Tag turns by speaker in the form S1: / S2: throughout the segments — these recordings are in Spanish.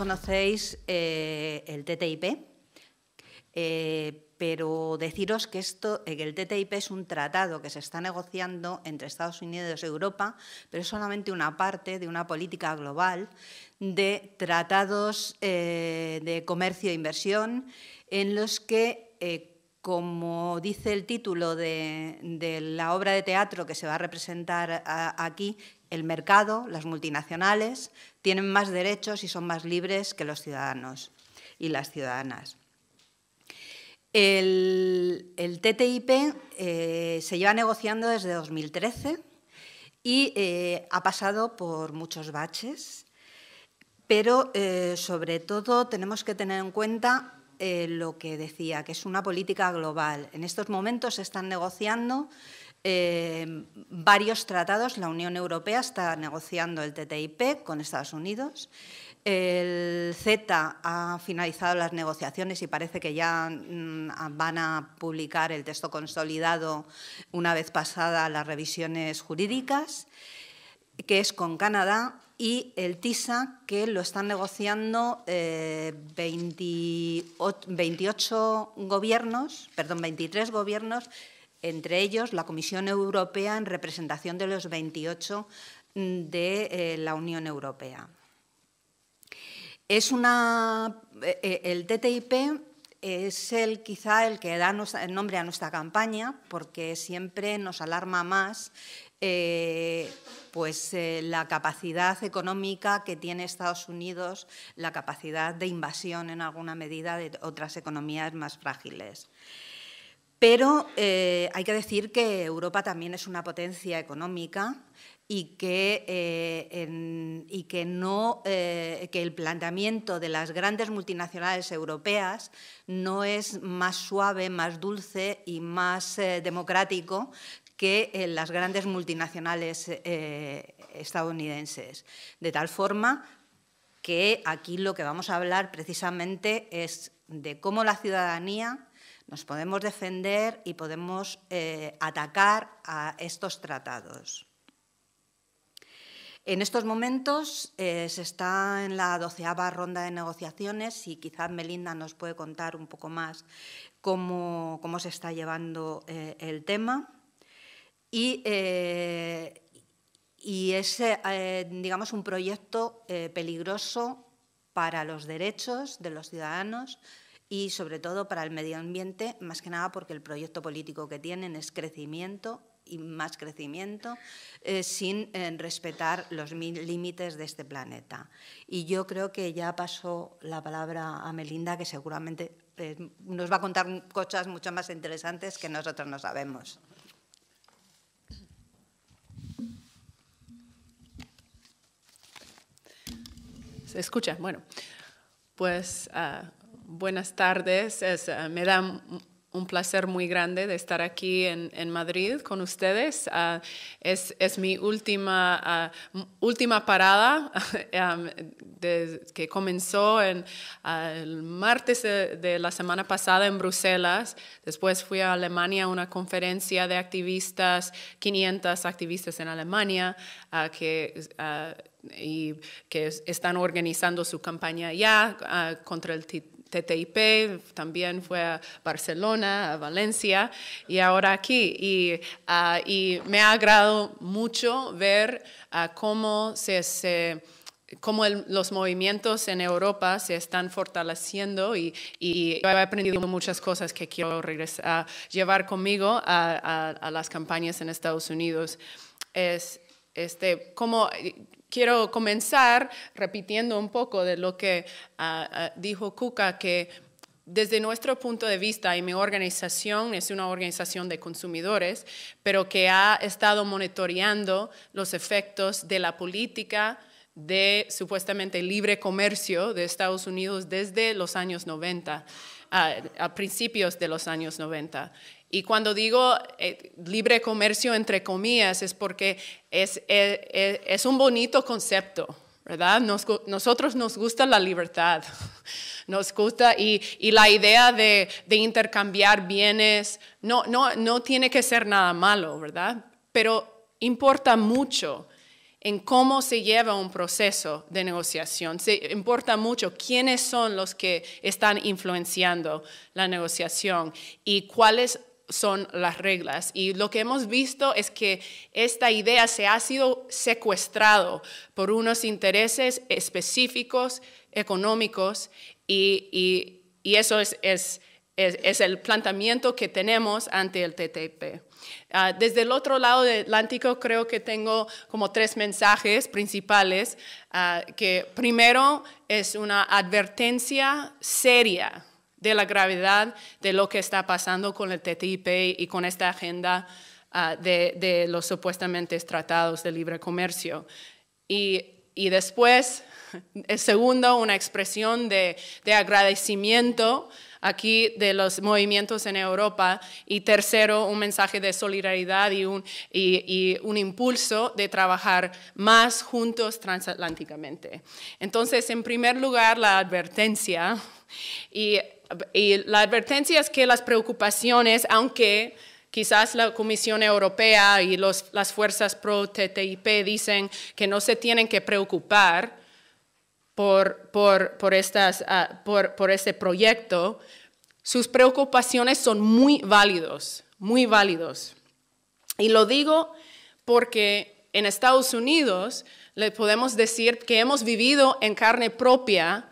S1: conocéis eh, el TTIP, eh, pero deciros que esto, eh, el TTIP es un tratado que se está negociando entre Estados Unidos y Europa, pero es solamente una parte de una política global de tratados de comercio e inversión en los que como dice el título de, la obra de teatro que se va a representar aquí, el mercado, las multinacionales, tienen más derechos y son más libres que los ciudadanos y las ciudadanas. El, TTIP eh, se lleva negociando desde 2013 y eh, ha pasado por muchos baches, pero eh, sobre todo tenemos que tener en cuenta lo que decía, que es una política global. En estos momentos se están negociando eh, varios tratados. La Unión Europea está negociando el TTIP con Estados Unidos. El Z ha finalizado las negociaciones y parece que ya mm, van a publicar el texto consolidado una vez pasadas las revisiones jurídicas, que es con Canadá, y el TISA, que lo están negociando 28 eh, gobiernos, perdón, 23 gobiernos entre ellos la Comisión Europea en representación de los 28 mm, de eh, la Unión Europea. Es una, eh, eh, el TTIP es el quizá el que da el nombre a nuestra campaña porque siempre nos alarma más pues la capacidad económica que tiene Estados Unidos, la capacidad de invasión en alguna medida de otras economías más frágiles. Pero eh, hay que decir que Europa también es una potencia económica y eh, eh, que, el planteamiento de las grandes multinacionales europeas no es más suave, más dulce y más democrático que las grandes multinacionales estadounidenses. De tal forma que aquí lo que vamos a hablar precisamente es de cómo la ciudadanía nos podemos defender y podemos eh, atacar a estos tratados. En estos momentos eh, se está en la doceava ronda de negociaciones y quizás Melinda nos puede contar un poco más cómo, se está llevando eh, el tema. Y, y es, digamos, un proyecto peligroso para los derechos de los ciudadanos, y sobre todo para el medio ambiente, más que nada porque el proyecto político que tienen es crecimiento y más crecimiento eh, sin eh, respetar los límites de este planeta. Y yo creo que ya pasó la palabra a Melinda, que seguramente eh, nos va a contar cosas mucho más interesantes que
S2: nosotros no sabemos. ¿Se escucha? Bueno, pues ah, buenas tardes. Eh, me da un placer muy grande de estar aquí en, Madrid con ustedes. Ah, es, mi última, ah, última parada que comenzó ah, el martes de, la semana pasada en Bruselas. Después fui a Alemania a una conferencia de activistas, 500 activistas en Alemania, que y que están organizando su campaña ya contra el TTIP, también fue a Barcelona, a Valencia y ahora aquí. Y, ah, y me ha agradado mucho ver ah, cómo, se, los movimientos en Europa se están fortaleciendo y, y, he aprendido muchas cosas que quiero regresar, ah, llevar conmigo a, las campañas en Estados Unidos. Es, este, como Quiero comenzar repitiendo un poco de lo que ah, ah, dijo Cuca, que desde nuestro punto de vista, y mi organización es una organización de consumidores, pero que ha estado monitoreando los efectos de la política de supuestamente libre comercio de Estados Unidos desde los años 90, ah, a principios de los años 90. Y cuando digo eh, libre comercio entre comillas es porque es, eh, eh, es, un bonito concepto, ¿verdad? nosotros nos gusta la libertad, nos gusta y, y la idea de, de, intercambiar bienes no, no, no tiene que ser nada malo, ¿verdad? Pero importa mucho en cómo se lleva un proceso de negociación. Se importa mucho quiénes son los que están influenciando la negociación y cuáles son las reglas. Y lo que hemos visto es que esta idea se ha sido secuestrado por unos intereses específicos económicos y, eso es, el planteamiento que tenemos ante el TTP. Ah, desde el otro lado del Atlántico creo que tengo como tres mensajes principales, ah, que primero es una advertencia seria de la gravedad de lo que está pasando con el TTIP y con esta agenda ah, de, los supuestamente tratados de libre comercio. Y, después, el segundo, una expresión de, agradecimiento aquí de los movimientos en Europa y tercero, un mensaje de solidaridad y un, y un impulso de trabajar más juntos transatlánticamente. Entonces, en primer lugar, la advertencia y y la advertencia es que las preocupaciones, aunque quizás la Comisión Europea y las fuerzas pro-TTIP dicen que no se tienen que preocupar ah, por, por este proyecto, sus preocupaciones son muy válidos, muy válidos. Y lo digo porque en Estados Unidos le podemos decir que hemos vivido en carne propia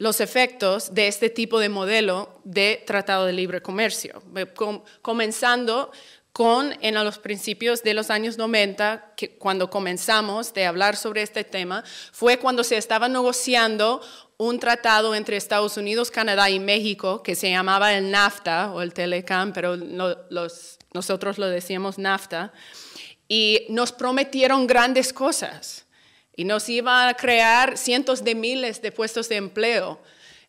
S2: los efectos de este tipo de modelo de tratado de libre comercio, eh, comenzando con en los principios de los años 90, que cuando comenzamos de hablar sobre este tema, fue cuando se estaba negociando un tratado entre Estados Unidos, Canadá y México que se llamaba el NAFTA o el Telecam, pero nosotros lo decíamos NAFTA, y nos prometieron grandes cosas y nos iba a crear cientos de miles de puestos de empleo.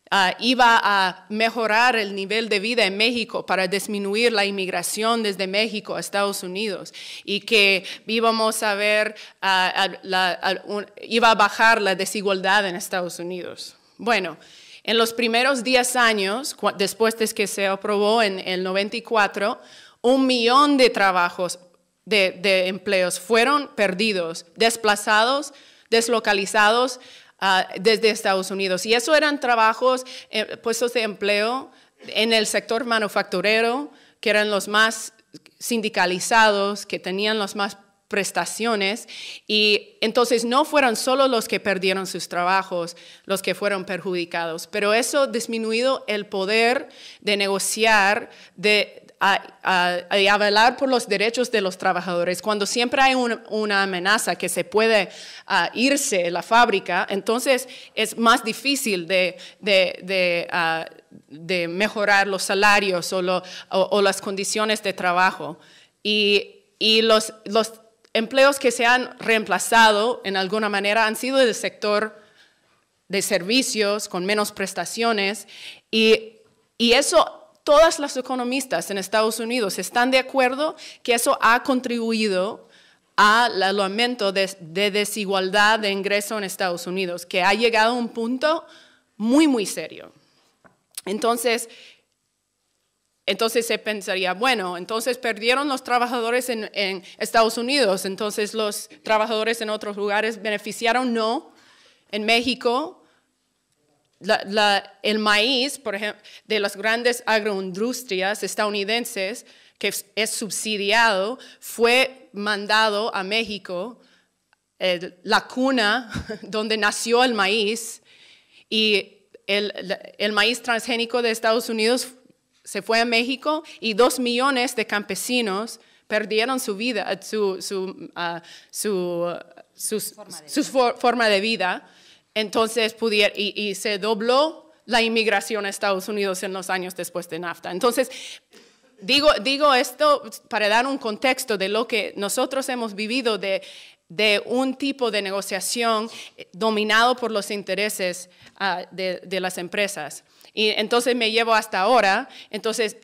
S2: Ah, iba a mejorar el nivel de vida en México para disminuir la inmigración desde México a Estados Unidos y que íbamos a ver, ah, iba a bajar la desigualdad en Estados Unidos. Bueno, en los primeros 10 años, después de que se aprobó en el 94, un millón de trabajos de empleos fueron perdidos, desplazados deslocalizados ah, desde Estados Unidos. Y eso eran trabajos, eh, puestos de empleo en el sector manufacturero, que eran los más sindicalizados, que tenían las más prestaciones y entonces no fueron solo los que perdieron sus trabajos los que fueron perjudicados, pero eso disminuido el poder de negociar de, a, a, por los derechos de los trabajadores, cuando siempre hay una amenaza que se puede irse la fábrica, entonces es más difícil de, de, mejorar los salarios o, o, las condiciones de trabajo. Y, y los, los empleos que se han reemplazado en alguna manera han sido del sector de servicios con menos prestaciones y, y eso todas las economistas en Estados Unidos están de acuerdo que eso ha contribuido al aumento de, desigualdad de ingreso en Estados Unidos, que ha llegado a un punto muy, muy serio. Entonces, entonces se pensaría, bueno, entonces perdieron los trabajadores en, en Estados Unidos, entonces los trabajadores en otros lugares beneficiaron, no, en México el maíz, por ejemplo, de las grandes agroindustrias estadounidenses que es subsidiado, fue mandado a México, la cuna donde nació el maíz, y el, maíz transgénico de Estados Unidos se fue a México y dos millones de campesinos perdieron su vida, su, ah, forma de vida entonces y, se dobló la inmigración a Estados Unidos en los años después de NAFTA. Entonces, digo, esto para dar un contexto de lo que nosotros hemos vivido de, un tipo de negociación eh, dominado por los intereses ah, de, las empresas. Y entonces me llevo hasta ahora, entonces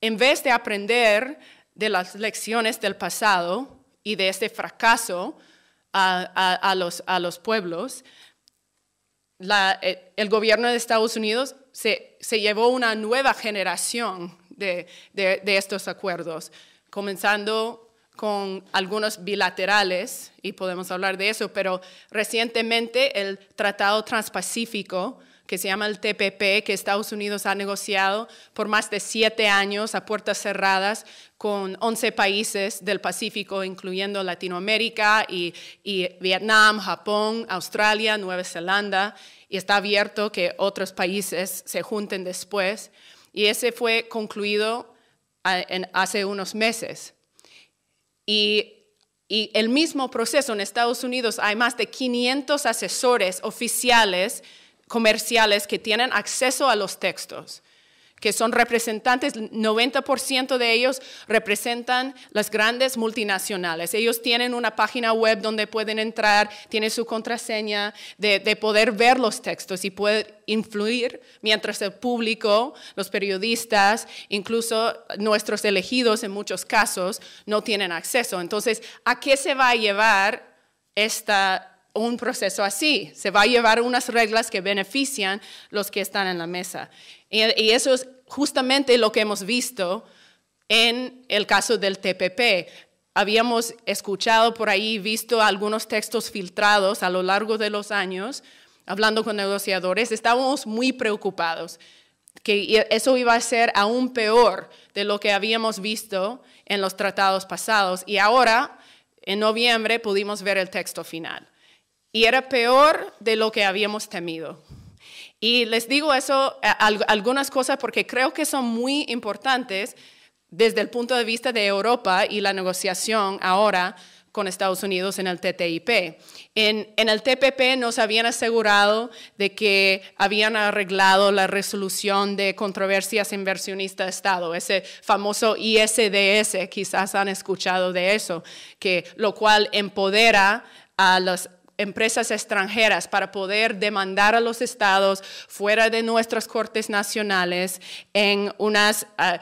S2: en vez de aprender de las lecciones del pasado y de este fracaso ah, a los pueblos, eh, el gobierno de Estados Unidos se, llevó una nueva generación de, estos acuerdos, comenzando con algunos bilaterales, y podemos hablar de eso, pero recientemente el Tratado Transpacífico que se llama el TPP, que Estados Unidos ha negociado por más de siete años a puertas cerradas con 11 países del Pacífico, incluyendo Latinoamérica y, Vietnam, Japón, Australia, Nueva Zelanda, y está abierto que otros países se junten después. Y ese fue concluido hace unos meses. Y y el mismo proceso en Estados Unidos hay más de 500 asesores oficiales comerciales que tienen acceso a los textos que son representantes, 90% de ellos representan las grandes multinacionales. Ellos tienen una página web donde pueden entrar, tienen su contraseña de, poder ver los textos y poder influir mientras el público, los periodistas, incluso nuestros elegidos en muchos casos no tienen acceso. Entonces, ¿a qué se va a llevar esta un proceso así. Se va a llevar unas reglas que benefician los que están en la mesa. Y, eso es justamente lo que hemos visto en el caso del TPP. Habíamos escuchado por ahí, visto algunos textos filtrados a lo largo de los años, hablando con negociadores, estábamos muy preocupados que eso iba a ser aún peor de lo que habíamos visto en los tratados pasados. Y ahora, en noviembre, pudimos ver el texto final y era peor de lo que habíamos temido. Y les digo eso, algunas cosas, porque creo que son muy importantes desde el punto de vista de Europa y la negociación ahora con Estados Unidos en el TTIP. En, en, el TPP nos habían asegurado de que habían arreglado la resolución de controversias inversionista-Estado, ese famoso ISDS, quizás han escuchado de eso, que, lo cual empodera a los empresas extranjeras para poder demandar a los estados fuera de nuestras cortes nacionales en unas ah,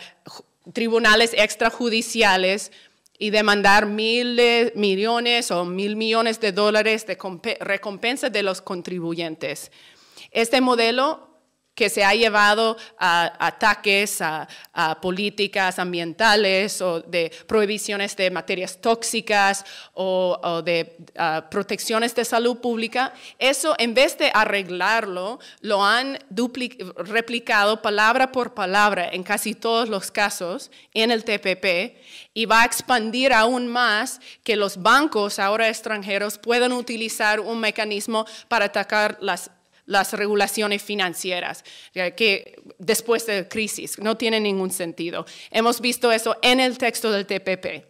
S2: tribunales extrajudiciales y demandar miles, millones o mil millones de dólares de recompensa de los contribuyentes. Este modelo que se ha llevado a ataques a, políticas ambientales o de prohibiciones de materias tóxicas o, de protecciones de salud pública, eso en vez de arreglarlo, lo han replicado palabra por palabra en casi todos los casos en el TPP y va a expandir aún más que los bancos ahora extranjeros puedan utilizar un mecanismo para atacar las las regulaciones financieras, que después de la crisis no tienen ningún sentido. Hemos visto eso en el texto del TPP.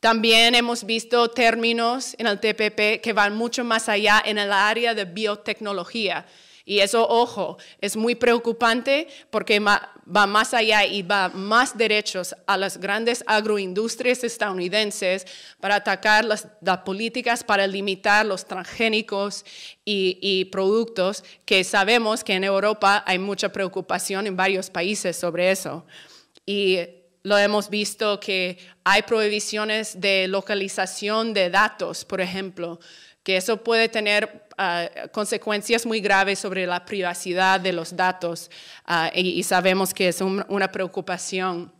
S2: También hemos visto términos en el TPP que van mucho más allá en el área de biotecnología, y eso, ojo, es muy preocupante porque va más allá y va más derechos a las grandes agroindustrias estadounidenses para atacar las, políticas para limitar los transgénicos y, productos que sabemos que en Europa hay mucha preocupación en varios países sobre eso. Y lo hemos visto que hay prohibiciones de localización de datos, por ejemplo, que eso puede tener ah, consecuencias muy graves sobre la privacidad de los datos ah, y, sabemos que es una preocupación.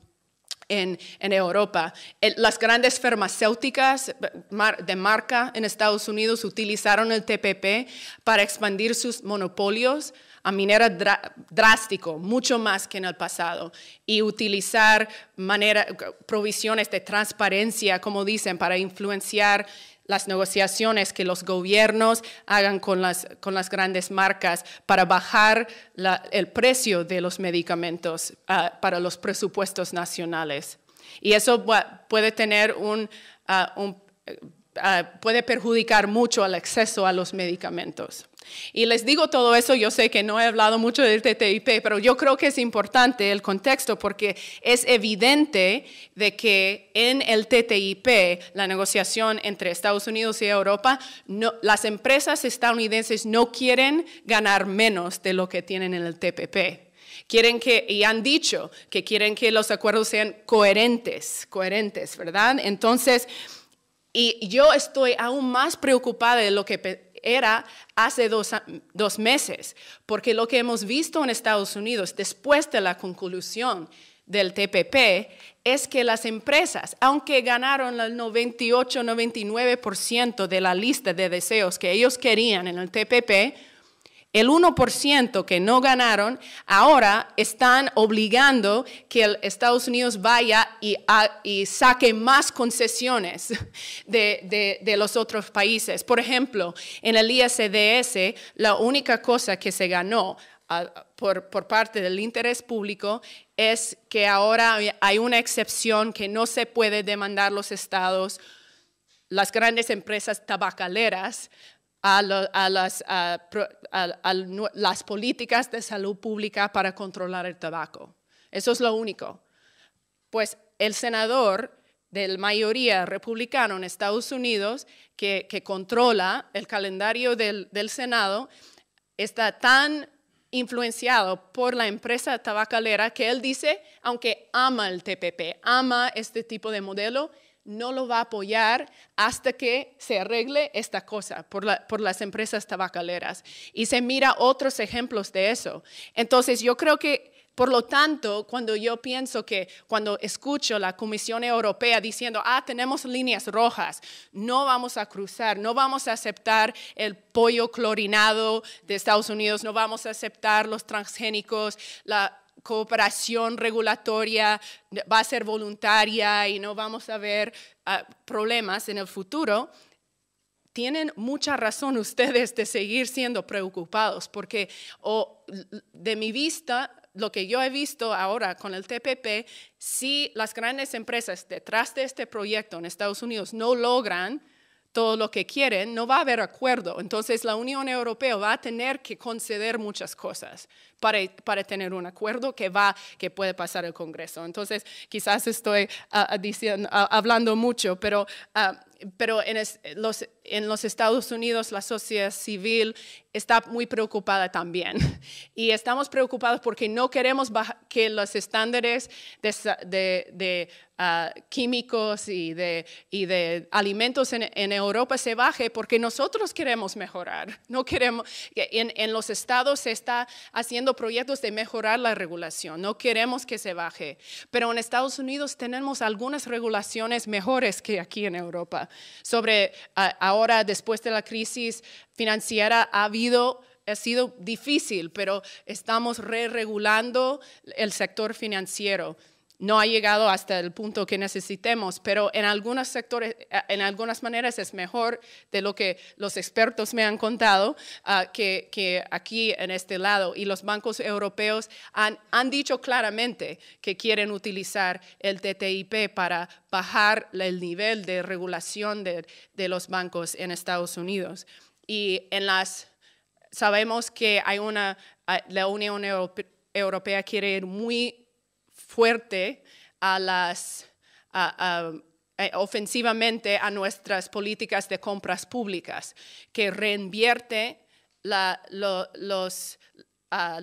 S2: En, en, Europa. las grandes farmacéuticas de marca en Estados Unidos utilizaron el TPP para expandir sus monopolios a manera drástico, mucho más que en el pasado, y utilizar manera, provisiones de transparencia, como dicen, para influenciar las negociaciones que los gobiernos hagan con las, con las grandes marcas para bajar el precio de los medicamentos ah, para los presupuestos nacionales. Y eso puede tener un, ah, ah, puede perjudicar mucho al acceso a los medicamentos. Y les digo todo eso, yo sé que no he hablado mucho del TTIP, pero yo creo que es importante el contexto porque es evidente de que en el TTIP, la negociación entre Estados Unidos y Europa, no, las empresas estadounidenses no quieren ganar menos de lo que tienen en el TPP. Quieren que, y han dicho que quieren que los acuerdos sean coherentes, coherentes, ¿verdad? Entonces, y yo estoy aún más preocupada de lo que era hace dos, meses, porque lo que hemos visto en Estados Unidos después de la conclusión del TPP es que las empresas, aunque ganaron el 98-99% de la lista de deseos que ellos querían en el TPP, el 1% que no ganaron ahora están obligando que Estados Unidos vaya y, saque más concesiones de, los otros países. Por ejemplo, en el ISDS, la única cosa que se ganó por, por parte del interés público es que ahora hay una excepción que no se puede demandar los estados las grandes empresas tabacaleras a, las, políticas de salud pública para controlar el tabaco. Eso es lo único. Pues el senador de mayoría republicano en Estados Unidos, que, controla el calendario del, del Senado, está tan influenciado por la empresa tabacalera que él dice, aunque ama el TPP, ama este tipo de modelo, no lo va a apoyar hasta que se arregle esta cosa por, por, las empresas tabacaleras. Y se mira otros ejemplos de eso. Entonces, yo creo que, por lo tanto, cuando yo pienso que, cuando escucho la Comisión Europea diciendo, ah, tenemos líneas rojas, no vamos a cruzar, no vamos a aceptar el pollo clorinado de Estados Unidos, no vamos a aceptar los transgénicos, la cooperación regulatoria va a ser voluntaria y no vamos a ver ah, problemas en el futuro, tienen mucha razón ustedes de seguir siendo preocupados, porque de mi vista, lo que yo he visto ahora con el TPP, si las grandes empresas detrás de este proyecto en Estados Unidos no logran todo lo que quieren, no va a haber acuerdo. Entonces la Unión Europea va a tener que conceder muchas cosas para, para tener un acuerdo que, va, que puede pasar el Congreso. Entonces quizás estoy ah, ah, ah, hablando mucho, pero, pero en los en los Estados Unidos la sociedad civil está muy preocupada también. Y estamos preocupados porque no queremos que los estándares de, ah, químicos y de, de alimentos en, Europa se baje porque nosotros queremos mejorar. No queremos, en, en, los estados se está haciendo proyectos de mejorar la regulación. No queremos que se baje. Pero en Estados Unidos tenemos algunas regulaciones mejores que aquí en Europa sobre ah, ahora, después de la crisis financiera, ha sido difícil, pero estamos reregulando regulando el sector financiero no ha llegado hasta el punto que necesitemos, pero en algunos sectores, eh, en algunas maneras es mejor de lo que los expertos me han contado ah, que, aquí en este lado. Y los bancos europeos han, han dicho claramente que quieren utilizar el TTIP para bajar el nivel de regulación de, los bancos en Estados Unidos. Y en las, sabemos que hay una, ah, la Unión Europea quiere ir muy fuerte a las, ofensivamente a nuestras políticas de compras públicas, que reinvierte los,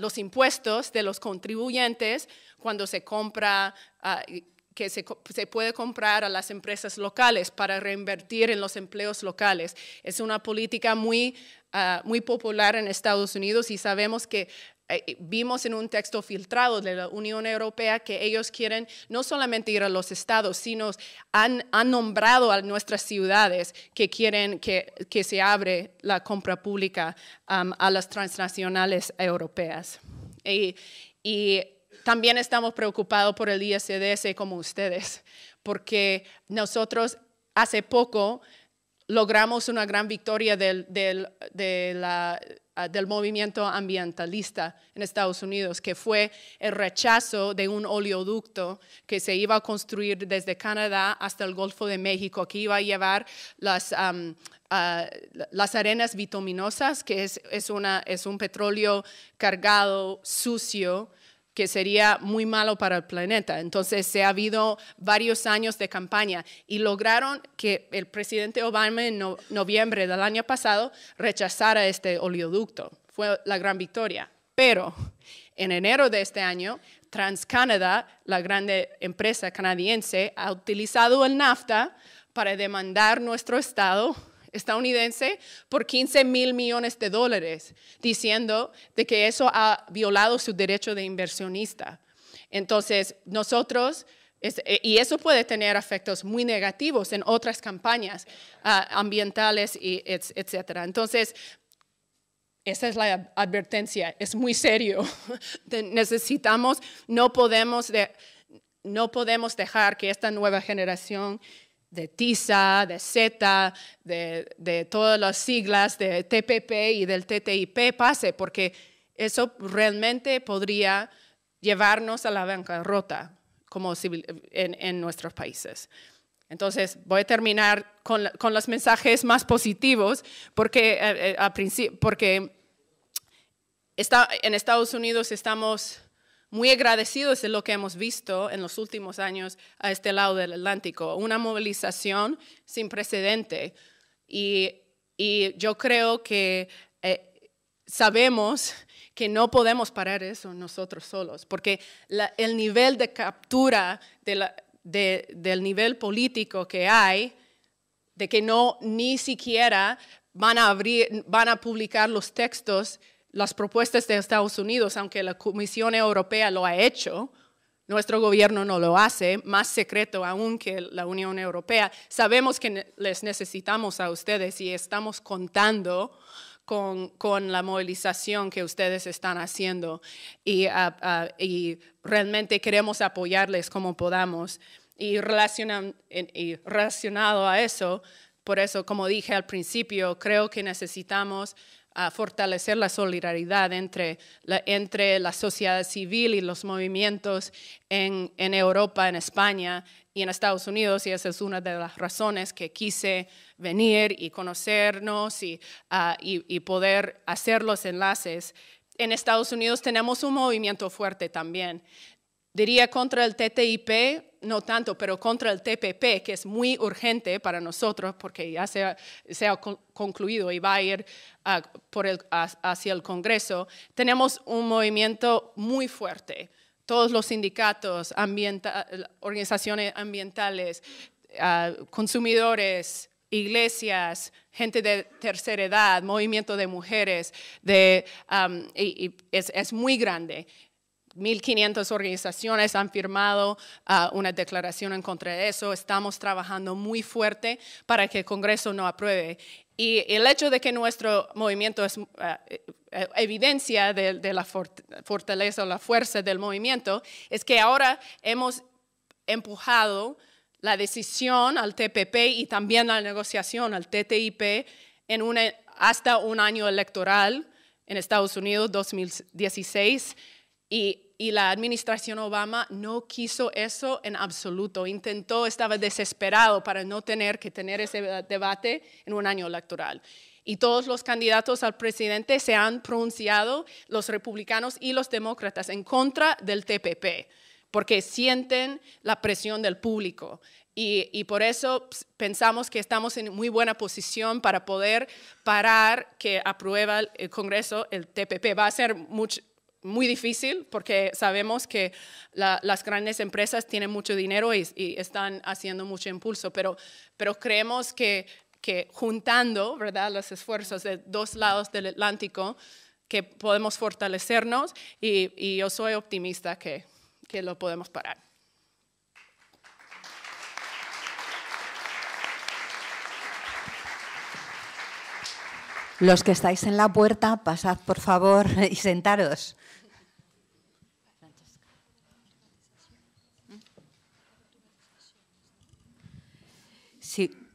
S2: los, impuestos de los contribuyentes cuando se compra. que se, puede comprar a las empresas locales para reinvertir en los empleos locales. Es una política muy, muy popular en Estados Unidos y sabemos que eh, eh, vimos en un texto filtrado de la Unión Europea que ellos quieren no solamente ir a los estados, sino han, han nombrado a nuestras ciudades que quieren que, se abre la compra pública um, a las transnacionales europeas. Y, también estamos preocupados por el ISDS como ustedes, porque nosotros hace poco logramos una gran victoria de la Ah, del movimiento ambientalista en Estados Unidos, que fue el rechazo de un oleoducto que se iba a construir desde Canadá hasta el Golfo de México, que iba a llevar las, ah, las arenas bituminosas, que es un petróleo cargado, sucio, que sería muy malo para el planeta. Entonces, se ha habido varios años de campaña y lograron que el presidente Obama en noviembre del año pasado rechazara este oleoducto. Fue la gran victoria. Pero en enero de este año, TransCanada, la grande empresa canadiense, ha utilizado el NAFTA para demandar nuestro Estado estadounidense por 15 mil millones de dólares, diciendo de que eso ha violado su derecho de inversionista. Entonces, nosotros... Eh, y eso puede tener efectos muy negativos en otras campañas ah, ambientales, y etcétera. Entonces, esa es la advertencia, es muy serio. Necesitamos, no podemos, no podemos dejar que esta nueva generación de TISA, de Z, de, todas las siglas de TPP y del TTIP pase, porque eso realmente podría llevarnos a la bancarrota como en, en nuestros países. Entonces, voy a terminar con, los mensajes más positivos, porque, eh, eh, porque está, en Estados Unidos estamos muy agradecidos de lo que hemos visto en los últimos años a este lado del Atlántico, una movilización sin precedente. Y, y yo creo que eh, sabemos que no podemos parar eso nosotros solos, porque el nivel de captura de la, del nivel político que hay, de que no ni siquiera van a, abrir, van a publicar los textos las propuestas de Estados Unidos, aunque la Comisión Europea lo ha hecho, nuestro gobierno no lo hace, más secreto aún que la Unión Europea. Sabemos que les necesitamos a ustedes y estamos contando con, con la movilización que ustedes están haciendo y, ah, ah, y realmente queremos apoyarles como podamos. y relacionado a eso, por eso, como dije al principio, creo que necesitamos a fortalecer la solidaridad entre la, entre la sociedad civil y los movimientos en, Europa, en España y en Estados Unidos. Y esa es una de las razones que quise venir y conocernos y, ah, y, y poder hacer los enlaces. En Estados Unidos tenemos un movimiento fuerte también Diría contra el TTIP, no tanto, pero contra el TPP, que es muy urgente para nosotros porque ya se ha, concluido y va a ir ah, por el, hacia el Congreso, tenemos un movimiento muy fuerte. Todos los sindicatos, organizaciones ambientales, ah, consumidores, iglesias, gente de tercera edad, movimiento de mujeres, de, y es, es muy grande. 1.500 organizaciones han firmado ah, una declaración en contra de eso. Estamos trabajando muy fuerte para que el Congreso no apruebe. Y el hecho de que nuestro movimiento es ah, eh, eh, evidencia de, la fortaleza o la fuerza del movimiento es que ahora hemos empujado la decisión al TPP y también la negociación al TTIP eh, hasta un año electoral en Estados Unidos 2016 y, la administración Obama no quiso eso en absoluto. Intentó, estaba desesperado para no tener que tener ese debate en un año electoral. Y todos los candidatos al presidente se han pronunciado, los republicanos y los demócratas, en contra del TPP, porque sienten la presión del público. Y, y por eso pues, pensamos que estamos en muy buena posición para poder parar que aprueba el Congreso el TPP. Va a ser mucho muy difícil porque sabemos que las grandes empresas tienen mucho dinero y, están haciendo mucho impulso, pero, pero creemos que, juntando ¿verdad? los esfuerzos de dos lados del Atlántico, que podemos fortalecernos y, y yo soy optimista que, que lo podemos parar.
S1: Los que estáis en la puerta, pasad por favor y sentaros.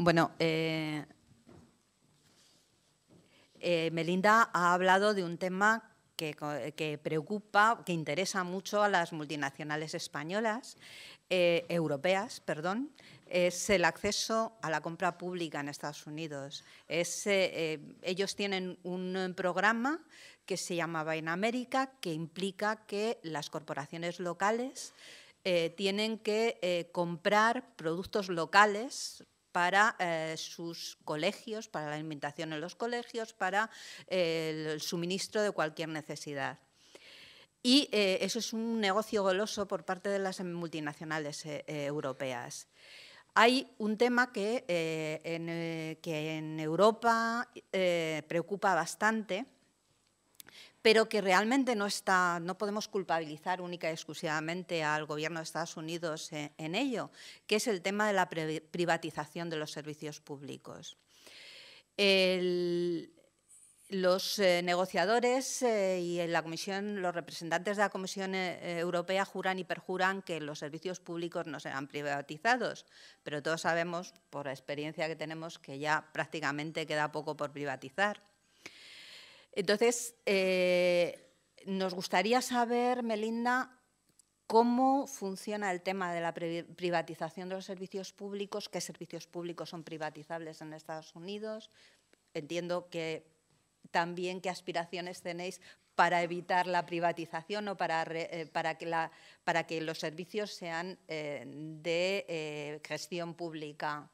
S1: Bueno, eh, eh, Melinda ha hablado de un tema que, preocupa, que interesa mucho a las multinacionales españolas, eh, europeas, perdón, es el acceso a la compra pública en Estados Unidos. ellos tienen un programa que se llamaba En América, que implica que las corporaciones locales tienen que comprar productos locales, para eh, sus colegios, para la alimentación en los colegios, para eh, el suministro de cualquier necesidad. Y eh, eso es un negocio goloso por parte de las multinacionales europeas. Hay un tema que, que en, Europa preocupa bastante, pero que realmente no está, no podemos culpabilizar única y exclusivamente al gobierno de Estados Unidos e, en, ello, que es el tema de la privatización de los servicios públicos. los eh, negociadores eh, y en la comisión, los representantes de la Comisión eh, Europea juran y perjuran que los servicios públicos no serán privatizados, pero todos sabemos, por la experiencia que tenemos, que ya prácticamente queda poco por privatizar. Entonces, eh, nos gustaría saber, Melinda, cómo funciona el tema de la privatización de los servicios públicos, qué servicios públicos son privatizables en Estados Unidos. Entiendo que también qué aspiraciones tenéis para evitar la privatización o para, eh, que, los servicios sean eh, de
S2: gestión pública.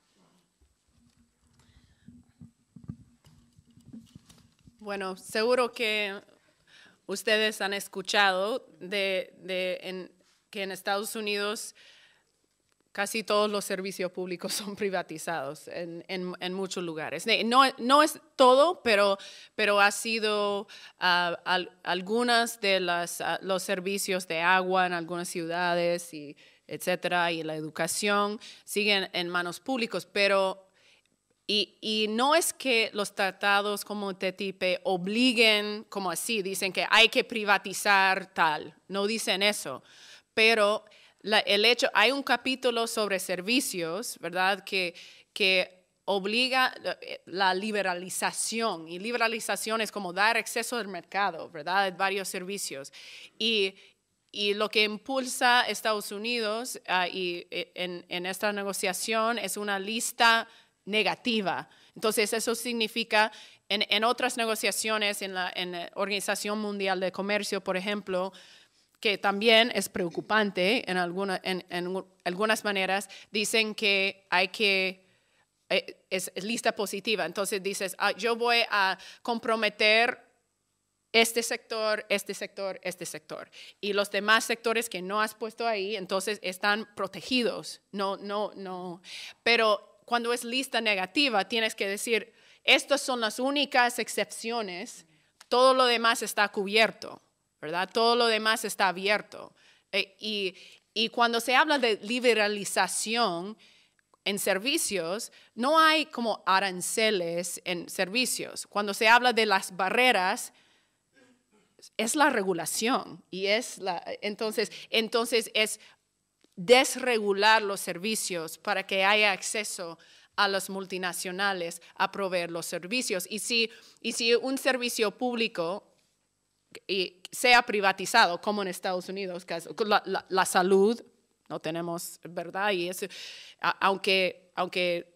S2: Bueno, seguro que ustedes han escuchado de, que en Estados Unidos casi todos los servicios públicos son privatizados en, muchos lugares. No, es todo, pero, ha sido ah, Algunos algunas de las, ah, los servicios de agua en algunas ciudades, y etcétera, y la educación siguen en manos públicos, pero y, no es que los tratados como TTIP obliguen, como así, dicen que hay que privatizar tal, no dicen eso, pero el hecho, hay un capítulo sobre servicios, ¿verdad? Que, que obliga eh, la liberalización, y liberalización es como dar acceso al mercado, ¿verdad? Varios servicios. Y, y lo que impulsa Estados Unidos ah, y, eh, en, en esta negociación es una lista negativa. Entonces, eso significa en, otras negociaciones, en la, Organización Mundial de Comercio, por ejemplo, que también es preocupante en, alguna, en, algunas maneras, dicen que hay que, eh, es, lista positiva, entonces dices, ah, yo voy a comprometer este sector, este sector, este sector. Y los demás sectores que no has puesto ahí, entonces están protegidos. No, no, no. Pero cuando es lista negativa, tienes que decir, estas son las únicas excepciones, todo lo demás está cubierto, ¿verdad? Todo lo demás está abierto. Eh, y, y cuando se habla de liberalización en servicios, no hay como aranceles en servicios. Cuando se habla de las barreras, es la regulación y es la entonces entonces es desregular los servicios para que haya acceso a las multinacionales a proveer los servicios. Y si, y si un servicio público y eh, sea privatizado, como en Estados Unidos, la, salud, no tenemos, ¿verdad? Y eso, aunque, aunque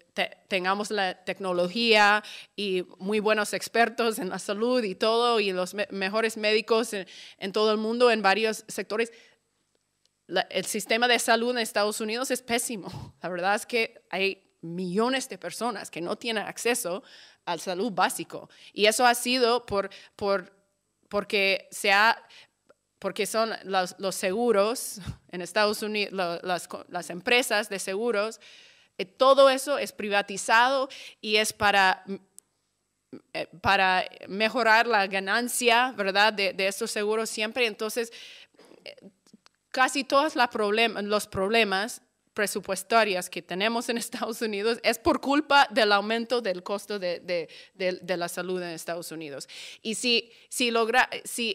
S2: tengamos la tecnología y muy buenos expertos en la salud y todo, y los mejores médicos en todo el mundo, en varios sectores, el sistema de salud en Estados Unidos es pésimo. La verdad es que hay millones de personas que no tienen acceso al salud básico. Y eso ha sido por, por, porque, se porque son los, seguros en Estados Unidos, las, empresas de seguros, eh, todo eso es privatizado y es para mm, eh, para mejorar la ganancia, ¿verdad? De, de estos seguros siempre. Entonces, eh, casi todos los problemas presupuestarios que tenemos en Estados Unidos es por culpa del aumento del costo de, la salud en Estados Unidos. Y si, si,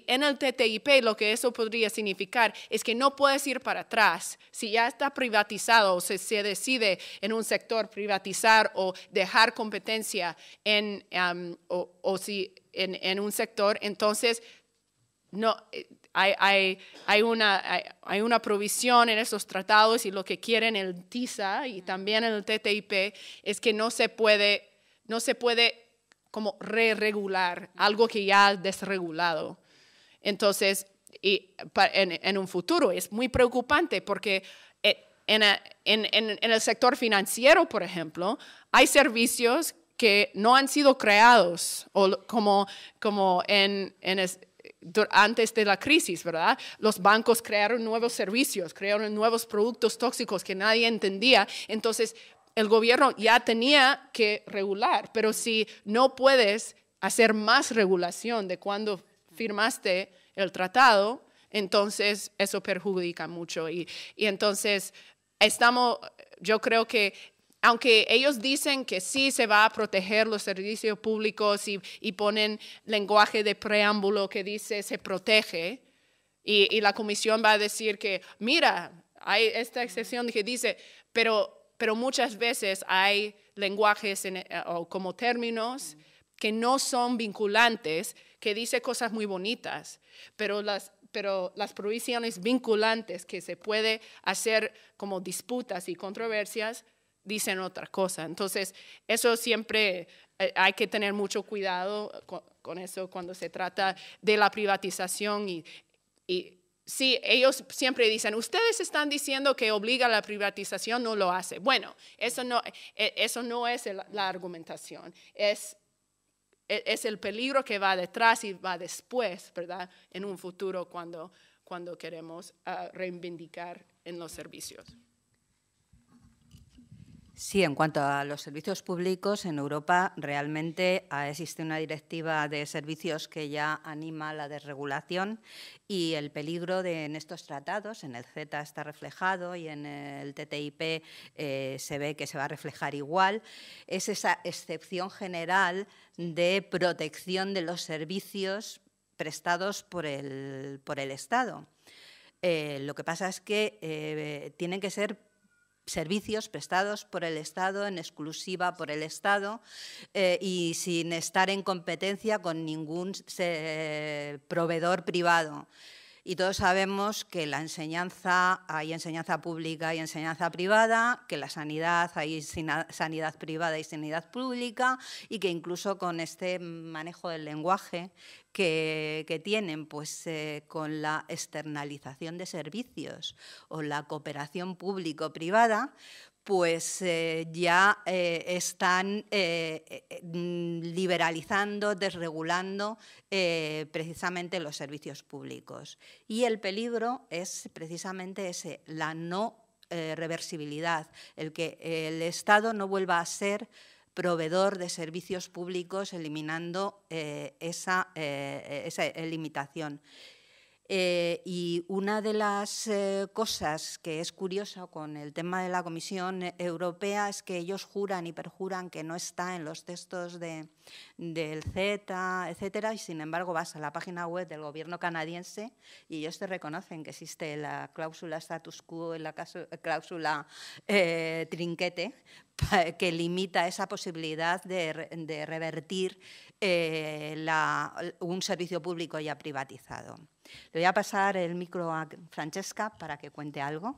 S2: en el TTIP lo que eso podría significar es que no puedes ir para atrás, si ya está privatizado o se, decide en un sector privatizar o dejar competencia en, o, si en un sector, entonces no, eh, hay, una, hay, una provisión en esos tratados y lo que quieren el TISA y también el TTIP es que no se puede, no se puede como re-regular algo que ya ha desregulado. Entonces, y en, un futuro es muy preocupante porque eh, eh, en, el sector financiero, por ejemplo, hay servicios que no han sido creados, o como, como en, antes de la crisis, ¿verdad? Los bancos crearon nuevos servicios, crearon nuevos productos tóxicos que nadie entendía. Entonces, el gobierno ya tenía que regular, pero si no puedes hacer más regulación de cuando firmaste el tratado, entonces eso perjudica mucho. Y, entonces estamos, yo creo que aunque ellos dicen que sí se va a proteger los servicios públicos y, ponen lenguaje de preámbulo que dice se protege, y, la comisión va a decir que, mira, hay esta excepción que dice, pero, muchas veces hay lenguajes eh, o como términos que no son vinculantes, que dice cosas muy bonitas, pero las, pero las provisiones vinculantes que se puede hacer como disputas y controversias dicen otra cosa. Entonces, eso siempre eh, hay que tener mucho cuidado con, eso cuando se trata de la privatización y, y Sí, ellos siempre dicen, ustedes están diciendo que obliga a la privatización, no lo hace. Bueno, eso no, eh, eso no es la argumentación, es, e-, es el peligro que va detrás y va después, ¿verdad? En un futuro cuando, cuando queremos ah, reivindicar en los servicios.
S1: Sí, en cuanto a los servicios públicos, en Europa realmente ah, existe una directiva de servicios que ya anima la desregulación y el peligro de, en estos tratados, en el Z está reflejado y en el TTIP eh, se ve que se va a reflejar igual, es esa excepción general de protección de los servicios prestados por el, por el Estado. Eh, lo que pasa es que eh, tienen que ser servicios prestados por el Estado, en exclusiva por el Estado eh, y sin estar en competencia con ningún eh, proveedor privado. Y todos sabemos que la enseñanza, hay enseñanza pública y enseñanza privada, que la sanidad, hay sanidad privada y sanidad pública, y que incluso con este manejo del lenguaje que, tienen pues, eh, con la externalización de servicios o la cooperación público-privada, pues eh, ya eh, están eh, mm, liberalizando, desregulando precisamente los servicios públicos. Y el peligro es precisamente ese, la no reversibilidad, el que el Estado no vuelva a ser proveedor de servicios públicos eliminando esa limitación. Eh, y una de las eh, cosas que es curiosa con el tema de la Comisión eh, Europea es que ellos juran y perjuran que no está en los textos del Z, etcétera, y sin embargo vas a la página web del gobierno canadiense y ellos te reconocen que existe la cláusula status quo la cláusula trinquete que limita esa posibilidad de, revertir un servicio público ya privatizado. Le voy a pasar el micro a Francesca para que cuente algo.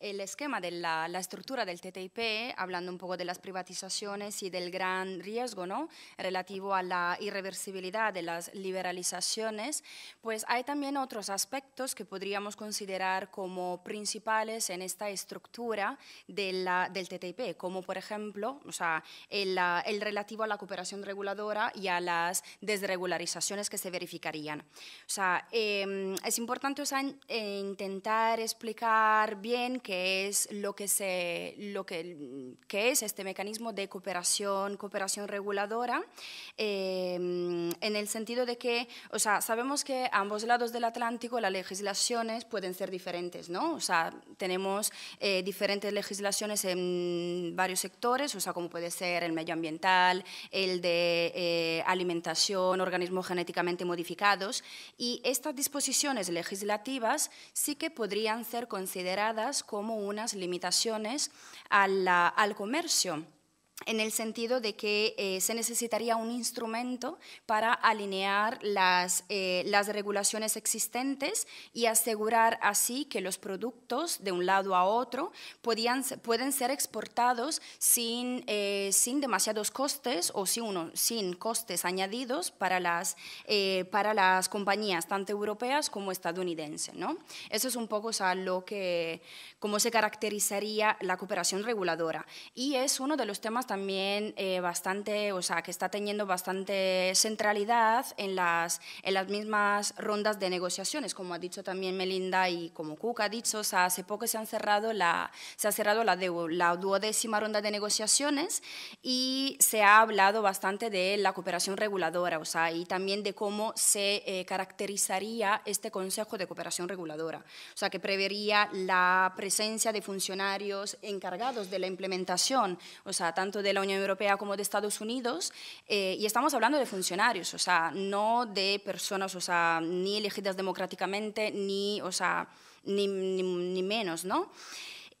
S3: el esquema de la, la, estructura del TTIP, hablando un poco de las privatizaciones y del gran riesgo ¿no? relativo a la irreversibilidad de las liberalizaciones, pues hay también otros aspectos que podríamos considerar como principales en esta estructura de la, del TTIP, como por ejemplo o sea, el, relativo a la cooperación reguladora y a las desregularizaciones que se verificarían. O sea, em, es importante o intentar explicar bien que qué es lo que se lo que, mm, es este mecanismo de cooperación cooperación reguladora eh, en el sentido de que o sea sabemos que a ambos lados del Atlántico las legislaciones pueden ser diferentes no o sea tenemos eh, diferentes legislaciones en varios sectores o sea como puede ser el medioambiental el de eh, alimentación organismos genéticamente modificados y estas disposiciones legislativas sí que podrían ser consideradas como como unas limitaciones al comercio en el sentido de que eh, se necesitaría un instrumento para alinear las, eh, las regulaciones existentes y asegurar así que los productos de un lado a otro podían, pueden ser exportados sin, eh, sin demasiados costes o sin, uno, sin costes añadidos para las, para las compañías, tanto europeas como estadounidenses. ¿no? Eso es un poco o sea, lo que, cómo se caracterizaría la cooperación reguladora. Y es uno de los temas también eh, bastante, o sea, que está teniendo bastante centralidad en las, en las mismas rondas de negociaciones, como ha dicho también Melinda y como Cuca ha dicho, o sea, hace poco se, han cerrado la, se ha cerrado la, de, la duodécima ronda de negociaciones y se ha hablado bastante de la cooperación reguladora, o sea, y también de cómo se eh, caracterizaría este Consejo de Cooperación Reguladora, o sea, que prevería la presencia de funcionarios encargados de la implementación, o sea, tanto de la Unión Europea como de Estados Unidos, eh, y estamos hablando de funcionarios, o sea, no de personas, o sea, ni elegidas democráticamente, ni, o sea, ni, ni, ni menos, ¿no?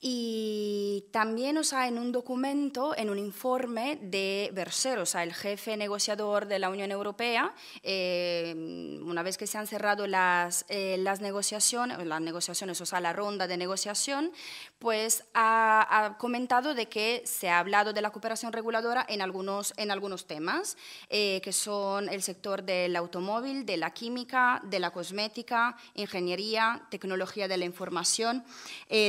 S3: Y también, o sea, en un documento, en un informe de Berser, o sea, el jefe negociador de la Unión Europea, eh, una vez que se han cerrado las, eh, las negociaciones, las negociaciones, o sea, la ronda de negociación, pues ha, comentado de que se ha hablado de la cooperación reguladora en algunos, en algunos temas, eh, que son el sector del automóvil, de la química, de la cosmética, ingeniería, tecnología de la información,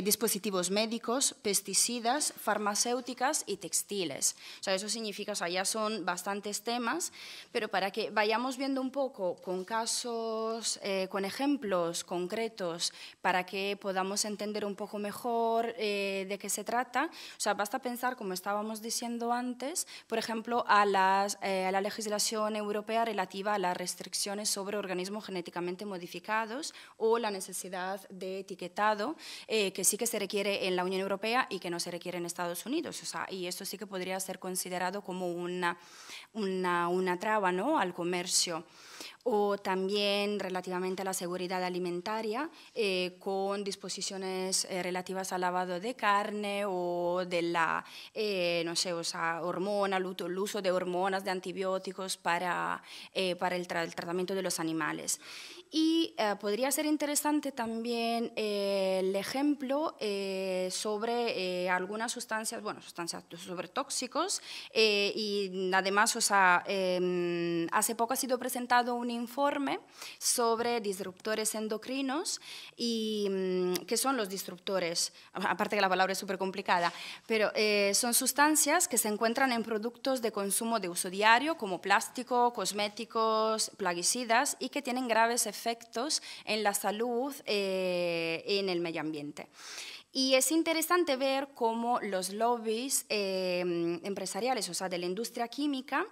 S3: dispositivos médicos, médicos, pesticidas, farmacéuticas y textiles. O sea, eso significa, o ya son bastantes temas, pero para que vayamos viendo un poco con casos, eh, con ejemplos concretos, para que podamos entender un poco mejor eh, de qué se trata, o sea, basta pensar, como estábamos diciendo antes, por ejemplo, a, las, eh, a la legislación europea relativa a las restricciones sobre organismos genéticamente modificados o la necesidad de etiquetado, que sí que se requiere en la Unión Europea y que no se requiere en Estados Unidos. O sea, y esto sí que podría ser considerado como una, una, traba ¿no? al comercio o también relativamente a la seguridad alimentaria, eh, con disposiciones eh, relativas al lavado de carne o de la, eh, no sé, o sea, hormona, el uso de hormonas, de antibióticos para, para el tratamiento de los animales. Y eh, podría ser interesante también eh, el ejemplo eh, sobre algunas sustancias, bueno, sustancias sobre tóxicos. y además, o sea, em, hace poco ha sido presentado un informe sobre disruptores endocrinos y mm, qué son los disruptores. Aparte que la palabra es súper complicada, pero son sustancias que se encuentran en productos de consumo de uso diario como plástico, cosméticos, plaguicidas y que tienen graves efectos efectos en la salud y eh, en el medio ambiente. Y es interesante ver cómo los lobbies eh, empresariales, o sea, de la industria química,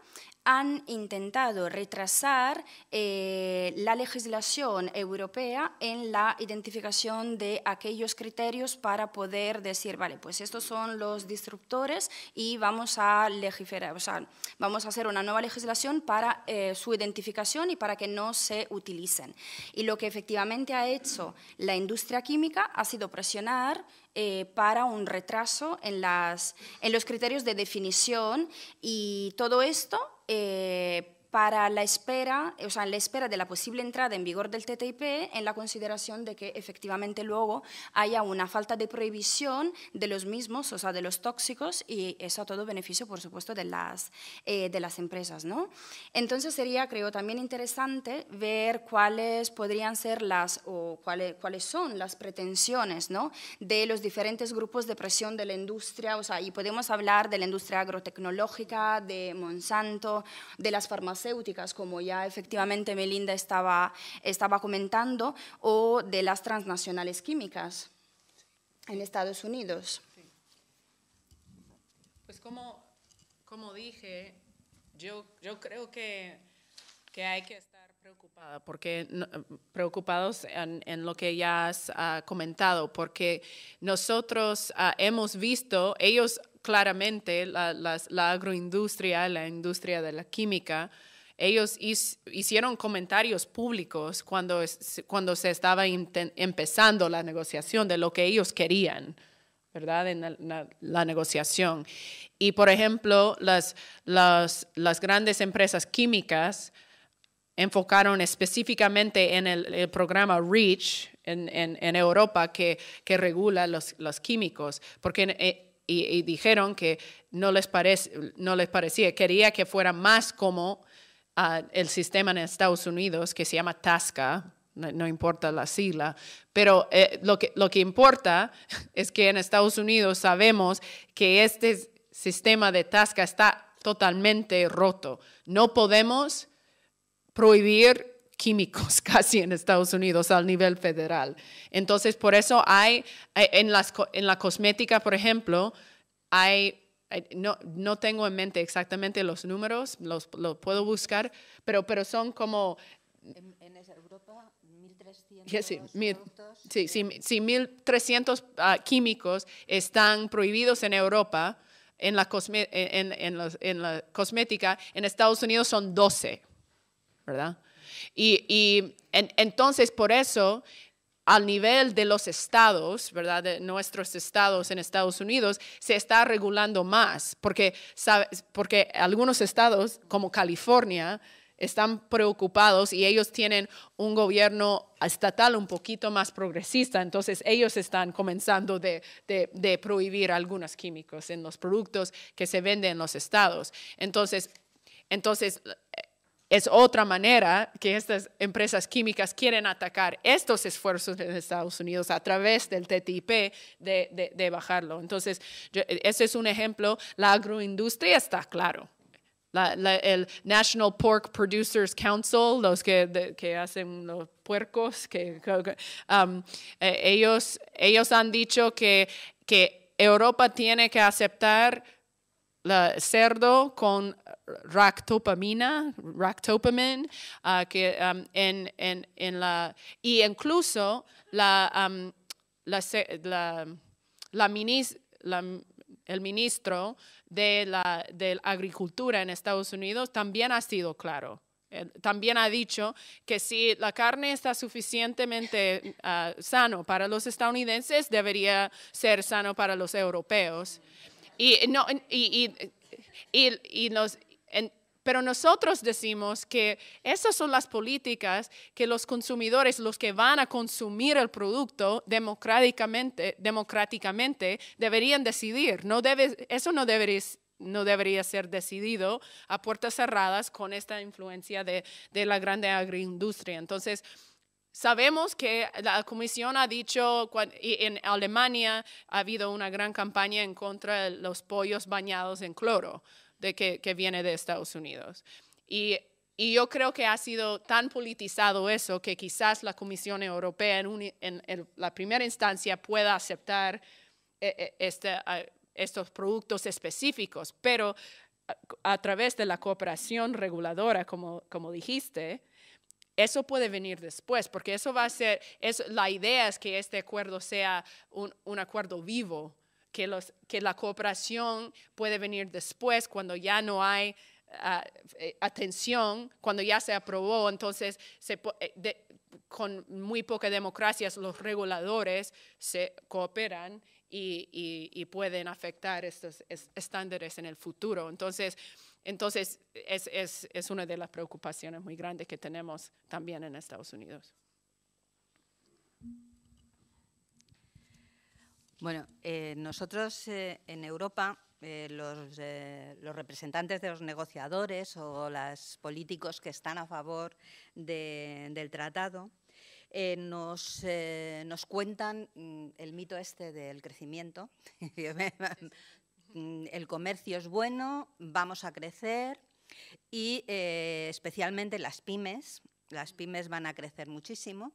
S3: han intentado retrasar eh, la legislación europea en la identificación de aquellos criterios para poder decir, vale, pues estos son los disruptores y vamos a legiferar, o sea, vamos a hacer una nueva legislación para eh, su identificación y para que no se utilicen. Y lo que efectivamente ha hecho la industria química ha sido presionar eh, para un retraso en, las, en los criterios de definición y todo esto eh, para la espera, eh, o sea, la espera de la posible entrada en vigor del TTIP en la consideración de que efectivamente luego haya una falta de prohibición de los mismos, o sea, de los tóxicos, y eso a todo beneficio, por supuesto, de las, eh, de las empresas. ¿no? Entonces sería, creo, también interesante ver cuáles podrían ser las, o cuáles, cuáles son las pretensiones ¿no? de los diferentes grupos de presión de la industria, o sea, y podemos hablar de la industria agrotecnológica, de Monsanto, de las farmacéuticas, como ya efectivamente Melinda estaba, estaba comentando, o de las transnacionales químicas en Estados Unidos.
S2: Pues como, como dije, yo, yo creo que, que hay que estar preocupada porque preocupados en, lo que ya has ah, comentado, porque nosotros ah, hemos visto, ellos claramente, la agroindustria, la industria de la química, ellos hicieron comentarios públicos cuando, cuando se estaba empezando la negociación de lo que ellos querían, ¿verdad? En la, negociación. Y, por ejemplo, las, las, grandes empresas químicas enfocaron específicamente en el, programa REACH en, Europa que, regula los, químicos, porque eh, y, dijeron que no les, no les parecía, quería que fuera más como el sistema en Estados Unidos que se llama TASCA, no, importa la sigla, pero eh, lo, que, lo que importa es que en Estados Unidos sabemos que este sistema de TASCA está totalmente roto. No podemos prohibir químicos casi en Estados Unidos al nivel federal. Entonces, por eso hay, eh, en, las, en la cosmética, por ejemplo, hay no, tengo en mente exactamente los números, los, puedo buscar, pero, pero son como... En, Europa, 1.300 sí, mil, sí, ah, químicos están prohibidos en Europa en la, cosmética, en Estados Unidos son 12, ¿verdad? Y, entonces, por eso al nivel de los estados, ¿verdad? De nuestros estados en Estados Unidos, se está regulando más, porque, porque algunos estados, como California, están preocupados y ellos tienen un gobierno estatal un poquito más progresista, entonces ellos están comenzando de, de, prohibir algunos químicos en los productos que se venden en los estados. Entonces, entonces es otra manera que estas empresas químicas quieren atacar estos esfuerzos de Estados Unidos a través del TTIP de, bajarlo. Entonces, ese es un ejemplo. La agroindustria está claro. el National Pork Producers Council, los que, hacen los puercos, que, um, eh, ellos, ellos han dicho que, que Europa tiene que aceptar la cerdo con ractopamina, ractopamin, ah, um, en, la, y incluso la, um, la, el ministro de la, de la, Agricultura en Estados Unidos también ha sido claro. Eh, también ha dicho que si la carne está suficientemente ah, sano para los estadounidenses, debería ser sano para los europeos. Y, eh, no, y, y, y nos, pero nosotros decimos que esas son las políticas que los consumidores, los que van a consumir el producto democráticamente, democráticamente deberían decidir. No debe, eso no debería no debería ser decidido a puertas cerradas con esta influencia de, de la grande agroindustria. Entonces, Sabemos que la comisión ha dicho, en Alemania ha habido una gran campaña en contra de los pollos bañados en cloro, de que, viene de Estados Unidos. Y, yo creo que ha sido tan politizado eso que quizás la Comisión Europea en, la primera instancia pueda aceptar eh, eh, este, ah, estos productos específicos, pero a, través de la cooperación reguladora, como dijiste, eso puede venir después, porque eso va a ser, es, la idea es que este acuerdo sea un, acuerdo vivo, que, la cooperación puede venir después cuando ya no hay ah, eh, atención, cuando ya se aprobó, entonces eh, con muy poca democracias los reguladores se cooperan y, y pueden afectar estos estándares en el futuro. Entonces, entonces, es, una de las preocupaciones muy grandes que tenemos también en Estados Unidos. Bueno, eh,
S1: nosotros eh, en Europa, eh, los, representantes de los negociadores o los políticos que están a favor del tratado, nos, cuentan mm, el mito este del crecimiento. Mm, el comercio es bueno, vamos a crecer y eh, especialmente las pymes, las pymes van a crecer muchísimo.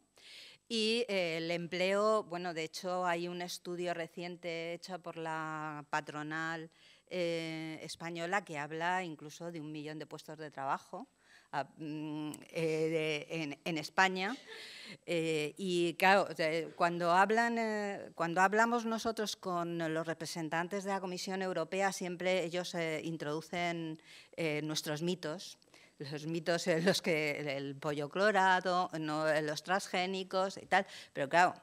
S1: Y eh, el empleo, bueno, de hecho hay un estudio reciente hecho por la patronal eh, española que habla incluso de un millón de puestos de trabajo Mm, eh, en, España. Eh, y claro, cuando, hablan, eh, cuando hablamos nosotros con los representantes de la Comisión Europea, siempre ellos introducen nuestros mitos, los mitos los que el pollo clorado, los transgénicos y tal, pero claro,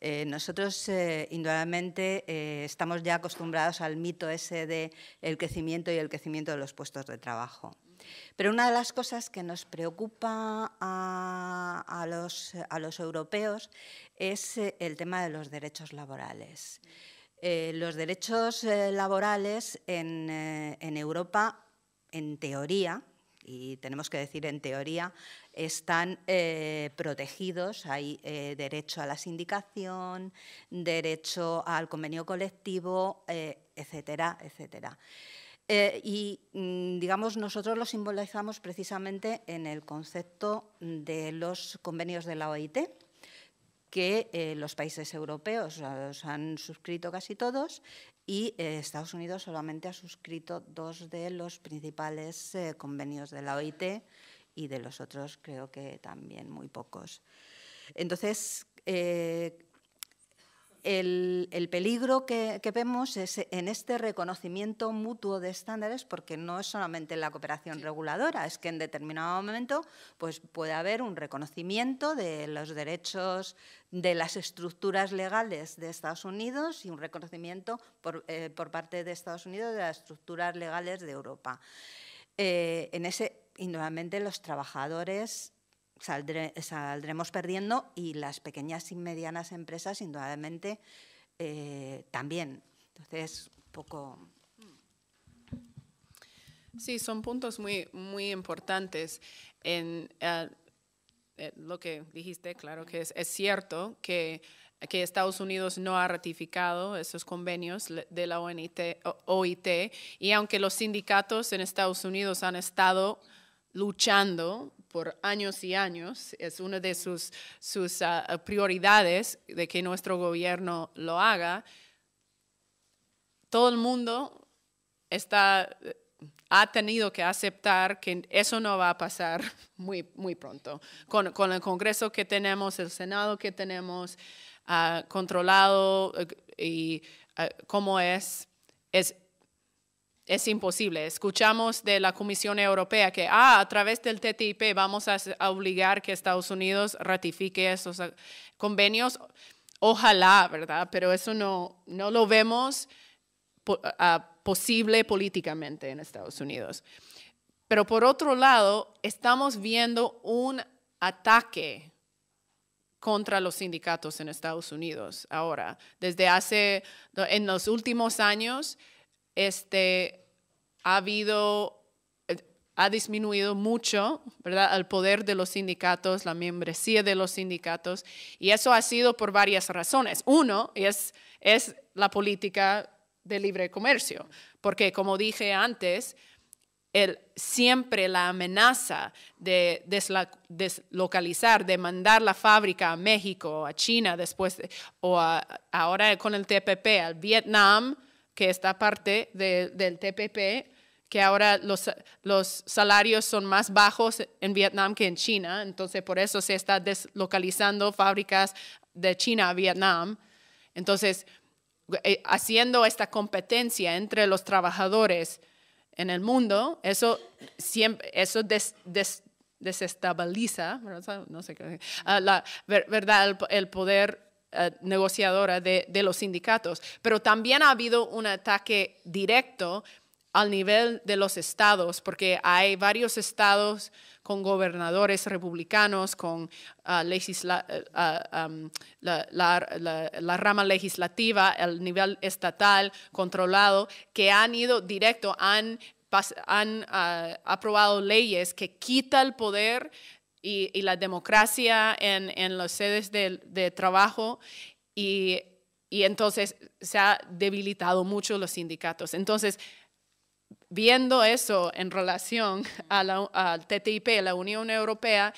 S1: eh, nosotros, eh, indudablemente, eh, estamos ya acostumbrados al mito ese de el crecimiento y el crecimiento de los puestos de trabajo. Pero una de las cosas que nos preocupa a, los, europeos es el tema de los derechos laborales. los derechos laborales en Europa, en teoría, y tenemos que decir en teoría, están eh, protegidos. Hay eh, derecho a la sindicación, derecho al convenio colectivo, eh, etcétera, etcétera. y mm, digamos, nosotros lo simbolizamos precisamente en el concepto de los convenios de la OIT, que los países europeos han suscrito casi todos y eh, Estados Unidos solamente ha suscrito dos de los principales eh, convenios de la OIT y de los otros creo que también muy pocos. Entonces, eh, el, peligro que, vemos es en este reconocimiento mutuo de estándares, porque no es solamente la cooperación reguladora, es que en determinado momento pues, puede haber un reconocimiento de los derechos de las estructuras legales de Estados Unidos y un reconocimiento por, eh, parte de Estados Unidos de las estructuras legales de Europa. Eh, en ese, indudablemente, los trabajadores saldremos perdiendo y las pequeñas y medianas empresas, indudablemente, eh, también. Entonces,
S2: poco. Sí, son puntos muy, muy importantes. En, eh, eh, lo que dijiste, claro que es, es cierto que, que, Estados Unidos no ha ratificado esos convenios de la OIT OIT y aunque los sindicatos en Estados Unidos han estado luchando por años y años. Es una de sus, sus ah, prioridades de que nuestro gobierno lo haga. Todo el mundo está, ha tenido que aceptar que eso no va a pasar muy, muy pronto. Con, con el Congreso que tenemos, el Senado que tenemos, ah, controlado eh, y ah, cómo es, es es imposible. Escuchamos de la Comisión Europea que ah, a través del TTIP vamos a, obligar que Estados Unidos ratifique esos eh, convenios. Ojalá, ¿verdad? Pero eso no, no lo vemos posible políticamente en Estados Unidos. Pero por otro lado, estamos viendo un ataque contra los sindicatos en Estados Unidos ahora. Desde hace, en los últimos años, este, ha habido, eh, ha disminuido mucho, ¿verdad?, el poder de los sindicatos, la membresía de los sindicatos, y eso ha sido por varias razones. Uno es, la política de libre comercio, porque como dije antes, el, siempre la amenaza de deslocalizar, de mandar la fábrica a México, a China después, o ahora con el TPP, al Vietnam, que está parte del TPP, que ahora los, los, salarios son más bajos en Vietnam que en China, entonces por eso se está deslocalizando fábricas de China a Vietnam. Entonces, eh, haciendo esta competencia entre los trabajadores en el mundo, eso, siempre, eso desestabiliza, ah, la, verdad, el poder eh, negociadora de, los sindicatos, pero también ha habido un ataque directo al nivel de los estados, porque hay varios estados con gobernadores republicanos, con ah, eh, ah, la, rama legislativa, el nivel estatal controlado, que han ido directo, han, ah, aprobado leyes que quita el poder y, la democracia en, los sedes de, trabajo y, y, entonces se ha debilitado mucho los sindicatos. Entonces, viendo eso en relación al TTIP, la Unión Europea,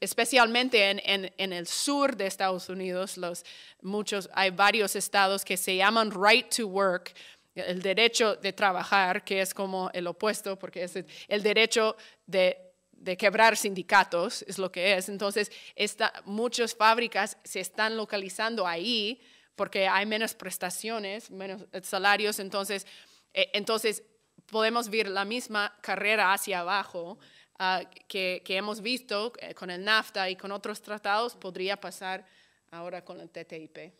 S2: especialmente en, en, en, el sur de Estados Unidos, los, muchos, hay varios estados que se llaman right to work, el derecho de trabajar, que es como el opuesto, porque es el derecho de de quebrar sindicatos, es lo que es. Entonces, esta, muchas fábricas se están localizando ahí porque hay menos prestaciones, menos eh, salarios, entonces, eh, entonces podemos ver la misma carrera hacia abajo ah, que, que, hemos visto eh, con el NAFTA y con otros tratados, podría pasar ahora con el TTIP.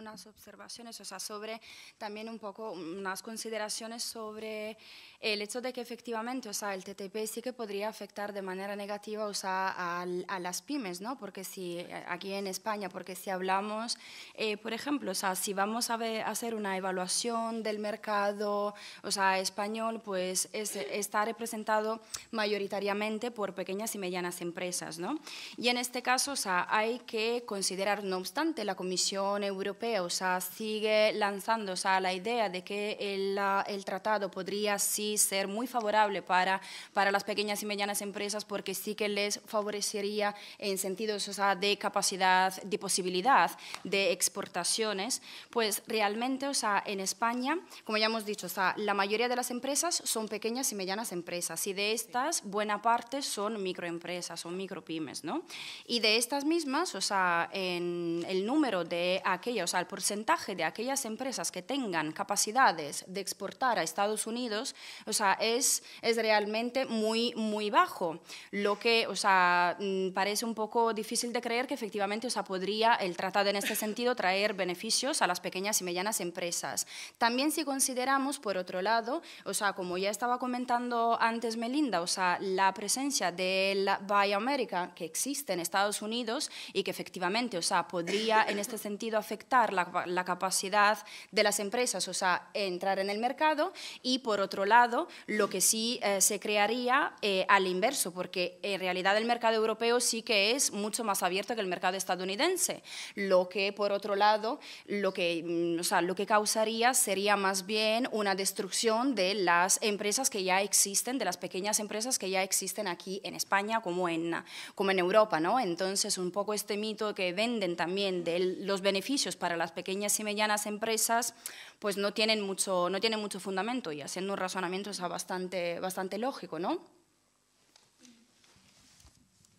S2: unas observaciones,
S3: o sea, sobre también un poco unas consideraciones sobre el hecho de que efectivamente, o sea, el TTP sí que podría afectar de manera negativa, o sea, a, las pymes, ¿no? Porque si aquí en España, porque si hablamos, eh, por ejemplo, o sea, si vamos a, hacer una evaluación del mercado, o sea, español, pues está representado mayoritariamente por pequeñas y medianas empresas, ¿no? Y en este caso, o sea, hay que considerar, no obstante, la Comisión Europea o sea, sigue lanzando o sea, la idea de que el, el, tratado podría sí ser muy favorable para, para las pequeñas y medianas empresas porque sí que les favorecería en sentidos o sea, de capacidad, de posibilidad de exportaciones, pues realmente o sea, en España, como ya hemos dicho, o sea, la mayoría de las empresas son pequeñas y medianas empresas y de estas buena parte son microempresas, son micropymes, ¿no? Y de estas mismas, o sea, en el número de aquellas, o sea, el porcentaje de aquellas empresas que tengan capacidades de exportar a Estados Unidos, o sea, es, es realmente muy, muy bajo, lo que, o sea, mm, parece un poco difícil de creer que efectivamente, o sea, podría el tratado en este sentido traer beneficios a las pequeñas y medianas empresas. También si consideramos, por otro lado, o sea, como ya estaba comentando antes Melinda, o sea, la presencia de la Buy America que existe en Estados Unidos y que efectivamente, o sea, podría en este sentido afectar la, capacidad de las empresas, o sea, entrar en el mercado, y por otro lado, lo que sí eh, se crearía eh, al inverso, porque en realidad el mercado europeo sí que es mucho más abierto que el mercado estadounidense, lo que por otro lado, lo que, mm, o sea, lo que causaría sería más bien una destrucción de las empresas que ya existen, de las pequeñas empresas que ya existen aquí en España como en, como en Europa, ¿no? Entonces, un poco este mito que venden también de los beneficios para las pequeñas y medianas empresas pues no tienen mucho, no tienen mucho fundamento y haciendo un razonamiento es bastante, bastante
S2: lógico, ¿no?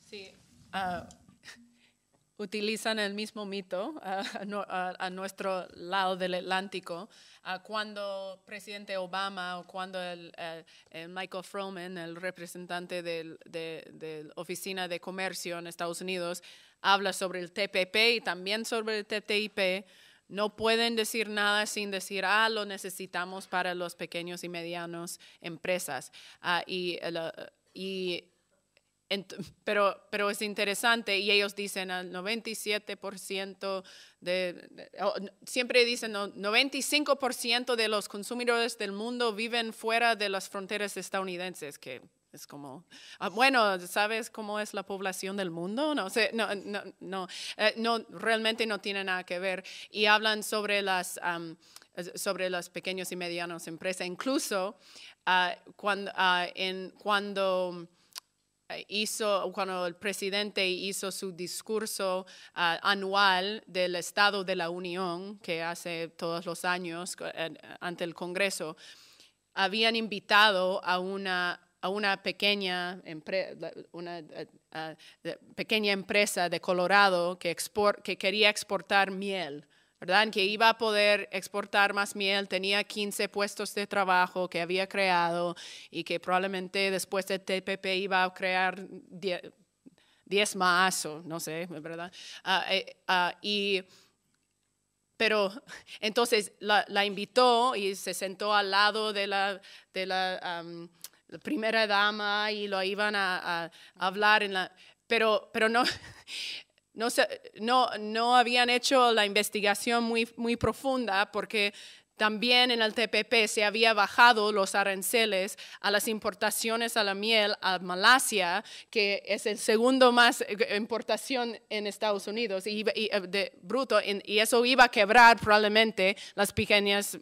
S2: Sí. Ah, utilizan el mismo mito ah, a, nuestro lado del Atlántico. Ah, cuando presidente Obama o cuando el, Michael Froman, el representante de, de la Oficina de Comercio en Estados Unidos, habla sobre el TPP y también sobre el TTIP. No pueden decir nada sin decir, ah, lo necesitamos para los pequeños y medianos empresas. Ah, eh, pero, pero es interesante y ellos dicen al 97% de, siempre dicen no, 95% de los consumidores del mundo viven fuera de las fronteras estadounidenses, que es como, ah, bueno, ¿sabes cómo es la población del mundo? No sé, no, no, no, eh, no, realmente no tiene nada que ver. Y hablan sobre las, sobre las pequeñas y medianas empresas. Incluso ah, ah, cuando, hizo, cuando el presidente hizo su discurso anual del Estado de la Unión, que hace todos los años eh, ante el Congreso, habían invitado a una a una pequeña, una, pequeña empresa de Colorado que, quería exportar miel. ¿verdad? Que iba a poder exportar más miel, tenía 15 puestos de trabajo que había creado y que probablemente después del TPP iba a crear 10 más o no sé, ¿verdad? Ah, eh, ah, pero entonces la, invitó y se sentó al lado de la, de la primera dama y lo iban a, hablar en la... Pero, pero no, no, no, no habían hecho la investigación muy, muy profunda porque también en el TPP se había bajado los aranceles a las importaciones a la miel a Malasia, que es el segundo más eh, importación en Estados Unidos y, eh, de bruto, y eso iba a quebrar probablemente las pequeñas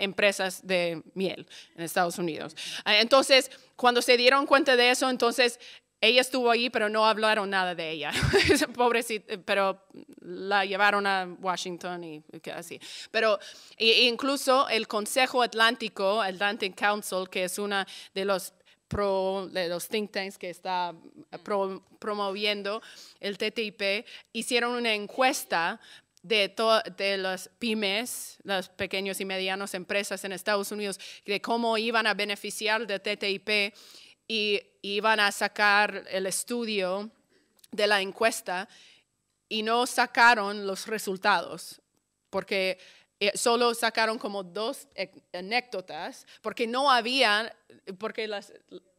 S2: empresas de miel en Estados Unidos. Ah, entonces, cuando se dieron cuenta de eso, entonces ella estuvo ahí pero no hablaron nada de ella. Pobrecita, eh, pero la llevaron a Washington y, así. Pero e, e incluso el Consejo Atlántico, Atlantic Council, que es una de los pro, de los think tanks que está eh, mm. promoviendo el TTIP, hicieron una encuesta de, de las pymes, las pequeñas y medianas empresas en Estados Unidos, de cómo iban a beneficiar del TTIP y iban a sacar el estudio de la encuesta y no sacaron los resultados porque eh, solo sacaron como dos e-, anécdotas porque no había, porque las,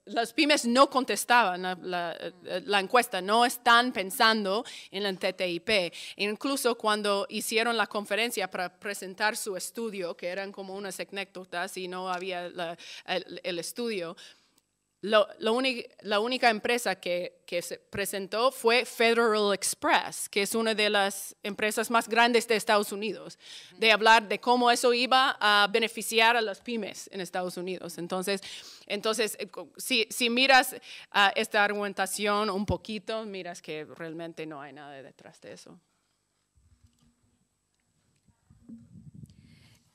S2: las pymes no contestaban la, la, encuesta, no están pensando en el TTIP. Incluso cuando hicieron la conferencia para presentar su estudio, que eran como unas anécdotas y no había el estudio, la única empresa que, se presentó fue Federal Express, que es una de las empresas más grandes de Estados Unidos, de hablar de cómo eso iba a beneficiar a las pymes en Estados Unidos. Entonces, entonces eh, si, miras ah, esta argumentación un poquito, miras que realmente no hay nada detrás de eso.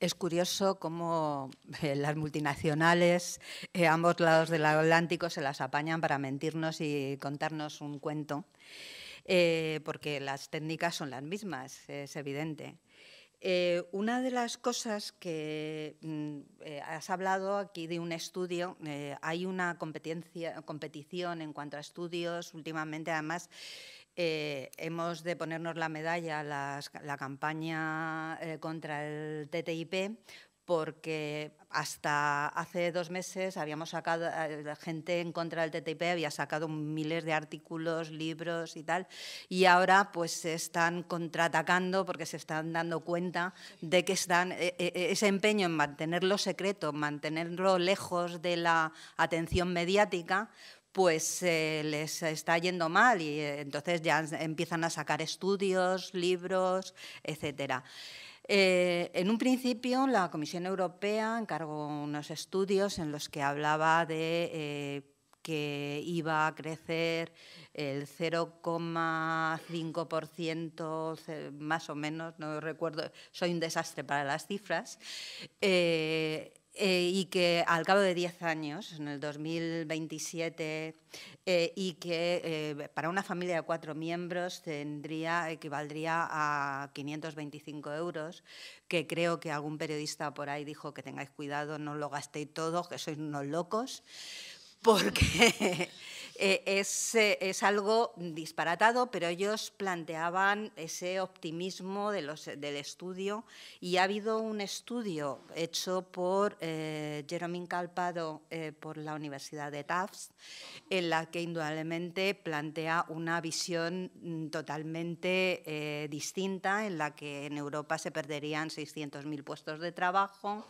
S1: Es curioso cómo eh, las multinacionales eh, ambos lados del Atlántico se las apañan para mentirnos y contarnos un cuento, eh, porque las técnicas son las mismas, es evidente. Eh, una de las cosas que mm, has hablado aquí de un estudio, hay una competencia, competición en cuanto a estudios últimamente, además eh, hemos de ponernos la medalla la campaña eh, contra el TTIP porque hasta hace dos meses habíamos sacado, eh, la gente en contra del TTIP había sacado miles de artículos, libros y tal, y ahora pues se están contraatacando porque se están dando cuenta de que están, ese empeño en mantenerlo secreto, mantenerlo lejos de la atención mediática, pues les está yendo mal y eh, entonces ya empiezan a sacar estudios, libros, etc. Eh, en un principio, la Comisión Europea encargó unos estudios en los que hablaba de eh, que iba a crecer el 0,5%, más o menos, no recuerdo, soy un desastre para las cifras, eh, y que al cabo de 10 años, en el 2027, eh, y que eh, para una familia de cuatro miembros tendría, equivaldría a 525 euros, que creo que algún periodista por ahí dijo que tengáis cuidado, no lo gastéis todo, que sois unos locos, porque... Eh, eh, es, algo disparatado, pero ellos planteaban ese optimismo del estudio y ha habido un estudio hecho por eh, Calpado eh, por la Universidad de Tufts, en la que indudablemente plantea una visión mm, totalmente distinta, en la que en Europa se perderían 600.000 puestos de trabajo,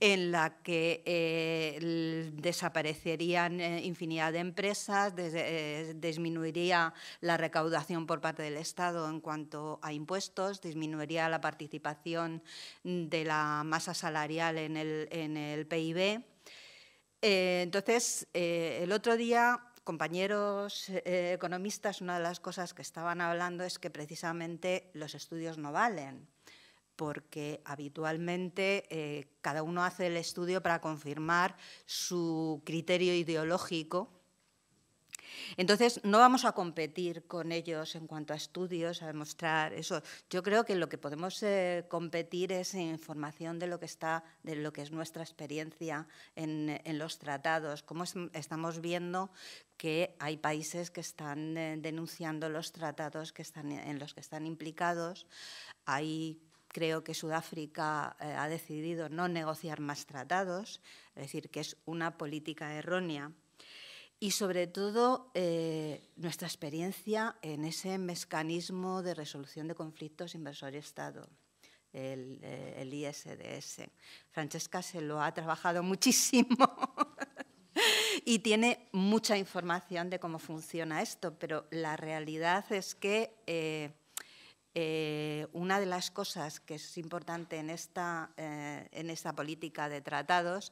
S1: en la que desaparecerían infinidad de empresas, eh, disminuiría la recaudación por parte del Estado en cuanto a impuestos, disminuiría la participación de la masa salarial en el, PIB. Eh, entonces, eh, el otro día compañeros economistas, una de las cosas que estaban hablando es que precisamente los estudios no valen, porque habitualmente cada uno hace el estudio para confirmar su criterio ideológico entonces, no vamos a competir con ellos en cuanto a estudios, a demostrar eso. Yo creo que lo que podemos eh, competir es en formación de lo que está, de lo que es nuestra experiencia en, los tratados, cómo estamos viendo que hay países que están eh, denunciando los tratados que en los que están implicados. Hay creo que Sudáfrica eh, ha decidido no negociar más tratados, es decir, que es una política errónea y sobre todo eh, nuestra experiencia en ese mecanismo de resolución de conflictos inversor-estado, el, eh, ISDS. Francesca se lo ha trabajado muchísimo y tiene mucha información de cómo funciona esto, pero la realidad es que eh, una de las cosas que es importante en esta, en esta política de tratados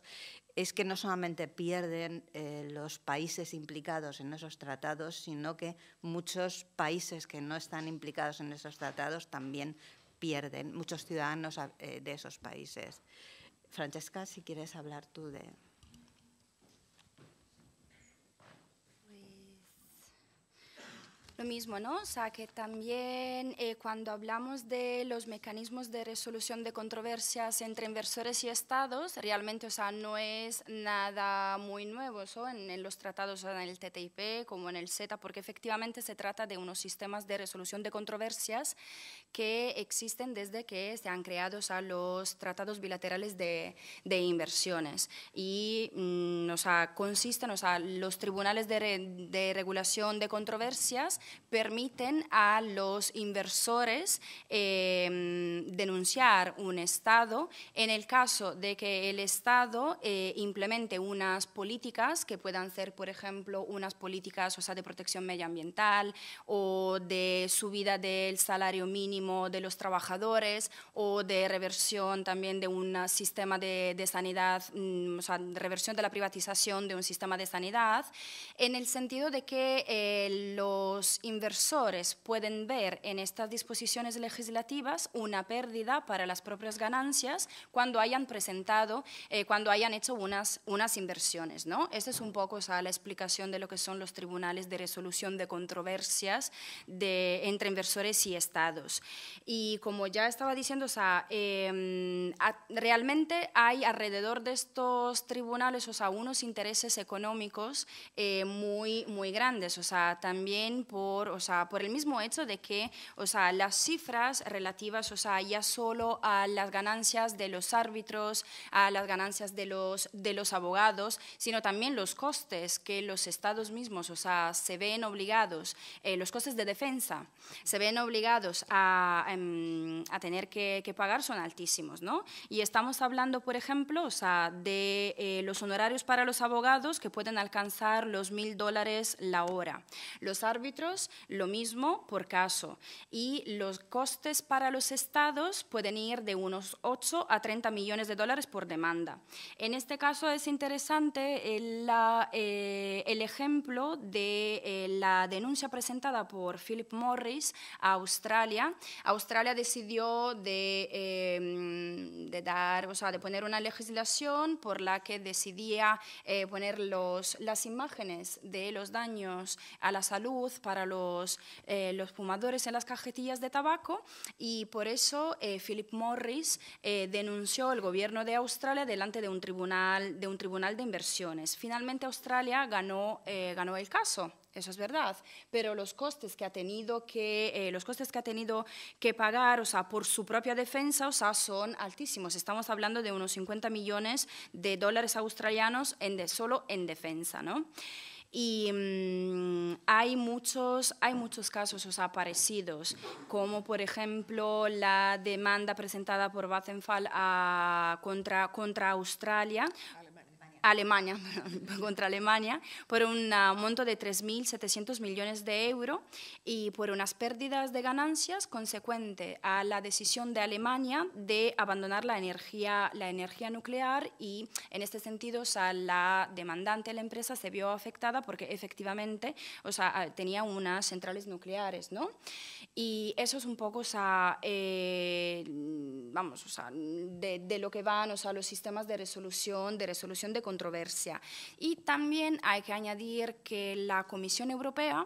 S1: es que no solamente pierden eh, los países implicados en esos tratados, sino que muchos países que no están implicados en esos tratados también pierden, muchos ciudadanos eh, de esos países. Francesca, si quieres hablar tú de...
S3: Lo mismo, ¿no? O sea, que también eh, cuando hablamos de los mecanismos de resolución de controversias entre inversores y estados, realmente, o sea, no es nada muy nuevo, so en, los tratados, en el TTIP como en el CETA, porque efectivamente se trata de unos sistemas de resolución de controversias que existen desde que se han creado, los tratados bilaterales de, inversiones. Y, mm, o sea, consisten, o sea, los tribunales de, de regulación de controversias permiten a los inversores em, denunciar un Estado en el caso de que el Estado eh, implemente unas políticas que puedan ser, por ejemplo, unas políticas o sea, de protección medioambiental o de subida del salario mínimo de los trabajadores o de reversión también de un sistema de, sanidad, mm, o sea, reversión de la privatización de un sistema de sanidad, en el sentido de que eh, los inversores pueden ver en estas disposiciones legislativas una pérdida para las propias ganancias cuando hayan presentado, eh, cuando hayan hecho unas, unas inversiones. ¿no? Esta es un poco o sea, la explicación de lo que son los tribunales de resolución de controversias de, entre inversores y estados. Y como ya estaba diciendo, o sea, em, realmente hay alrededor de estos tribunales o sea, unos intereses económicos eh, muy, muy grandes. O sea, también por por, o sea, por el mismo hecho de que o sea, las cifras relativas o sea, ya solo a las ganancias de los árbitros, a las ganancias de los, de los abogados, sino también los costes que los estados mismos o sea, se ven obligados, eh, los costes de defensa, se ven obligados a, em, a, tener que, pagar son altísimos. ¿no? Y estamos hablando, por ejemplo, o sea, de eh, los honorarios para los abogados que pueden alcanzar los mil dólares la hora. Los árbitros lo mismo por caso. Y los costes para los estados pueden ir de unos 8 a 30 millones de dólares por demanda. En este caso es interesante eh, eh, el, ejemplo de eh, la denuncia presentada por Philip Morris a Australia. Australia decidió de, em, de dar, o sea, de poner una legislación por la que decidía poner los, las imágenes de los daños a la salud para los, eh, los fumadores en las cajetillas de tabaco y por eso eh, Philip Morris eh, denunció el gobierno de Australia delante de un tribunal de, un tribunal de inversiones. Finalmente Australia ganó, ganó el caso eso es verdad, pero los costes que ha tenido que, los costes que, ha tenido que pagar o sea, por su propia defensa o sea, son altísimos. Estamos hablando de unos 50 millones de dólares australianos en de, solo en defensa. ¿no? Y mm, hay, muchos, hay muchos casos o como por ejemplo la demanda presentada por Vattenfall a, ah, contra, contra Australia Alemania, contra Alemania, por un ah, monto de 3.700 millones de euros y por unas pérdidas de ganancias consecuente a la decisión de Alemania de abandonar la energía, la energía nuclear y en este sentido la demandante, la empresa, se vio afectada porque efectivamente o sea, ah, tenía unas centrales nucleares. ¿no? Y eso es un poco, o sea, eh, vamos, o sea, de, lo que van o sea, los sistemas de resolución, de resolución de controversia. Y también hay que añadir que la Comisión Europea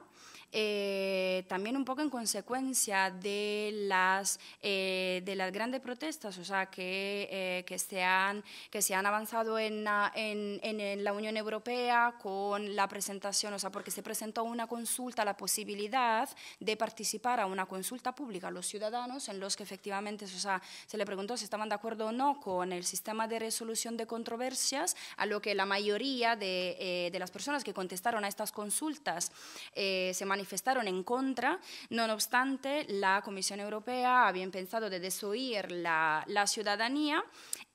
S3: eh, también un poco en consecuencia de las, eh, de las grandes protestas, o sea, que, eh, que, se, han, que se han avanzado en, en, la Unión Europea con la presentación, o sea, porque se presentó una consulta, la posibilidad de participar a una consulta pública a los ciudadanos en los que efectivamente, o sea, se le preguntó si estaban de acuerdo o no con el sistema de resolución de controversias, a lo que la mayoría de, de las personas que contestaron a estas consultas se manifestaron manifestaron en contra. No obstante, la Comisión Europea había pensado de desoír la, la ciudadanía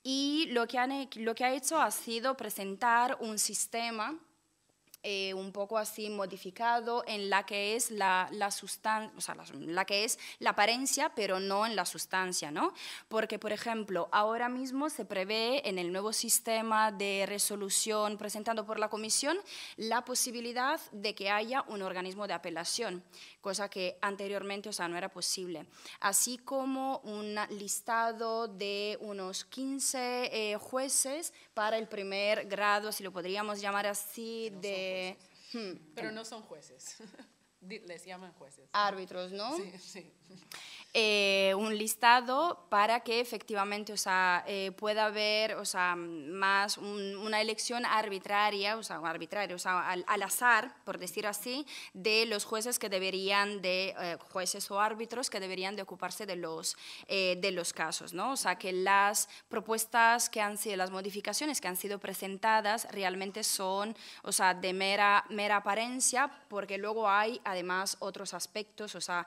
S3: y lo que, han, lo que ha hecho ha sido presentar un sistema eh, un poco así modificado en la que es la, la la, que es la apariencia, pero no en la sustancia, ¿no? Porque, por ejemplo, ahora mismo se prevé en el nuevo sistema de resolución presentado por la Comisión la posibilidad de que haya un organismo de apelación cosa que anteriormente, o sea, no era posible. Así como un listado de unos 15 eh, jueces para el primer grado, si lo podríamos llamar así, de... Hmm. Pero no
S2: son jueces. Les llaman jueces. Árbitros, ¿no? Sí, sí.
S3: Eh, un listado para que efectivamente o sea, eh, pueda haber o sea, más una elección arbitraria, o sea, arbitraria, al, azar, por decir así, de los jueces que deberían de eh, jueces o árbitros que deberían de ocuparse de los de los casos, ¿no? O sea, que las propuestas que han sido las modificaciones que han sido presentadas realmente son, o sea, de mera mera apariencia, porque luego hay además otros aspectos, o sea,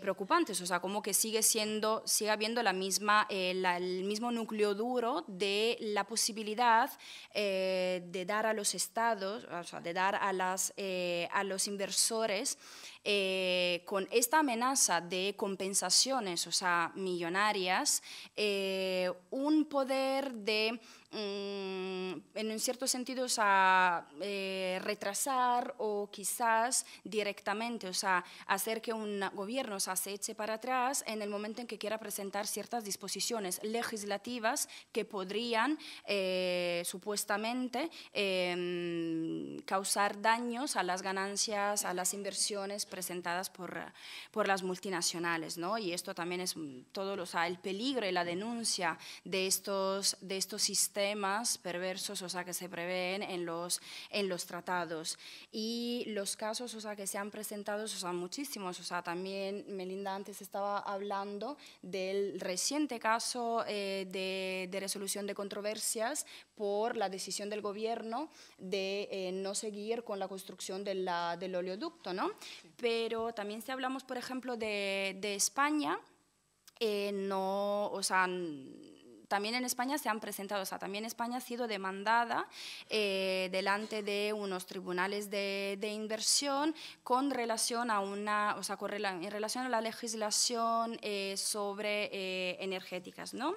S3: preocupantes, o sea como que sigue siendo, sigue habiendo la misma, eh, el mismo núcleo duro de la posibilidad eh, de dar a los estados, o sea, de dar a, las, eh, a los inversores con esta amenaza de compensaciones, o sea, millonarias, un poder de Mm, en un cierto sentido, o eh, retrasar o quizás directamente, o sea, hacer que un gobierno se eche para atrás en el momento en que quiera presentar ciertas disposiciones legislativas que podrían eh, supuestamente em, causar daños a las ganancias, a las inversiones presentadas por, por las multinacionales, ¿no? Y esto también es todo, o el peligro y la denuncia de estos, de estos sistemas perversos, o sea, que se prevén en los, en los tratados. Y los casos, o sea, que se han presentado, o sea, muchísimos, o sea, también Melinda antes estaba hablando del reciente caso eh, de, de, resolución de controversias por la decisión del gobierno de eh, no seguir con la construcción de la, del oleoducto, ¿no? Pero también si hablamos, por ejemplo, de, de España, eh, no, o sea, también en España se han presentado, o sea, también España ha sido demandada eh, delante de unos tribunales de, inversión con relación a una, o sea, con en relación a la legislación eh, sobre eh, energéticas, ¿no?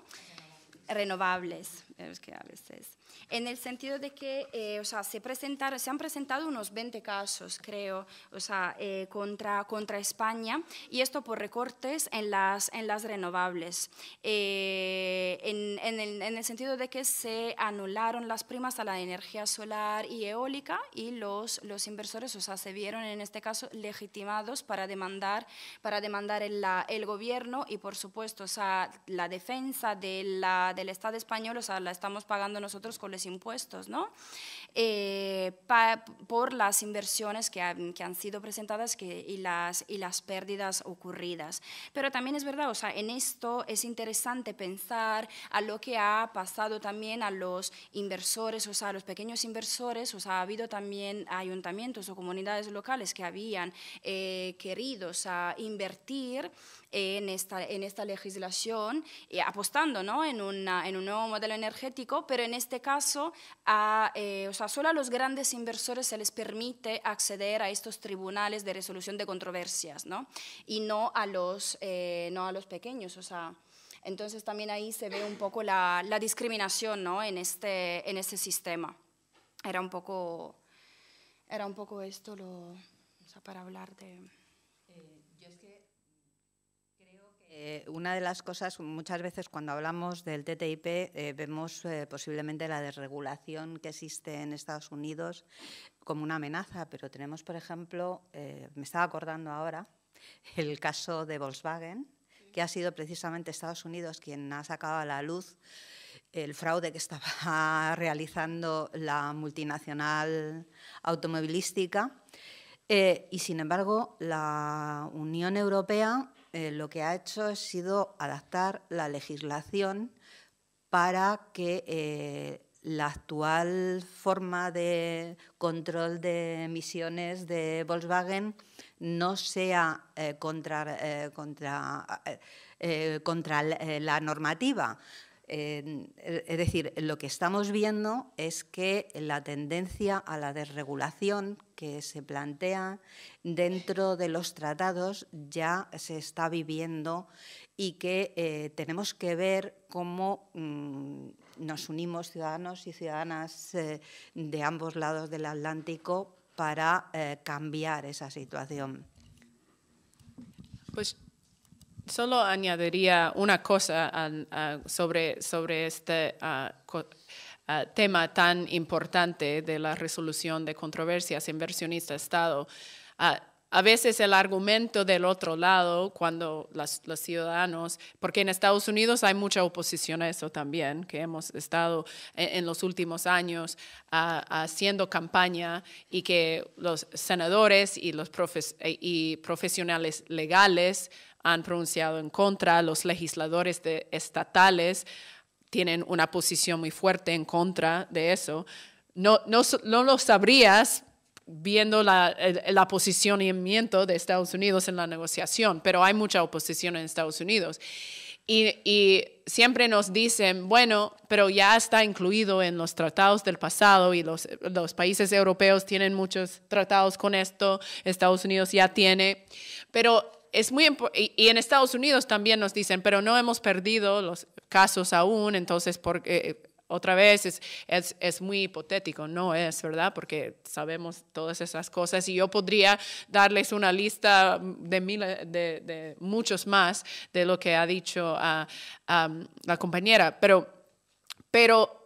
S3: Renovables, es que a veces en el sentido de que eh, o sea, se, presentaron, se han presentado unos 20 casos, creo, o sea, eh, contra, contra España, y esto por recortes en las, en las renovables, eh, en, el, en, el, sentido de que se anularon las primas a la energía solar y eólica y los, los inversores o sea, se vieron en este caso legitimados para demandar, para demandar el, la, el gobierno y por supuesto o sea, la defensa de la, del Estado español o sea, la estamos pagando nosotros con los impuestos, ¿no? Eh, por las inversiones que han, sido presentadas que, y, las, y las pérdidas ocurridas. Pero también es verdad, o sea, en esto es interesante pensar a lo que ha pasado también a los inversores, o sea, a los pequeños inversores, o sea, ha habido también ayuntamientos o comunidades locales que habían eh, querido invertir en esta, en esta legislación, eh, apostando ¿no? en, en, un nuevo modelo energético, pero en este caso a, eh, o sea, solo a los grandes inversores se les permite acceder a estos tribunales de resolución de controversias ¿no? y no a, los, eh, no a los pequeños. O sea, entonces también ahí se ve un poco la, discriminación ¿no? en, este, en este sistema. Era un poco, era un poco esto lo, para hablar de...
S1: Eh, una de las cosas, muchas veces cuando hablamos del TTIP, eh, vemos eh, posiblemente la desregulación que existe en Estados Unidos como una amenaza, pero tenemos, por ejemplo, me estaba acordando ahora, el caso de Volkswagen, que ha sido precisamente Estados Unidos quien ha sacado a la luz el fraude que estaba realizando la multinacional automovilística. y sin embargo, la Unión Europea eh, lo que ha hecho ha sido adaptar la legislación para que eh, la actual forma de control de emisiones de Volkswagen no sea eh, contra la normativa, e, es decir, lo que estamos viendo es que la tendencia a la desregulación que se plantea dentro de los tratados ya se está viviendo y que eh, tenemos que ver cómo mm, nos unimos ciudadanos y ciudadanas eh, de ambos lados del Atlántico para eh,
S2: cambiar esa situación. Pues solo añadiría una cosa sobre, sobre este tema tan importante de la resolución de controversias inversionista-Estado. a veces el argumento del otro lado, cuando los ciudadanos, porque en Estados Unidos hay mucha oposición a eso también, que hemos estado e, en, los últimos años haciendo campaña y que los senadores y los e, y profesionales legales han pronunciado en contra, los legisladores de estatales tienen una posición muy fuerte en contra de eso. No, no, no lo sabrías viendo la, el, y posicionamiento de Estados Unidos en la negociación, pero hay mucha oposición en Estados Unidos. Y, y, siempre nos dicen, bueno, pero ya está incluido en los tratados del pasado y los, los países europeos tienen muchos tratados con esto, Estados Unidos ya tiene, pero es muy y en Estados Unidos también nos dicen, pero no hemos perdido los casos aún, entonces porque eh, otra vez es, es, muy hipotético, no es verdad, porque sabemos todas esas cosas y yo podría darles una lista de, de, muchos más de lo que ha dicho ah, ah, la compañera, pero, pero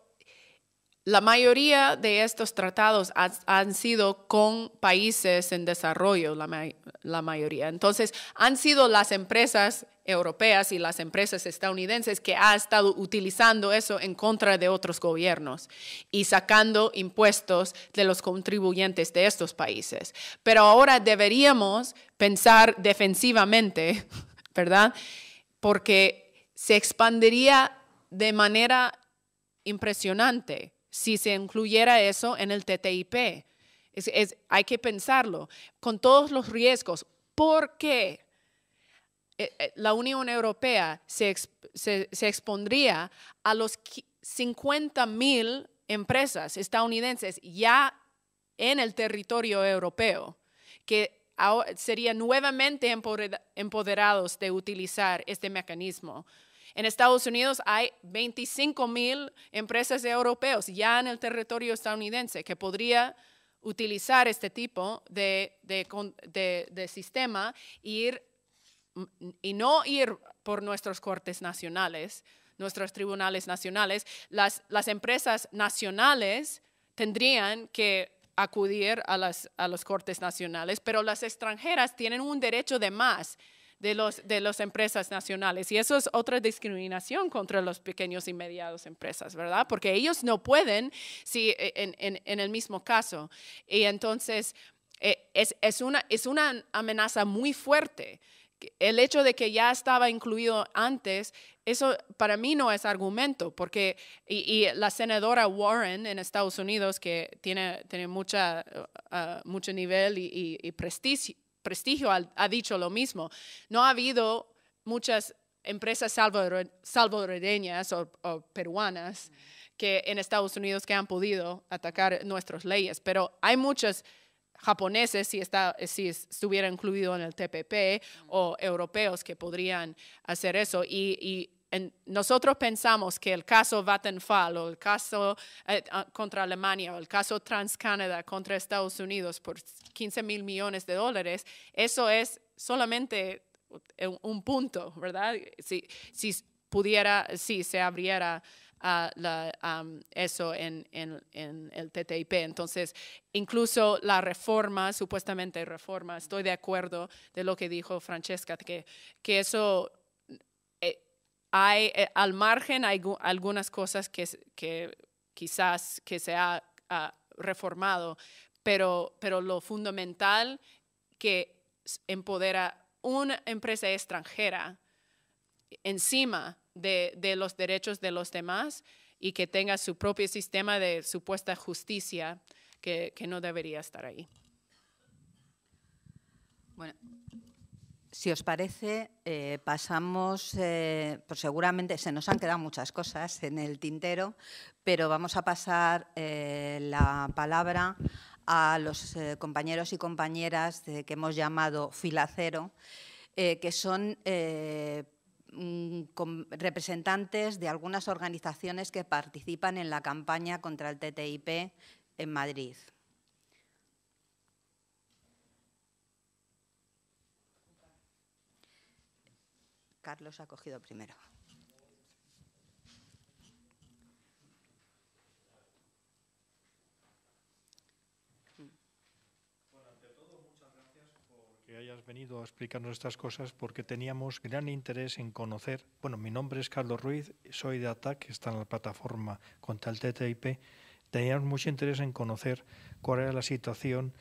S2: la mayoría de estos tratados han sido con países en desarrollo, la, la, mayoría. Entonces, han sido las empresas europeas y las empresas estadounidenses que han estado utilizando eso en contra de otros gobiernos y sacando impuestos de los contribuyentes de estos países. Pero ahora deberíamos pensar defensivamente, ¿verdad? Porque se expandiría de manera impresionante si se incluyera eso en el TTIP. hay que pensarlo, con todos los riesgos. ¿Por qué eh, eh, la Unión Europea se, expondría a los 50.000 empresas estadounidenses ya en el territorio europeo, que serían nuevamente empoderados de utilizar este mecanismo? En Estados Unidos hay 25 empresas de europeos ya en el territorio estadounidense que podría utilizar este tipo de, sistema ir, y no ir por nuestros cortes nacionales, nuestros tribunales nacionales. Las, empresas nacionales tendrían que acudir a las, a las cortes nacionales, pero las extranjeras tienen un derecho de más de las empresas nacionales. Y eso es otra discriminación contra los pequeños y mediados empresas, ¿verdad? Porque ellos no pueden, si e, en, el mismo caso. Y entonces e, es, una, es una amenaza muy fuerte. El hecho de que ya estaba incluido antes, eso para mí no es argumento, porque y, la senadora Warren en Estados Unidos, que tiene, tiene mucha, uh, uh, mucho nivel y prestigio, prestigio ha, dicho lo mismo. No ha habido muchas empresas salvadoreñas o, peruanas que en Estados Unidos que han podido atacar nuestras leyes, pero hay muchos japoneses si, está, si estuviera incluido en el TPP o europeos que podrían hacer eso. y nosotros pensamos que el caso Vattenfall o el caso eh, ah, contra Alemania o el caso TransCanada contra Estados Unidos por 15 mil millones de dólares, eso es solamente un punto, ¿verdad? Si, si pudiera, si se abriera ah, la, eso en, en, el TTIP. Entonces, incluso la reforma, supuestamente reforma, estoy de acuerdo de lo que dijo Francesca, que, que eso hay eh, al margen hay algunas cosas que, quizás que se ha, reformado, pero, pero lo fundamental que empodera una empresa extranjera encima de, los derechos de los demás y que tenga su propio sistema de supuesta justicia que, que no debería estar ahí. Bueno,
S1: si os parece, eh, pasamos, eh, pues seguramente se nos han quedado muchas cosas en el tintero, pero vamos a pasar eh, la palabra a los compañeros y compañeras que hemos llamado filacero, que son representantes de algunas organizaciones que participan en la campaña contra el TTIP en Madrid. Carlos ha cogido primero.
S4: todo, muchas gracias por que hayas venido a explicarnos estas cosas porque teníamos gran interés en conocer. Bueno, mi nombre es Carlos Ruiz, soy de ATAC, que está en la plataforma contra el TTIP. Teníamos mucho interés en conocer cuál era la situación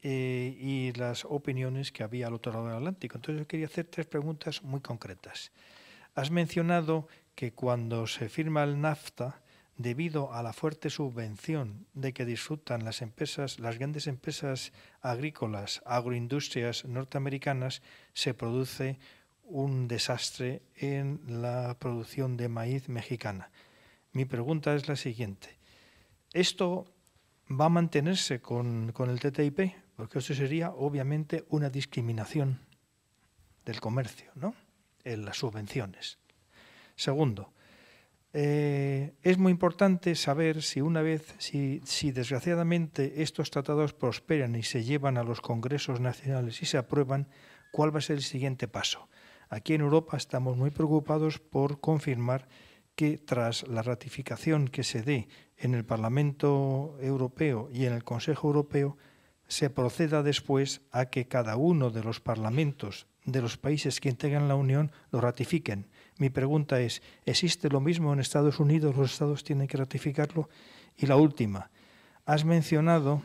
S4: eh, y las opiniones que había al otro lado del Atlántico. Entonces yo quería hacer tres preguntas muy concretas. Has mencionado que cuando se firma el NAFTA, debido a la fuerte subvención de que disfrutan las empresas, las grandes empresas agrícolas, agroindustrias norteamericanas, se produce un desastre en la producción de maíz mexicana. Mi pregunta es la siguiente. ¿Esto va a mantenerse con, con el TTIP? porque eso sería obviamente una discriminación del comercio, ¿no? En las subvenciones. Segundo, eh, es muy importante saber si una vez, si, desgraciadamente estos tratados prosperan y se llevan a los congresos nacionales y se aprueban, cuál va a ser el siguiente paso. Aquí en Europa estamos muy preocupados por confirmar que tras la ratificación que se dé en el Parlamento Europeo y en el Consejo Europeo, se proceda después a que cada uno de los parlamentos de los países que integran la Unión lo ratifiquen. Mi pregunta es, ¿existe lo mismo en Estados Unidos? ¿Los estados tienen que ratificarlo? Y la última, has mencionado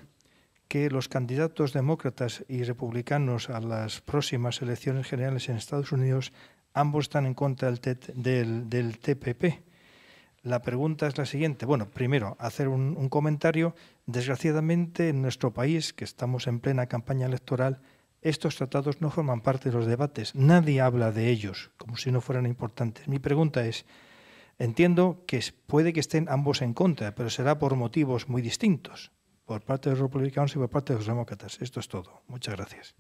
S4: que los candidatos demócratas y republicanos a las próximas elecciones generales en Estados Unidos ambos están en contra del, TPP. La pregunta es la siguiente. Bueno, primero, hacer un, comentario. Desgraciadamente, en nuestro país, que estamos en plena campaña electoral, estos tratados no forman parte de los debates. Nadie habla de ellos, como si no fueran importantes. Mi pregunta es, entiendo que puede que estén ambos en contra, pero será por motivos muy distintos, por parte de los republicanos y por parte de los demócratas. Esto es todo. Muchas gracias.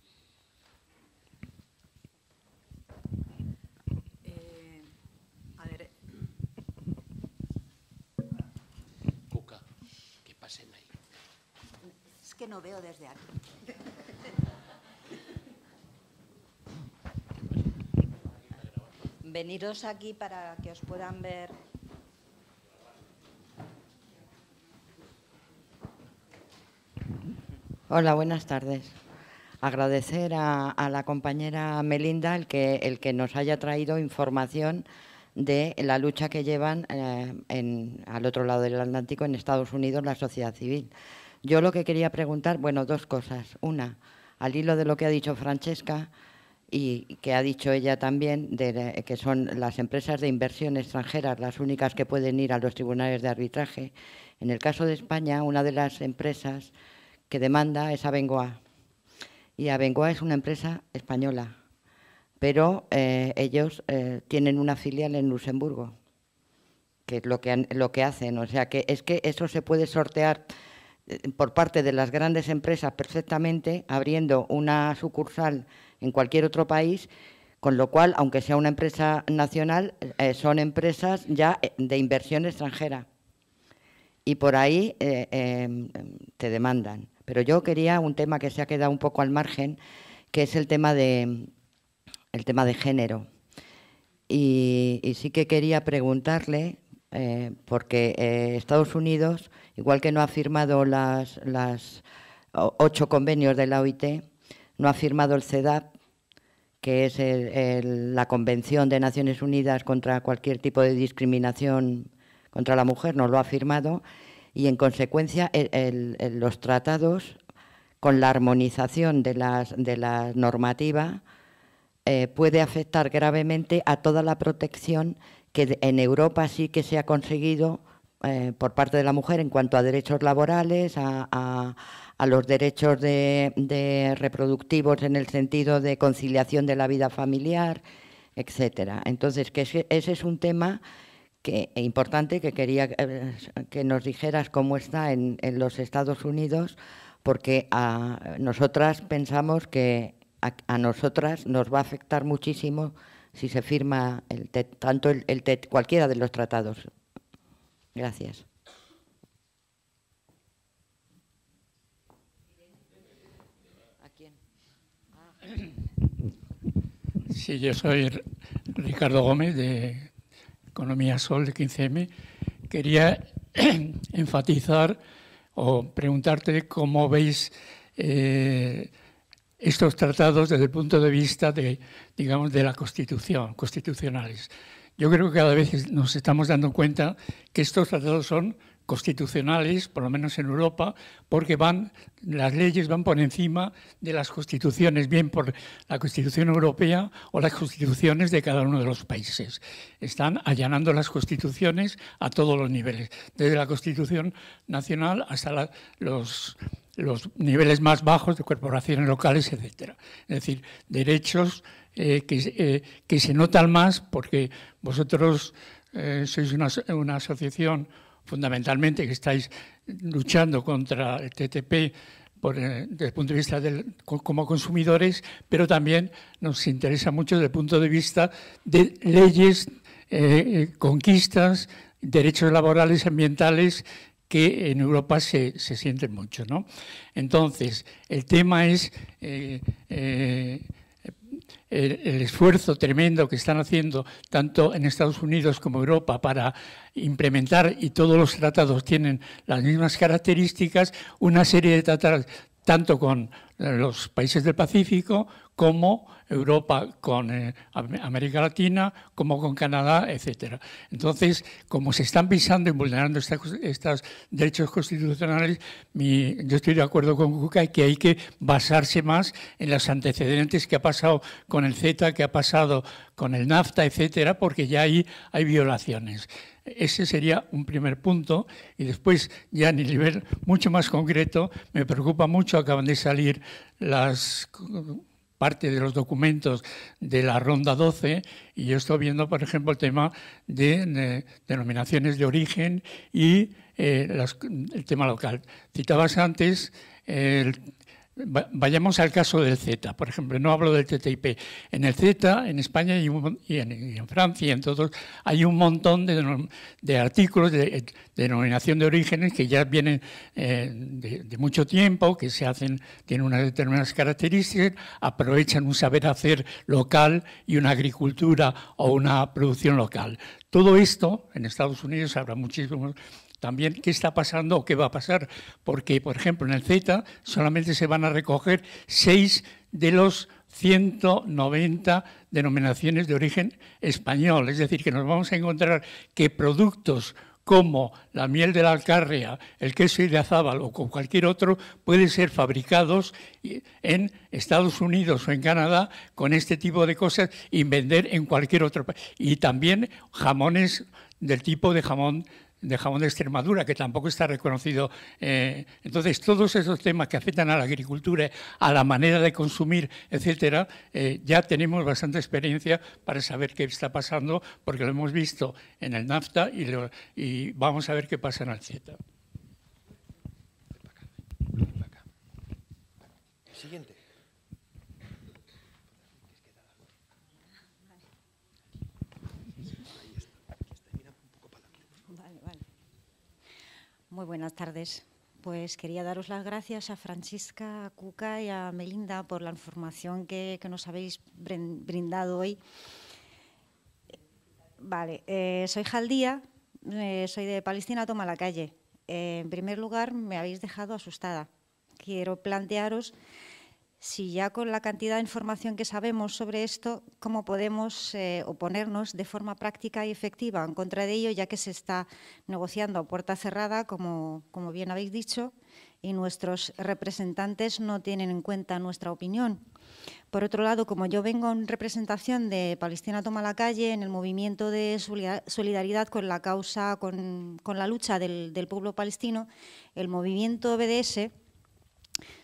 S1: no veo desde aquí. Veniros aquí para que os puedan ver.
S5: Hola, buenas tardes. Agradecer a, la compañera Melinda el que, el que nos haya traído información de la lucha que llevan eh, al otro lado del Atlántico, en Estados Unidos, la sociedad civil. Yo lo que quería preguntar, bueno, dos cosas. Una, al hilo de lo que ha dicho Francesca y que ha dicho ella también, de, que son las empresas de inversión extranjeras las únicas que pueden ir a los tribunales de arbitraje. En el caso de España, una de las empresas que demanda es Avengoa. Y Avengoa es una empresa española, pero eh, ellos eh, tienen una filial en Luxemburgo, que es lo que, lo que hacen. O sea, que es que eso se puede sortear eh, por parte de las grandes empresas perfectamente, abriendo una sucursal en cualquier otro país, con lo cual, aunque sea una empresa nacional, eh, son empresas ya eh, de inversión extranjera. Y por ahí em, te demandan. Pero yo quería un tema que se ha quedado un poco al margen, que es el tema de, el tema de género. y sí que quería preguntarle eh, porque eh, Estados Unidos, igual que no ha firmado las, las ocho convenios de la OIT, no ha firmado el CEDAP, que es la Convención de Naciones Unidas contra cualquier tipo de discriminación contra la mujer, no lo ha firmado, y en consecuencia los tratados, con la armonización de, las, de la normativa, eh, puede afectar gravemente a toda la protección que en Europa sí que se ha conseguido eh, por parte de la mujer en cuanto a derechos laborales, a, los derechos de, reproductivos en el sentido de conciliación de la vida familiar, etcétera. Entonces, que ese, es un tema que, e importante que quería eh, que nos dijeras cómo está en, los Estados Unidos, porque a nosotras pensamos que a, nosotras nos va a afectar muchísimo si se firma el TET, tanto el, el TET, cualquiera de los tratados. Gracias.
S6: ¿A ah. Sí, yo soy Ricardo Gómez de Economía Sol de 15M. Quería enfatizar o preguntarte cómo veis eh, estos tratados desde el punto de vista de, digamos, de la Constitución, constitucionales. Yo creo que cada vez nos estamos dando cuenta que estos tratados son constitucionales, por lo menos en Europa, porque van las leyes van por encima de las constituciones, bien por la Constitución Europea o las constituciones de cada uno de los países. Están allanando las constituciones a todos los niveles, desde la Constitución Nacional hasta los los niveles más bajos de corporaciones locales, etcétera. Es decir, derechos eh, eh, que, se notan más porque vosotros eh, sois una, asociación fundamentalmente que estáis luchando contra el TTP desde el punto de vista como consumidores, pero también nos interesa mucho desde el punto de vista de leyes, conquistas, derechos laborales, ambientales que en Europa se, sienten mucho. ¿no? Entonces, el tema es eh, eh, el, el, esfuerzo tremendo que están haciendo tanto en Estados Unidos como Europa para implementar, y todos los tratados tienen las mismas características, una serie de tratados tanto con los países del Pacífico, como Europa con eh, América Latina, como con Canadá, etc. Entonces, como se están pisando y vulnerando estos derechos constitucionales, yo estoy de acuerdo con y que hay que basarse más en los antecedentes que ha pasado con el Z, que ha pasado con el NAFTA, etcétera, porque ya ahí hay violaciones. Ese sería un primer punto. Y después, ya en el nivel mucho más concreto, me preocupa mucho, acaban de salir las parte de los documentos de la ronda 12 y yo estoy viendo, por ejemplo, el tema de, denominaciones de origen y eh, el tema local. Citabas antes el, Vayamos al caso del Z, por ejemplo, no hablo del TTIP. En el Z, en España y, en, Francia y en todos, hay un montón de, artículos de, eh, denominación de orígenes que ya vienen eh, de, mucho tiempo, que se hacen, tienen unas determinadas características, aprovechan un saber hacer local y una agricultura o una producción local. Todo esto en Estados Unidos habrá muchísimos también qué está pasando o qué va a pasar, porque, por ejemplo, en el Z solamente se van a recoger seis de los 190 denominaciones de origen español. Es decir, que nos vamos a encontrar que productos como la miel de la alcarria, el queso de azábal o con cualquier otro, pueden ser fabricados en Estados Unidos o en Canadá con este tipo de cosas y vender en cualquier otro país. Y también jamones del tipo de jamón de jamón de Extremadura, que tampoco está reconocido. Eh, entonces, todos esos temas que afectan a la agricultura, a la manera de consumir, etcétera, eh, ya tenemos bastante experiencia para saber qué está pasando, porque lo hemos visto en el NAFTA y, y vamos a ver qué pasa en el CETA.
S7: Siguiente.
S8: Muy buenas tardes. Pues quería daros las gracias a Francisca, a Cuca y a Melinda por la información que, nos habéis brindado hoy. Vale, eh, soy Jaldía, eh, soy de Palestina, toma la calle. Eh, en primer lugar, me habéis dejado asustada. Quiero plantearos si ya con la cantidad de información que sabemos sobre esto, cómo podemos eh, oponernos de forma práctica y efectiva en contra de ello, ya que se está negociando a puerta cerrada, como, bien habéis dicho, y nuestros representantes no tienen en cuenta nuestra opinión. Por otro lado, como yo vengo en representación de Palestina Toma la Calle, en el movimiento de solidaridad con la causa, con, la lucha del, del pueblo palestino, el movimiento BDS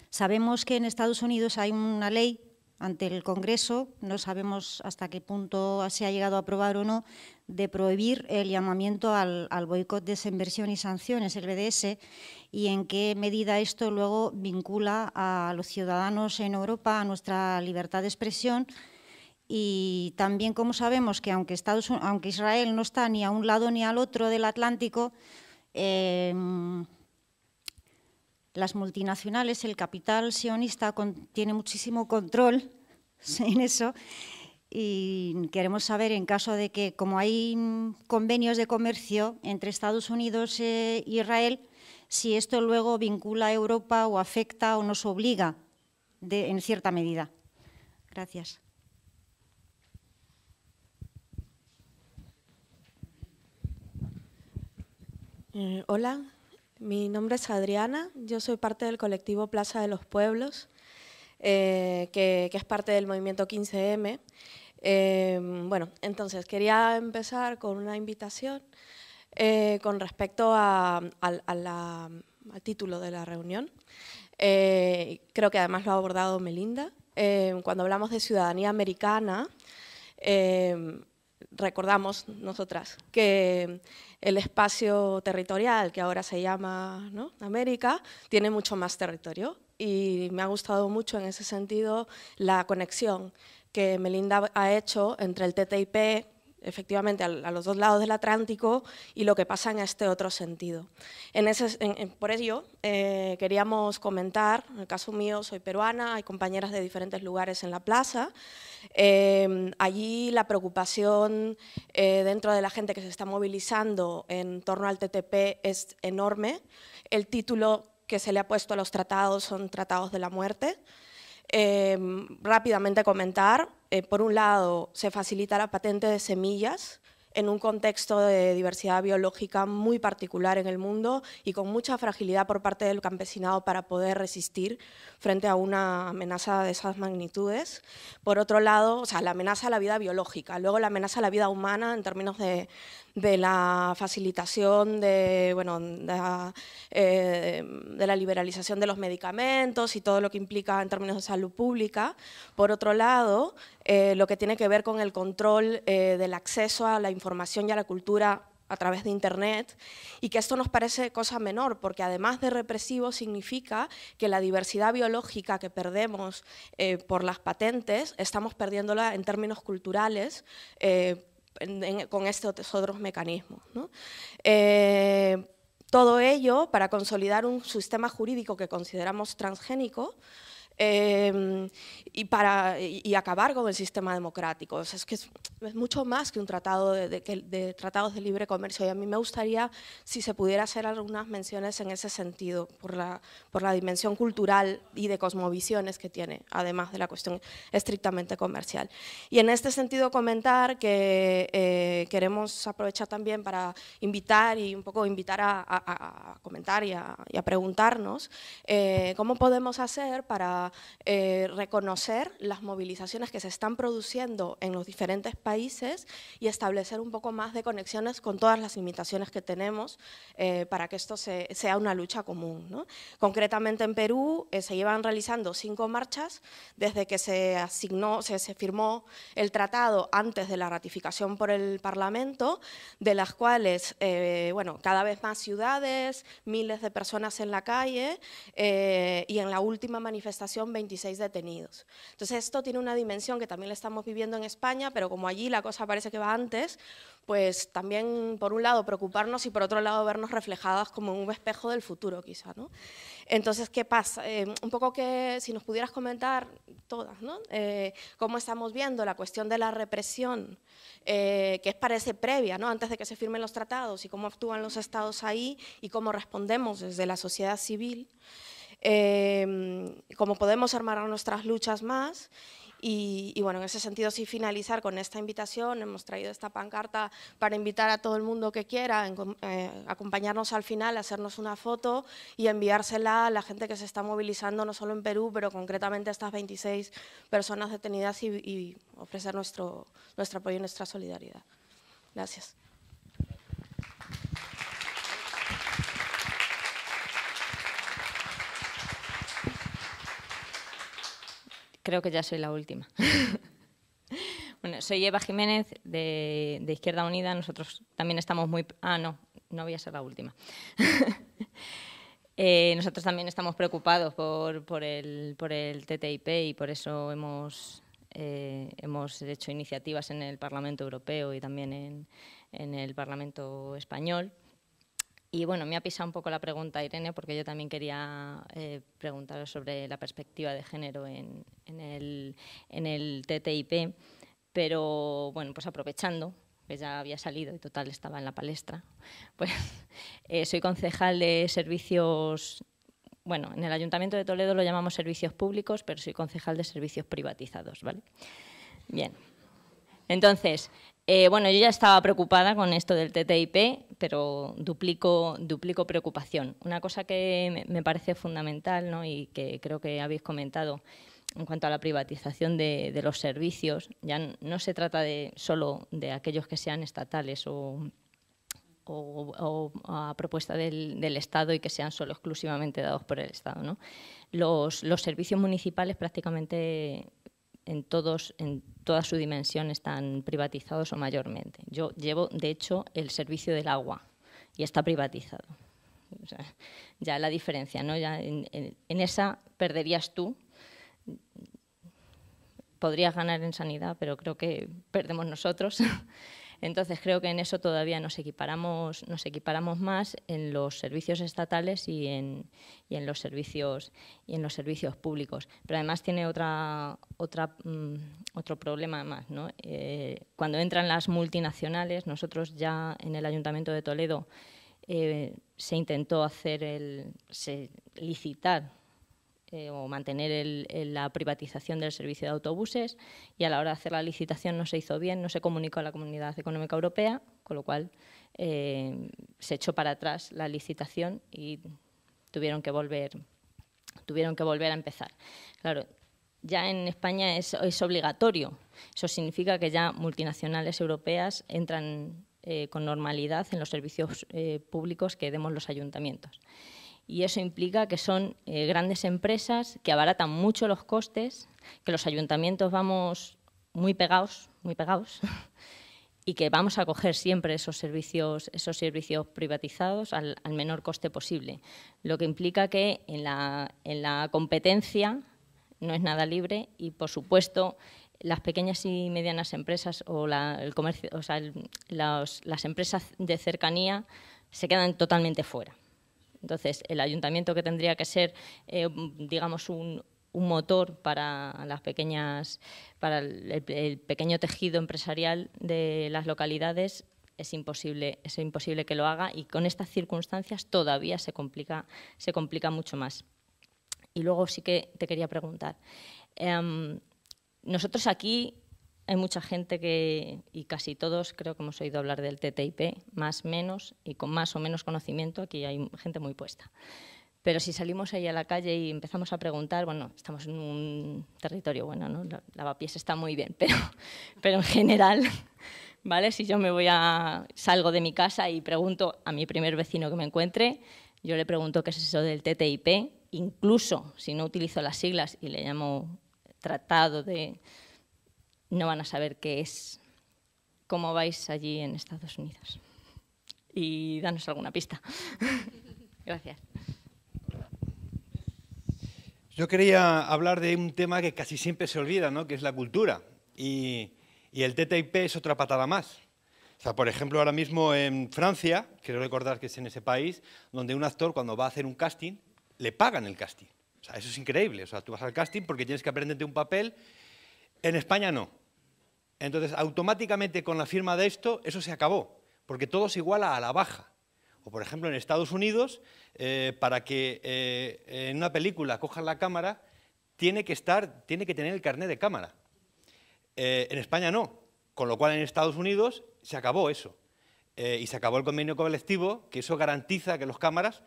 S8: Sabemos que en Estados Unidos hay una ley ante el Congreso, no sabemos hasta qué punto se ha llegado a aprobar o no, de prohibir el llamamiento al, boicot de desinversión y sanciones, el BDS, y en qué medida esto luego vincula a los ciudadanos en Europa a nuestra libertad de expresión y también como sabemos que aunque, Israel no está ni a un lado ni al otro del Atlántico, eh, las multinacionales, el capital sionista tiene muchísimo control en eso y queremos saber en caso de que, como hay convenios de comercio entre Estados Unidos e Israel, si esto luego vincula a Europa o afecta o nos obliga en cierta medida. Gracias.
S9: Eh, hola, mi nombre es Adriana, yo soy parte del colectivo Plaza de los Pueblos, eh, que, es parte del movimiento 15M. Em, bueno, entonces quería empezar con una invitación eh, con respecto al título de la reunión. Eh, creo que además lo ha abordado Melinda. Em, cuando hablamos de ciudadanía americana, em, recordamos nosotras que el espacio territorial, que ahora se llama América, tiene mucho más territorio y me ha gustado mucho en ese sentido la conexión que Melinda ha hecho entre el TTIP, efectivamente a, los dos lados del Atlántico y lo que pasa en este otro sentido. por ello, eh, queríamos comentar, en el caso mío soy peruana, hay compañeras de diferentes lugares en la plaza, em, allí la preocupación eh, dentro de la gente que se está movilizando en torno al TTP es enorme, el título que se le ha puesto a los tratados son tratados de la muerte, eh, rápidamente comentar, eh, por un lado, se facilita la patente de semillas en un contexto de diversidad biológica muy particular en el mundo y con mucha fragilidad por parte del campesinado para poder resistir frente a una amenaza de esas magnitudes. Por otro lado, o sea, la amenaza a la vida biológica, luego la amenaza a la vida humana en términos de, de la facilitación de, bueno, eh, de, la, liberalización de los medicamentos y todo lo que implica en términos de salud pública. Por otro lado, eh, lo que tiene que ver con el control eh, del acceso a la información y a la cultura a través de Internet y que esto nos parece cosa menor porque además de represivo significa que la diversidad biológica que perdemos por las patentes estamos perdiéndola en términos culturales con este estos otros mecanismos. Eh, todo ello para consolidar un sistema jurídico que consideramos transgénico, Em, y, para, y acabar con el sistema democrático. es que es, mucho más que un tratado de, de, tratados de libre comercio y a mí me gustaría si se pudiera hacer algunas menciones en ese sentido, por la, por la dimensión cultural y de cosmovisiones que tiene, además de la cuestión estrictamente comercial. Y en este sentido comentar que eh, queremos aprovechar también para invitar y un poco invitar a, comentar y a, preguntarnos eh, cómo podemos hacer para eh, reconocer las movilizaciones que se están produciendo en los diferentes países y establecer un poco más de conexiones con todas las limitaciones que tenemos eh, para que esto sea una lucha común. Concretamente en Perú eh, se llevan realizando cinco marchas desde que se asignó, se firmó el tratado antes de la ratificación por el Parlamento, de las cuales, bueno, cada vez más ciudades, miles de personas en la calle y en la última manifestación 26 detenidos. Entonces esto tiene una dimensión que también la estamos viviendo en España, pero como allí la cosa parece que va antes, pues también por un lado preocuparnos y por otro lado vernos reflejadas como un espejo del futuro quizá. ¿no? Entonces, ¿qué pasa? Eh, un poco que si nos pudieras comentar todas, ¿no? Eh, cómo estamos viendo la cuestión de la represión, eh, que es parece previa, ¿no? antes de que se firmen los tratados y cómo actúan los estados ahí y cómo respondemos desde la sociedad civil eh, em, cómo podemos armar nuestras luchas más. Y, bueno, en ese sentido, sí finalizar con esta invitación, hemos traído esta pancarta para invitar a todo el mundo que quiera eh, acompañarnos al final, hacernos una foto y enviársela a la gente que se está movilizando, no solo en Perú, pero concretamente a estas 26 personas detenidas y, ofrecer nuestro, nuestro apoyo y nuestra solidaridad. Gracias.
S10: creo que ya soy la última. bueno, soy Eva Jiménez de, Izquierda Unida. Nosotros también estamos muy. Ah, no, no voy a ser la última. Eh, nosotros también estamos preocupados por, el, por TTIP y por eso hemos, eh, hemos hecho iniciativas en el Parlamento Europeo y también en, en el Parlamento Español. Y bueno, me ha pisado un poco la pregunta, Irene, porque yo también quería eh, preguntaros sobre la perspectiva de género en, el, TTIP, pero bueno, pues aprovechando que ya había salido y total estaba en la palestra, pues eh, soy concejal de servicios bueno, en el Ayuntamiento de Toledo lo llamamos servicios públicos, pero soy concejal de servicios privatizados, ¿vale? Bien. Entonces, eh, bueno, yo ya estaba preocupada con esto del TTIP, pero duplico, duplico preocupación. Una cosa que me parece fundamental ¿no? y que creo que habéis comentado en cuanto a la privatización de, los servicios, ya no se trata de solo de aquellos que sean estatales o, a propuesta del, Estado y que sean solo exclusivamente dados por el Estado. ¿no? los servicios municipales prácticamente en, todos, en toda su dimensión están privatizados o mayormente. Yo llevo, de hecho, el servicio del agua y está privatizado. ya la diferencia, ¿no? Ya en, en, esa perderías tú. Podrías ganar en sanidad, pero creo que perdemos nosotros. Entonces creo que en eso todavía nos equiparamos, nos equiparamos más en los servicios estatales y en, los servicios y en los servicios públicos. Pero además tiene mm, otro problema más. Eh, cuando entran las multinacionales, nosotros ya en el Ayuntamiento de Toledo eh, se intentó hacer el, licitar eh, o mantener la privatización del servicio de autobuses y a la hora de hacer la licitación no se hizo bien, no se comunicó a la Comunidad Económica Europea, con lo cual eh, se echó para atrás la licitación y tuvieron que volver, tuvieron que volver a empezar. Claro, ya en España es, obligatorio. Eso significa que ya multinacionales europeas entran eh, con normalidad en los servicios públicos que demos los ayuntamientos y eso implica que son eh, grandes empresas que abaratan mucho los costes, que los ayuntamientos vamos muy pegados, muy pegados, y que vamos a coger siempre esos servicios, esos servicios privatizados al, menor coste posible, lo que implica que en la, competencia no es nada libre y, por supuesto, las pequeñas y medianas empresas o el comercio, las empresas de cercanía se quedan totalmente fuera. Entonces, el ayuntamiento que tendría que ser, eh, digamos, un, motor para las pequeñas para el, pequeño tejido empresarial de las localidades es imposible es imposible que lo haga y con estas circunstancias todavía se complica se complica mucho más y luego sí que te quería preguntar em, nosotros aquí hay mucha gente que, y casi todos, creo que hemos oído hablar del TTIP, más menos, y con más o menos conocimiento, aquí hay gente muy puesta. Pero si salimos ahí a la calle y empezamos a preguntar, bueno, estamos en un territorio bueno, ¿no? La, lavapiés está muy bien, pero, pero en general, ¿vale? Si yo me voy a, salgo de mi casa y pregunto a mi primer vecino que me encuentre, yo le pregunto qué es eso del TTIP, incluso si no utilizo las siglas y le llamo tratado de no van a saber qué es. ¿Cómo vais allí en Estados Unidos? Y danos alguna pista. Gracias.
S7: Yo quería hablar de un tema que casi siempre se olvida, ¿no? que es la cultura. Y, el TTIP es otra patada más. O sea, por ejemplo, ahora mismo en Francia, quiero recordar que es en ese país, donde un actor cuando va a hacer un casting, le pagan el casting. O sea, eso es increíble. O sea, tú vas al casting porque tienes que aprenderte un papel en España no. Entonces, automáticamente con la firma de esto, eso se acabó, porque todo se iguala a la baja. O, por ejemplo, en Estados Unidos, eh, para que eh, en una película cojan la cámara, tiene que, estar, tiene que tener el carnet de cámara. Eh, en España no, con lo cual en Estados Unidos se acabó eso. y se acabó el convenio colectivo, que eso garantiza que los cámaras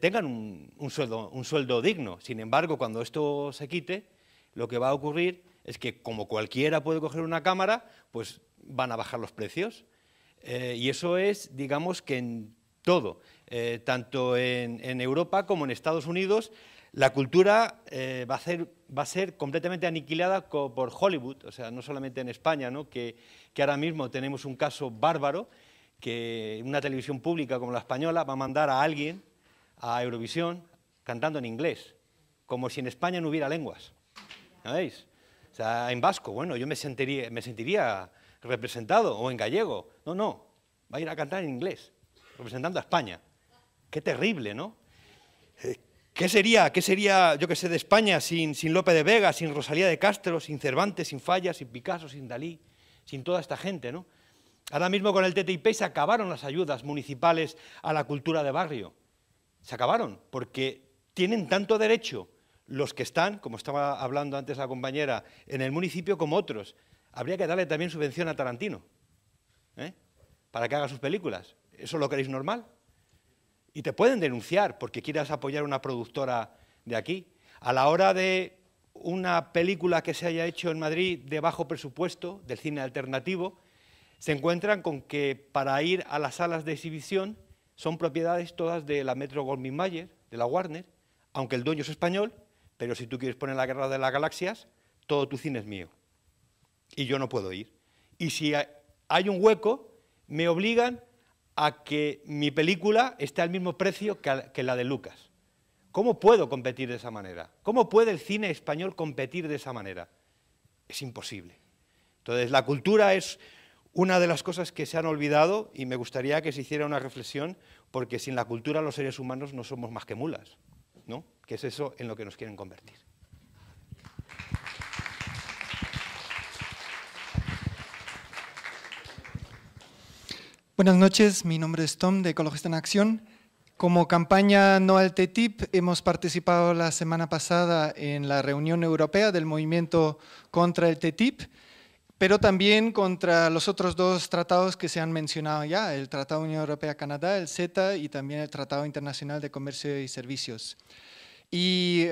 S7: tengan sueldo, un sueldo digno. Sin embargo, cuando esto se quite, lo que va a ocurrir es que como cualquiera puede coger una cámara, pues van a bajar los precios. Eh, y eso es, digamos, que en todo, eh, tanto en, Europa como en Estados Unidos, la cultura eh, va, a ser, completamente aniquilada por Hollywood, o sea, no solamente en España, que, ahora mismo tenemos un caso bárbaro, que una televisión pública como la española va a mandar a alguien a Eurovisión cantando en inglés, como si en España no hubiera lenguas. ¿veis? O sea, en vasco, bueno, yo me sentiría, representado, o en gallego. No, no, va a ir a cantar en inglés, representando a España. Qué terrible, ¿no? Eh, ¿Qué sería, qué sería yo que sé, de España sin, sin de Vega, sin Rosalía de Castro, sin Cervantes, sin Falla, sin Picasso, sin Dalí, sin toda esta gente, ¿no? Ahora mismo con el TTIP se acabaron las ayudas municipales a la cultura de barrio. Se acabaron, porque tienen tanto derecho los que están, como estaba hablando antes la compañera, en el municipio como otros. Habría que darle también subvención a Tarantino ¿eh? para que haga sus películas. ¿Eso lo queréis normal? Y te pueden denunciar porque quieras apoyar una productora de aquí. A la hora de una película que se haya hecho en Madrid de bajo presupuesto, del cine alternativo, se encuentran con que para ir a las salas de exhibición son propiedades todas de la Metro Goldwyn Mayer, de la Warner, aunque el dueño es español, pero si tú quieres poner la guerra de las galaxias, todo tu cine es mío. Y yo no puedo ir. Y si hay un hueco, me obligan a que mi película esté al mismo precio que la de Lucas. ¿Cómo puedo competir de esa manera? ¿Cómo puede el cine español competir de esa manera? Es imposible. Entonces, la cultura es una de las cosas que se han olvidado y me gustaría que se hiciera una reflexión porque sin la cultura los seres humanos no somos más que mulas que es eso en lo que nos quieren convertir.
S11: Buenas noches, mi nombre es Tom de Ecologista en Acción. Como campaña No al TTIP hemos participado la semana pasada en la reunión europea del movimiento contra el TTIP pero también contra los otros dos tratados que se han mencionado ya, el Tratado Unión Europea-Canadá, el CETA, y también el Tratado Internacional de Comercio y Servicios. Y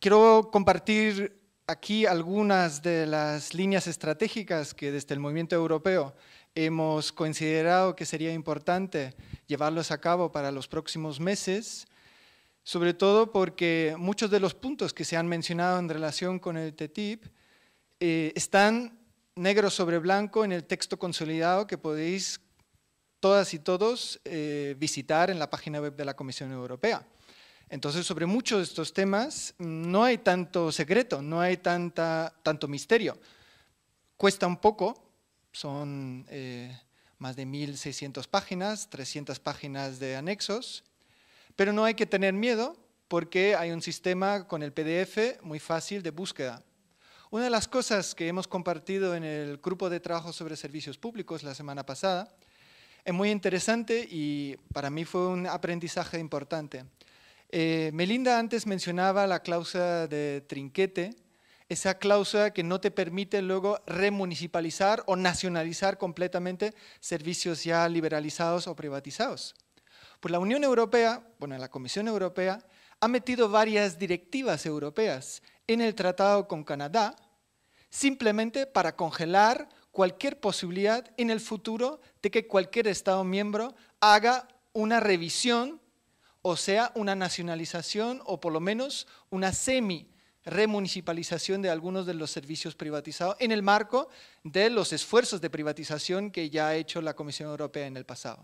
S11: quiero compartir aquí algunas de las líneas estratégicas que desde el movimiento europeo hemos considerado que sería importante llevarlos a cabo para los próximos meses, sobre todo porque muchos de los puntos que se han mencionado en relación con el TTIP eh, están negro sobre blanco en el texto consolidado que podéis todas y todos eh, visitar en la página web de la Comisión Europea. Entonces, sobre muchos de estos temas no hay tanto secreto, no hay tanta, tanto misterio. Cuesta un poco, son eh, más de 1.600 páginas, 300 páginas de anexos, pero no hay que tener miedo porque hay un sistema con el PDF muy fácil de búsqueda. Una de las cosas que hemos compartido en el grupo de trabajo sobre servicios públicos la semana pasada es muy interesante y para mí fue un aprendizaje importante. Eh, Melinda antes mencionaba la cláusula de trinquete, esa cláusula que no te permite luego remunicipalizar o nacionalizar completamente servicios ya liberalizados o privatizados. Pues la Unión Europea, bueno, la Comisión Europea, ha metido varias directivas europeas en el tratado con Canadá simplemente para congelar cualquier posibilidad en el futuro de que cualquier Estado miembro haga una revisión, o sea, una nacionalización o por lo menos una semi remunicipalización de algunos de los servicios privatizados en el marco de los esfuerzos de privatización que ya ha hecho la Comisión Europea en el pasado.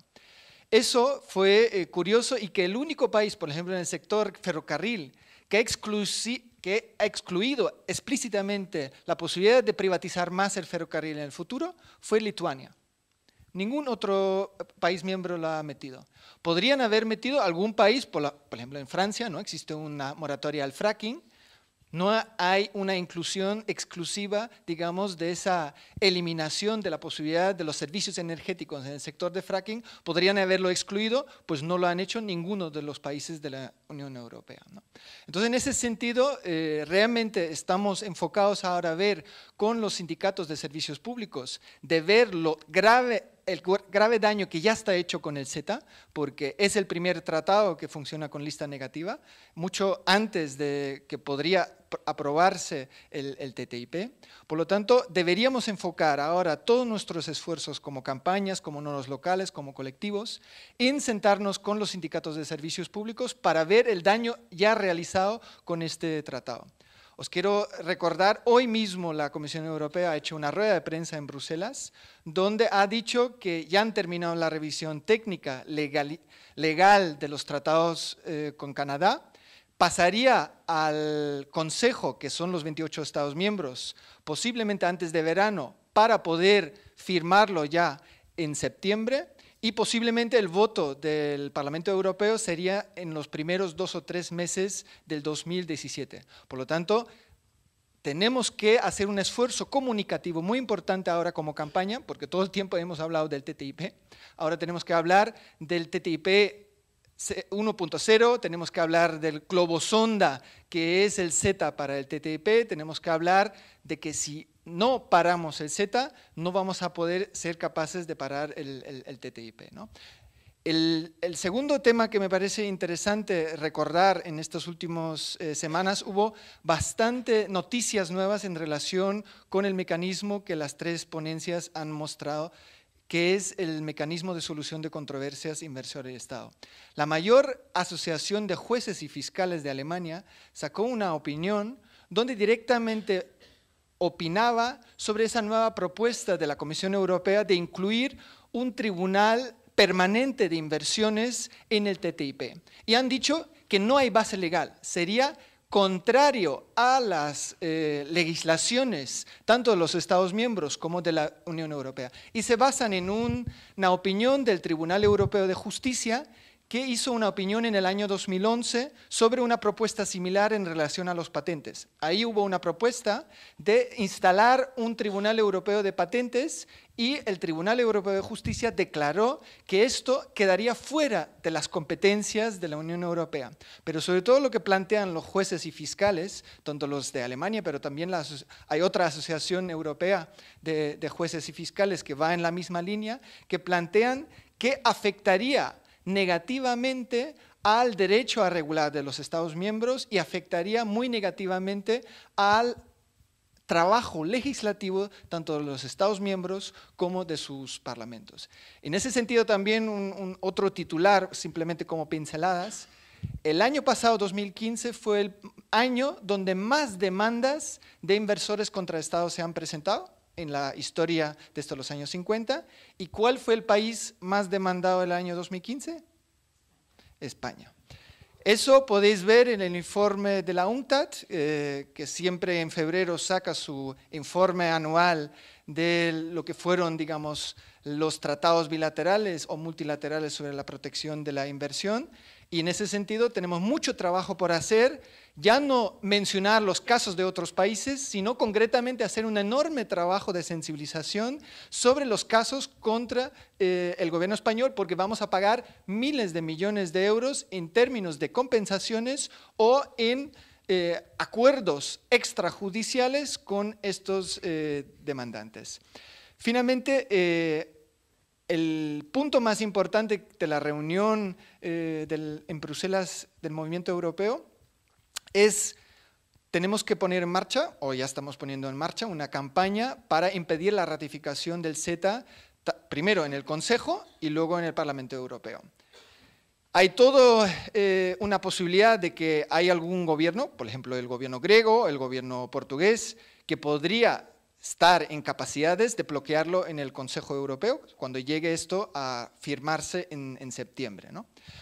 S11: Eso fue eh, curioso y que el único país, por ejemplo, en el sector ferrocarril, que ha que ha excluido explícitamente la posibilidad de privatizar más el ferrocarril en el futuro fue Lituania. Ningún otro país miembro la ha metido. Podrían haber metido algún país, por, ejemplo en Francia, ¿no? existe una moratoria al fracking, no hay una inclusión exclusiva, digamos, de esa eliminación de la posibilidad de los servicios energéticos en el sector de fracking. Podrían haberlo excluido, pues no lo han hecho ninguno de los países de la Unión Europea. Entonces, en ese sentido, eh, realmente estamos enfocados ahora a ver con los sindicatos de servicios públicos, de ver lo grave el grave daño que ya está hecho con el Z, porque es el primer tratado que funciona con lista negativa, mucho antes de que podría aprobarse el, TTIP. Por lo tanto, deberíamos enfocar ahora todos nuestros esfuerzos como campañas, como los locales, como colectivos, en sentarnos con los sindicatos de servicios públicos para ver el daño ya realizado con este tratado. Os quiero recordar, hoy mismo la Comisión Europea ha hecho una rueda de prensa en Bruselas, donde ha dicho que ya han terminado la revisión técnica legal, de los tratados eh, con Canadá. Pasaría al Consejo, que son los 28 Estados miembros, posiblemente antes de verano, para poder firmarlo ya en septiembre y posiblemente el voto del Parlamento Europeo sería en los primeros dos o tres meses del 2017. Por lo tanto, tenemos que hacer un esfuerzo comunicativo muy importante ahora como campaña, porque todo el tiempo hemos hablado del TTIP. Ahora tenemos que hablar del TTIP 1.0, tenemos que hablar del globo sonda, que es el Z para el TTIP, tenemos que hablar de que si no paramos el Z, no vamos a poder ser capaces de parar el, TTIP. ¿no? El, segundo tema que me parece interesante recordar en estas últimas eh, semanas, hubo bastante noticias nuevas en relación con el mecanismo que las tres ponencias han mostrado que es el mecanismo de solución de controversias inversor y Estado. La mayor asociación de jueces y fiscales de Alemania sacó una opinión donde directamente opinaba sobre esa nueva propuesta de la Comisión Europea de incluir un tribunal permanente de inversiones en el TTIP. Y han dicho que no hay base legal, sería contrario a las eh, legislaciones tanto de los Estados miembros como de la Unión Europea. Y se basan en una opinión del Tribunal Europeo de Justicia que hizo una opinión en el año 2011 sobre una propuesta similar en relación a los patentes. Ahí hubo una propuesta de instalar un Tribunal Europeo de Patentes y el Tribunal Europeo de Justicia declaró que esto quedaría fuera de las competencias de la Unión Europea. Pero sobre todo lo que plantean los jueces y fiscales, tanto los de Alemania, pero también hay otra asociación europea de, jueces y fiscales que va en la misma línea, que plantean que afectaría negativamente al derecho a regular de los Estados miembros y afectaría muy negativamente al trabajo legislativo tanto de los Estados miembros como de sus parlamentos. En ese sentido también un, otro titular, simplemente como pinceladas, el año pasado, 2015, fue el año donde más demandas de inversores contra Estados se han presentado en la historia desde los años 50. ¿Y cuál fue el país más demandado el año 2015? España. Eso podéis ver en el informe de la UNCTAD, eh, que siempre en febrero saca su informe anual de lo que fueron, digamos, los tratados bilaterales o multilaterales sobre la protección de la inversión. Y en ese sentido tenemos mucho trabajo por hacer ya no mencionar los casos de otros países, sino concretamente hacer un enorme trabajo de sensibilización sobre los casos contra eh, el gobierno español, porque vamos a pagar miles de millones de euros en términos de compensaciones o en eh, acuerdos extrajudiciales con estos eh, demandantes. Finalmente, el punto más importante de la reunión en Bruselas del movimiento europeo es tenemos que poner en marcha, o ya estamos poniendo en marcha, una campaña para impedir la ratificación del Z, primero en el Consejo y luego en el Parlamento Europeo. Hay toda eh, una posibilidad de que hay algún gobierno, por ejemplo el gobierno griego, el gobierno portugués, que podría estar en capacidades de bloquearlo en el Consejo Europeo cuando llegue esto a firmarse en, septiembre.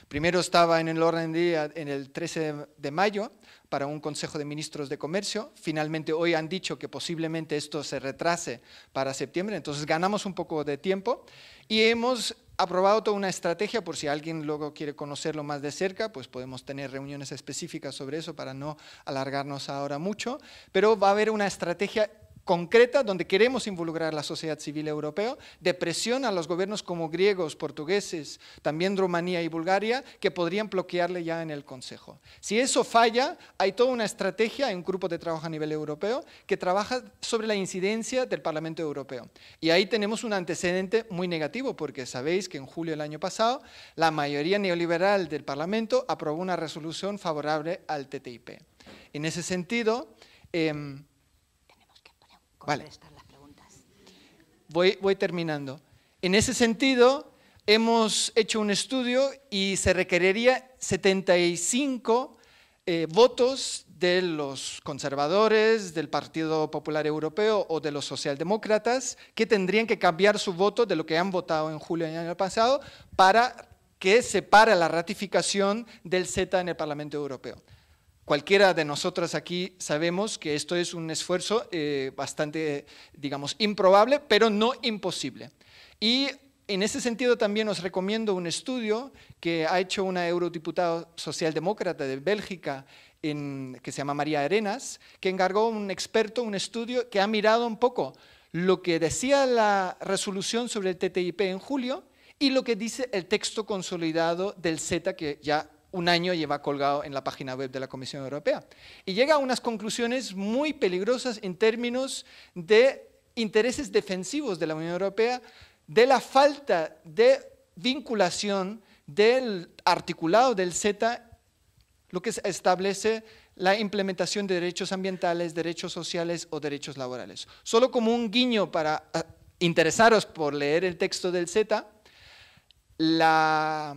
S11: Primero estaba en el orden del día en el 13 de mayo, para un Consejo de Ministros de Comercio. Finalmente hoy han dicho que posiblemente esto se retrase para septiembre, entonces ganamos un poco de tiempo y hemos aprobado toda una estrategia por si alguien luego quiere conocerlo más de cerca, pues podemos tener reuniones específicas sobre eso para no alargarnos ahora mucho, pero va a haber una estrategia concreta donde queremos involucrar a la sociedad civil europea, de presión a los gobiernos como griegos, portugueses, también Rumanía y Bulgaria, que podrían bloquearle ya en el Consejo. Si eso falla, hay toda una estrategia, en un grupo de trabajo a nivel europeo que trabaja sobre la incidencia del Parlamento Europeo. Y ahí tenemos un antecedente muy negativo, porque sabéis que en julio del año pasado la mayoría neoliberal del Parlamento aprobó una resolución favorable al TTIP. En ese sentido, em, Voy, terminando. En ese sentido, hemos hecho un estudio y se requeriría 75 eh, votos de los conservadores, del Partido Popular Europeo o de los socialdemócratas, que tendrían que cambiar su voto de lo que han votado en julio del año pasado para que se para la ratificación del Z en el Parlamento Europeo. Cualquiera de nosotras aquí sabemos que esto es un esfuerzo eh, bastante, digamos, improbable, pero no imposible. Y en ese sentido también os recomiendo un estudio que ha hecho una eurodiputada socialdemócrata de Bélgica que se llama María Arenas, que encargó un experto un estudio que ha mirado un poco lo que decía la resolución sobre el TTIP en julio y lo que dice el texto consolidado del Z que ya un año lleva colgado en la página web de la Comisión Europea. Y llega a unas conclusiones muy peligrosas en términos de intereses defensivos de la Unión Europea, de la falta de vinculación del articulado del Z, lo que establece la implementación de derechos ambientales, derechos sociales o derechos laborales. Solo como un guiño para eh, interesaros por leer el texto del Z, la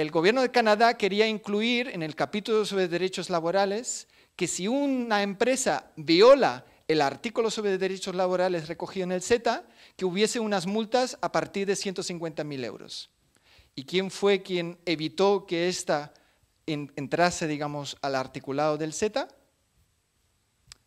S11: el gobierno de Canadá quería incluir en el capítulo sobre derechos laborales que si una empresa viola el artículo sobre derechos laborales recogido en el Z, que hubiese unas multas a partir de 150.000 euros. ¿Y quién fue quien evitó que esta entrase, digamos, al articulado del Z?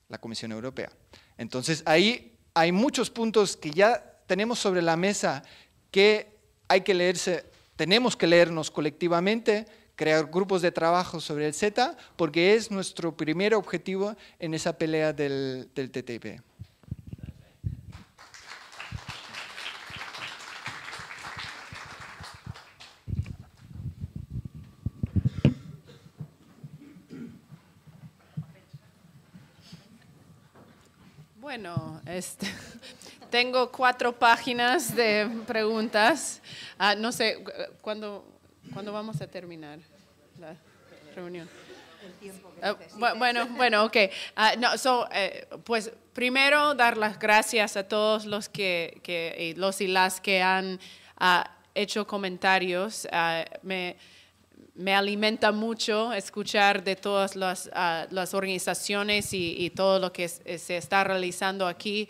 S11: La Comisión Europea. Entonces, ahí hay muchos puntos que ya tenemos sobre la mesa que hay que leerse tenemos que leernos colectivamente, crear grupos de trabajo sobre el Z, porque es nuestro primer objetivo en esa pelea del, TTP. TTIP.
S2: Bueno, este, Tengo cuatro páginas de preguntas. Ah, no sé, eh, ¿cuándo, ¿cuándo, vamos a terminar la reunión? Ah, bueno, bueno, ok. Ah, no, eh, pues primero dar las gracias a todos los que, los y las que han hecho comentarios. me, me alimenta mucho escuchar de todas las, las organizaciones y, y, todo lo que eh, se está realizando aquí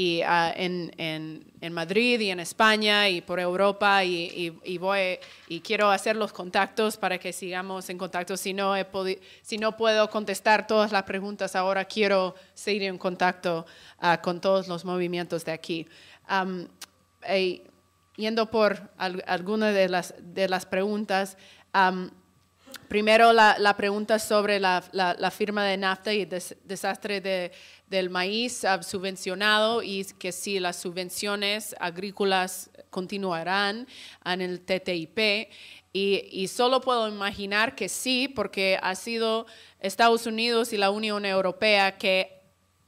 S2: y ah, en, en, en, Madrid y en España y por Europa y, y, voy y quiero hacer los contactos para que sigamos en contacto. Si no, si no puedo contestar todas las preguntas ahora, quiero seguir en contacto ah, con todos los movimientos de aquí. yendo por algunas de las, de las preguntas, primero la, la, pregunta sobre la, la, firma de NAFTA y el desastre de del maíz ah, subvencionado y que si las subvenciones agrícolas continuarán ah, en el TTIP. Y, solo puedo imaginar que sí, porque ha sido Estados Unidos y la Unión Europea que,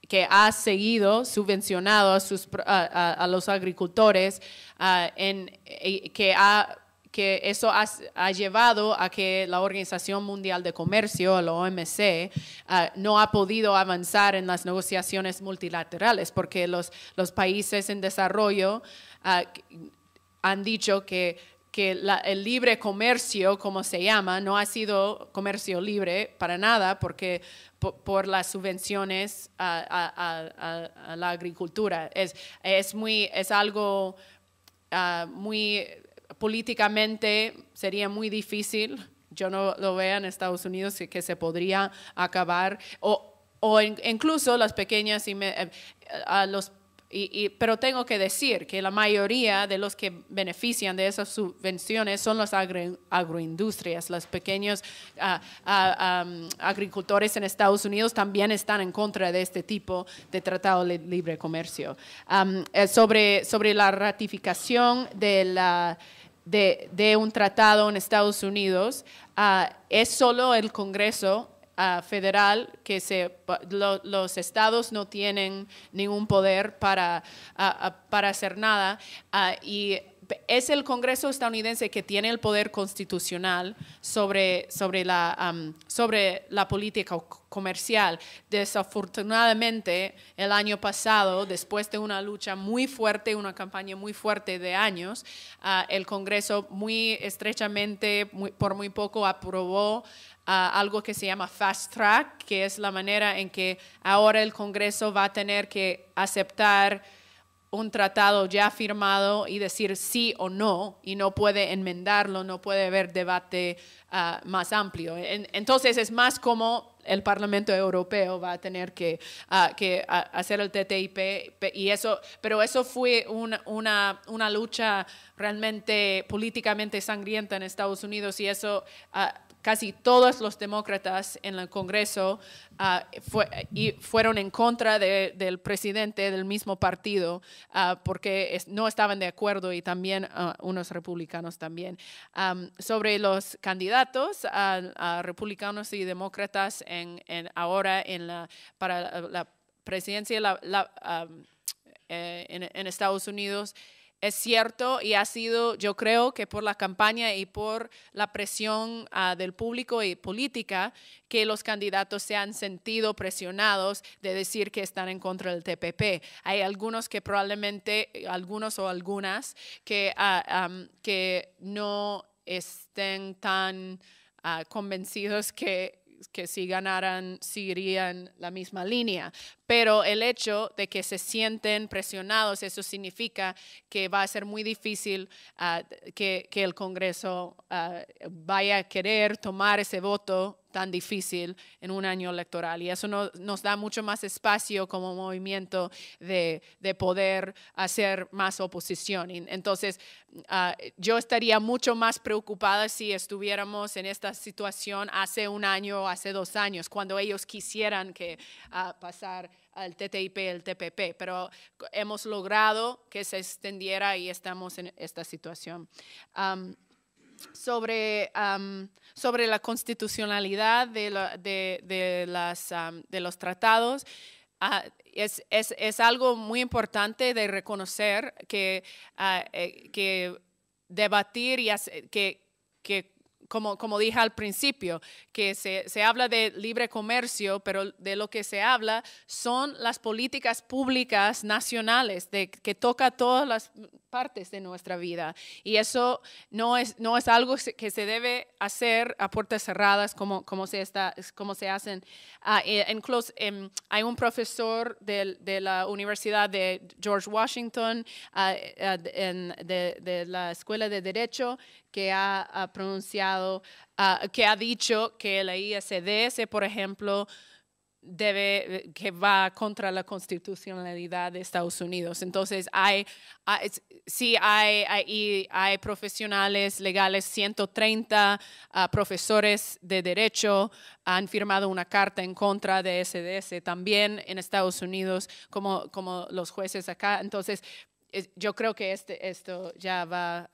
S2: que ha seguido subvencionado a, sus, a, los agricultores, ah, en, que ha que eso ha, llevado a que la Organización Mundial de Comercio, la OMC, ah, no ha podido avanzar en las negociaciones multilaterales porque los, los países en desarrollo ah, han dicho que, el libre comercio, como se llama, no ha sido comercio libre para nada porque por, las subvenciones a, la agricultura. Es, es, muy, es algo ah, muy políticamente sería muy difícil, yo no lo veo en Estados Unidos, que, se podría acabar, o, incluso las pequeñas y eh, a los y, pero tengo que decir que la mayoría de los que benefician de esas subvenciones son las agroindustrias, los pequeños ah, ah, agricultores en Estados Unidos también están en contra de este tipo de tratado de libre comercio. Eh, sobre, sobre la ratificación de la de, un tratado en Estados Unidos, ah, es solo el Congreso ah, federal que se, los estados no tienen ningún poder para, ah, para hacer nada y es el Congreso estadounidense que tiene el poder constitucional sobre, sobre, la, sobre la política comercial. Desafortunadamente, el año pasado, después de una lucha muy fuerte, una campaña muy fuerte de años, ah, el Congreso muy estrechamente, por muy poco, aprobó ah, algo que se llama fast track, que es la manera en que ahora el Congreso va a tener que aceptar un tratado ya firmado y decir sí o no, y no puede enmendarlo, no puede haber debate ah, más amplio. entonces es más como el Parlamento Europeo va a tener que, ah, ah, hacer el TTIP, y eso, pero eso fue una, una, lucha realmente políticamente sangrienta en Estados Unidos y eso casi todos los demócratas en el Congreso ah, fueron en contra del presidente del mismo partido ah, porque no estaban de acuerdo y también ah, unos republicanos también. sobre los candidatos a, republicanos y demócratas en, ahora en la, para la presidencia eh, en Estados Unidos, es cierto y ha sido, yo creo que por la campaña y por la presión ah, del público y política, que los candidatos se han sentido presionados de decir que están en contra del TPP. Hay algunos que probablemente, algunos o algunas, que, ah, que no estén tan ah, convencidos que que si ganaran seguirían la misma línea. Pero el hecho de que se sienten presionados, eso significa que va a ser muy difícil ah, que, el Congreso ah, vaya a querer tomar ese voto tan difícil en un año electoral. Y eso nos da mucho más espacio como movimiento de, poder hacer más oposición. entonces, ah, yo estaría mucho más preocupada si estuviéramos en esta situación hace un año o hace dos años, cuando ellos quisieran que ah, pasar al TTIP, el TPP, pero hemos logrado que se extendiera y estamos en esta situación. sobre sobre la constitucionalidad de, las, de los tratados. Ah, es, es, algo muy importante de reconocer que, ah, eh, que debatir y hacer, que, que como, como, dije al principio, que se, se, habla de libre comercio, pero de lo que se habla son las políticas públicas nacionales, de, que toca todas las partes de nuestra vida. Y eso no es, no es algo que se debe hacer a puertas cerradas como, como, se, está, como se hacen. incluso ah, eh, em, hay un profesor de, la Universidad de George Washington, ah, eh, ah, de, la Escuela de Derecho, que ha, pronunciado, que ha dicho que la ISDS, por ejemplo, debe, eh, que va contra la constitucionalidad de Estados Unidos. Entonces, hay, ah, sí, hay, profesionales legales, 130 ah, profesores de derecho han firmado una carta en contra de SDS también en Estados Unidos, como, como los jueces acá. Entonces, yo creo que este, esto ya va...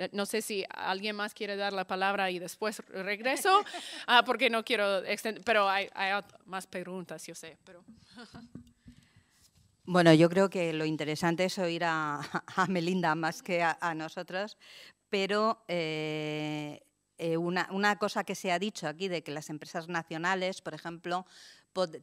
S2: Eh, no sé si alguien más quiere dar la palabra y después regreso, ah, porque no quiero extender, pero hay, más preguntas, yo sé.
S1: Bueno, yo creo que lo interesante es oír a, Melinda más que a, nosotros, pero eh, eh, una, cosa que se ha dicho aquí de que las empresas nacionales, por ejemplo,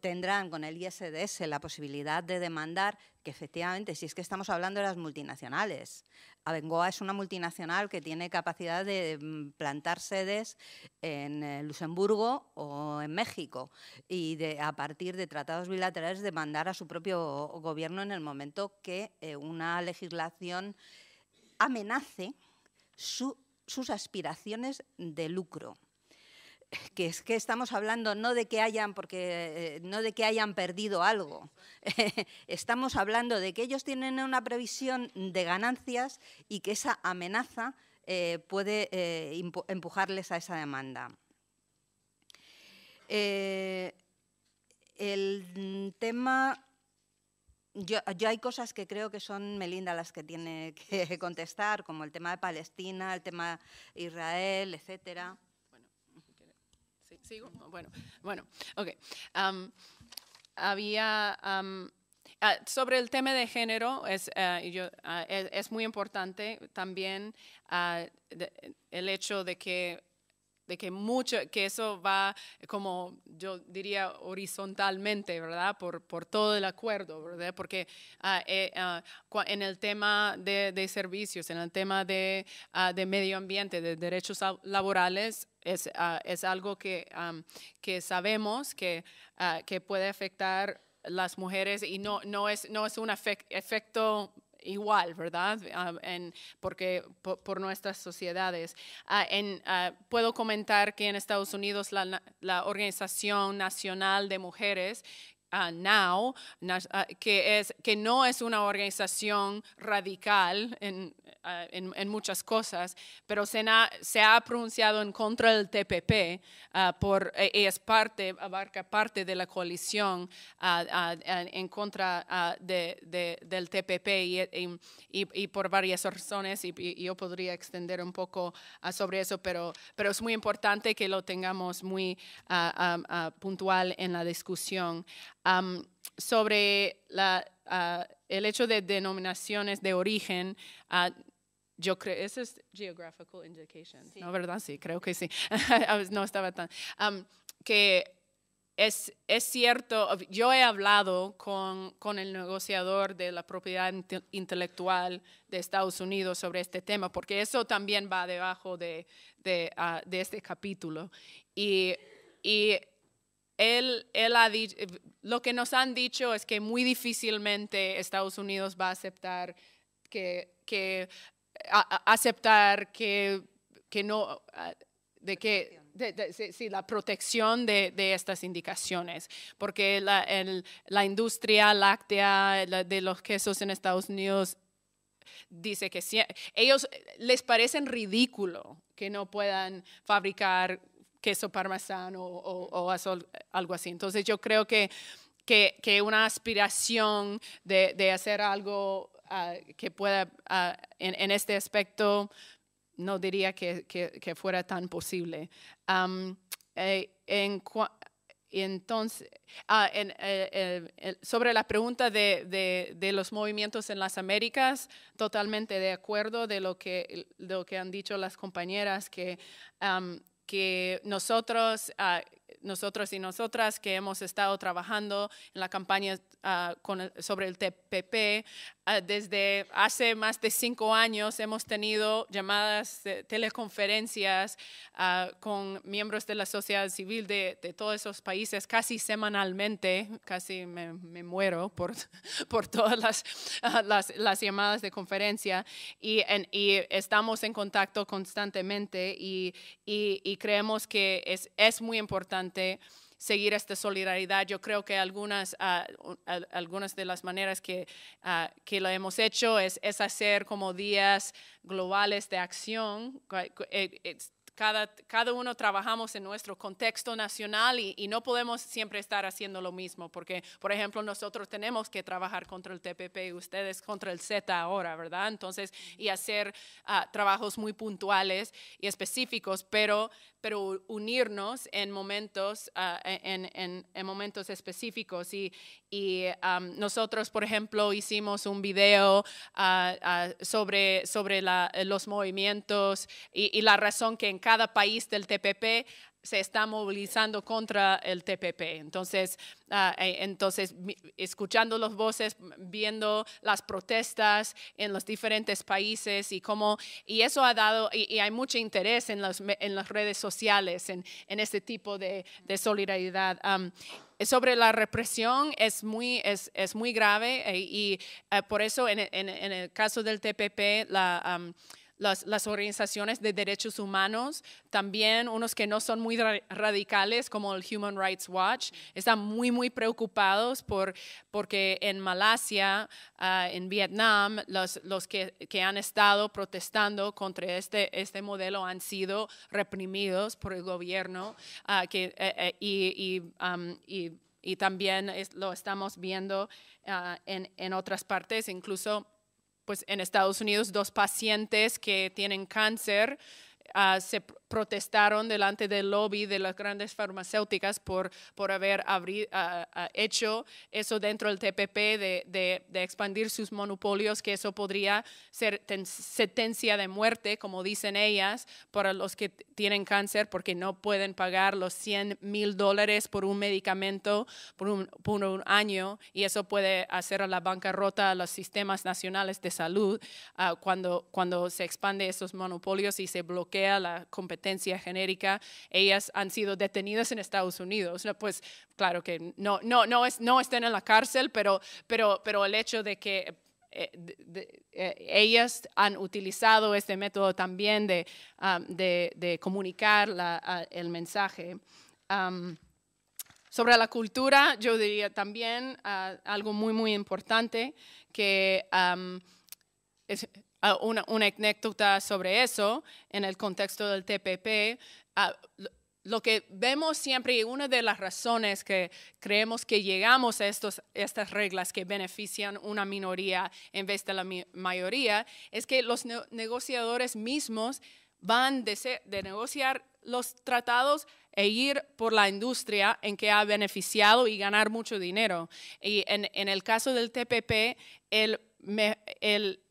S1: tendrán con el ISDS la posibilidad de demandar que efectivamente, si es que estamos hablando de las multinacionales, Abengoa es una multinacional que tiene capacidad de mm, plantar sedes en eh, Luxemburgo o en México y de, a partir de tratados bilaterales demandar a su propio gobierno en el momento que eh, una legislación amenace sus aspiraciones de lucro que es que estamos hablando no de que hayan eh, no de que hayan perdido algo. estamos hablando de que ellos tienen una previsión de ganancias y que esa amenaza eh, puede eh, empujarles a esa demanda. el mm, tema yo, hay cosas que creo que son Melinda las que tiene que contestar, como el tema de Palestina, el tema de Israel, etcétera.
S2: ¿Sigo? Bueno, bueno, ok. había. Ah, sobre el tema de género, es, ah, yo, ah, es, muy importante también el hecho de que de que mucho, que eso va como yo diría horizontalmente, ¿verdad? Por, por todo el acuerdo, ¿verdad? Porque eh, en el tema de, servicios, en el tema de, de medio ambiente, de derechos laborales, es, ah, es algo que, que sabemos que, ah, que puede afectar las mujeres y no, no, es, no es un efecto igual, ¿verdad? Ah, porque por, nuestras sociedades. puedo comentar que en Estados Unidos la, Organización Nacional de Mujeres, Ah, now, ah, que, es, que no es una organización radical en, ah, en, muchas cosas, pero se, se, ha pronunciado en contra del TPP por, e, y es parte, abarca parte de la coalición en contra de, del TPP y, por varias razones, y, yo podría extender un poco sobre eso, pero, pero es muy importante que lo tengamos muy puntual en la discusión sobre la, ah, el hecho de denominaciones de origen. Ah, yo creo, eso es geographical indication, ¿no? ¿Verdad? Sí, creo que sí. no estaba tan. que es, es, cierto, yo he hablado con, con, el negociador de la propiedad intelectual de Estados Unidos sobre este tema, porque eso también va debajo de, de, ah, de este capítulo. Y, y él, ha eh, lo que nos han dicho es que muy difícilmente Estados Unidos va a aceptar que, que aceptar que, que no, ah, de que, la protección de, estas indicaciones, porque la, el, la industria láctea de los quesos en Estados Unidos dice que sí, ellos eh, les parecen ridículo que no puedan fabricar queso parmesano o, algo así. Entonces yo creo que, que, una aspiración de, hacer algo ah, que pueda ah, en, este aspecto, no diría que, fuera tan posible. entonces, sobre la pregunta de, los movimientos en las Américas, totalmente de acuerdo de lo que, lo que han dicho las compañeras, que que nosotros ah, nosotros y nosotras que hemos estado trabajando en la campaña ah, sobre el TPP. Ah, desde hace más de cinco años hemos tenido llamadas, teleconferencias ah, con miembros de la sociedad civil de, todos esos países casi semanalmente, casi me, muero por, por todas las, las, llamadas de conferencia y, estamos en contacto constantemente y, y creemos que es, es muy importante seguir esta solidaridad. Yo creo que algunas, ah, algunas de las maneras que, ah, que lo hemos hecho es, es, hacer como días globales de acción. Eh, cada, cada uno trabajamos en nuestro contexto nacional y, no podemos siempre estar haciendo lo mismo, porque, por ejemplo, nosotros tenemos que trabajar contra el TPP, y ustedes contra el Z ahora, ¿verdad? Entonces, y hacer ah, trabajos muy puntuales y específicos, pero pero unirnos en momentos, ah, en, momentos específicos. Y, nosotros, por ejemplo, hicimos un video ah, ah, sobre, sobre los movimientos y, la razón que en cada país del TPP se está movilizando contra el TPP. Entonces, ah, eh, entonces escuchando las voces, viendo las protestas en los diferentes países y cómo, y eso ha dado, y, hay mucho interés en, los, en las redes sociales, en, este tipo de, solidaridad. sobre la represión es muy, es, muy grave eh, y eh, por eso en, el caso del TPP, la las, las, organizaciones de derechos humanos, también unos que no son muy radicales como el Human Rights Watch, están muy, muy preocupados por, porque en Malasia, ah, en Vietnam, los, los que, que, han estado protestando contra este, este modelo han sido reprimidos por el gobierno ah, que, eh, eh, y, y, y, también lo estamos viendo ah, en, en otras partes, incluso pues en Estados Unidos dos pacientes que tienen cáncer ah, se protestaron delante del lobby de las grandes farmacéuticas por, por haber hecho eso dentro del TPP, de, de, expandir sus monopolios, que eso podría ser sentencia de muerte, como dicen ellas, para los que tienen cáncer porque no pueden pagar los 100 mil dólares por un medicamento por un, por un, año y eso puede hacer a la bancarrota a los sistemas nacionales de salud ah, cuando, cuando se expande esos monopolios y se bloquea la competencia genérica, ellas han sido detenidas en Estados Unidos. pues claro que no, no, no, es, no estén en la cárcel, pero, pero, pero el hecho de que eh, eh, ellas han utilizado este método también de, um, de comunicar el mensaje. Um, sobre la cultura, yo diría también ah, algo muy, muy importante, que um, es, una, anécdota sobre eso en el contexto del TPP. Ah, lo que vemos siempre y una de las razones que creemos que llegamos a estos, estas reglas que benefician una minoría en vez de la mayoría es que los negociadores mismos van de, de, negociar los tratados e ir por la industria en que ha beneficiado y ganar mucho dinero. Y en, el caso del TPP, el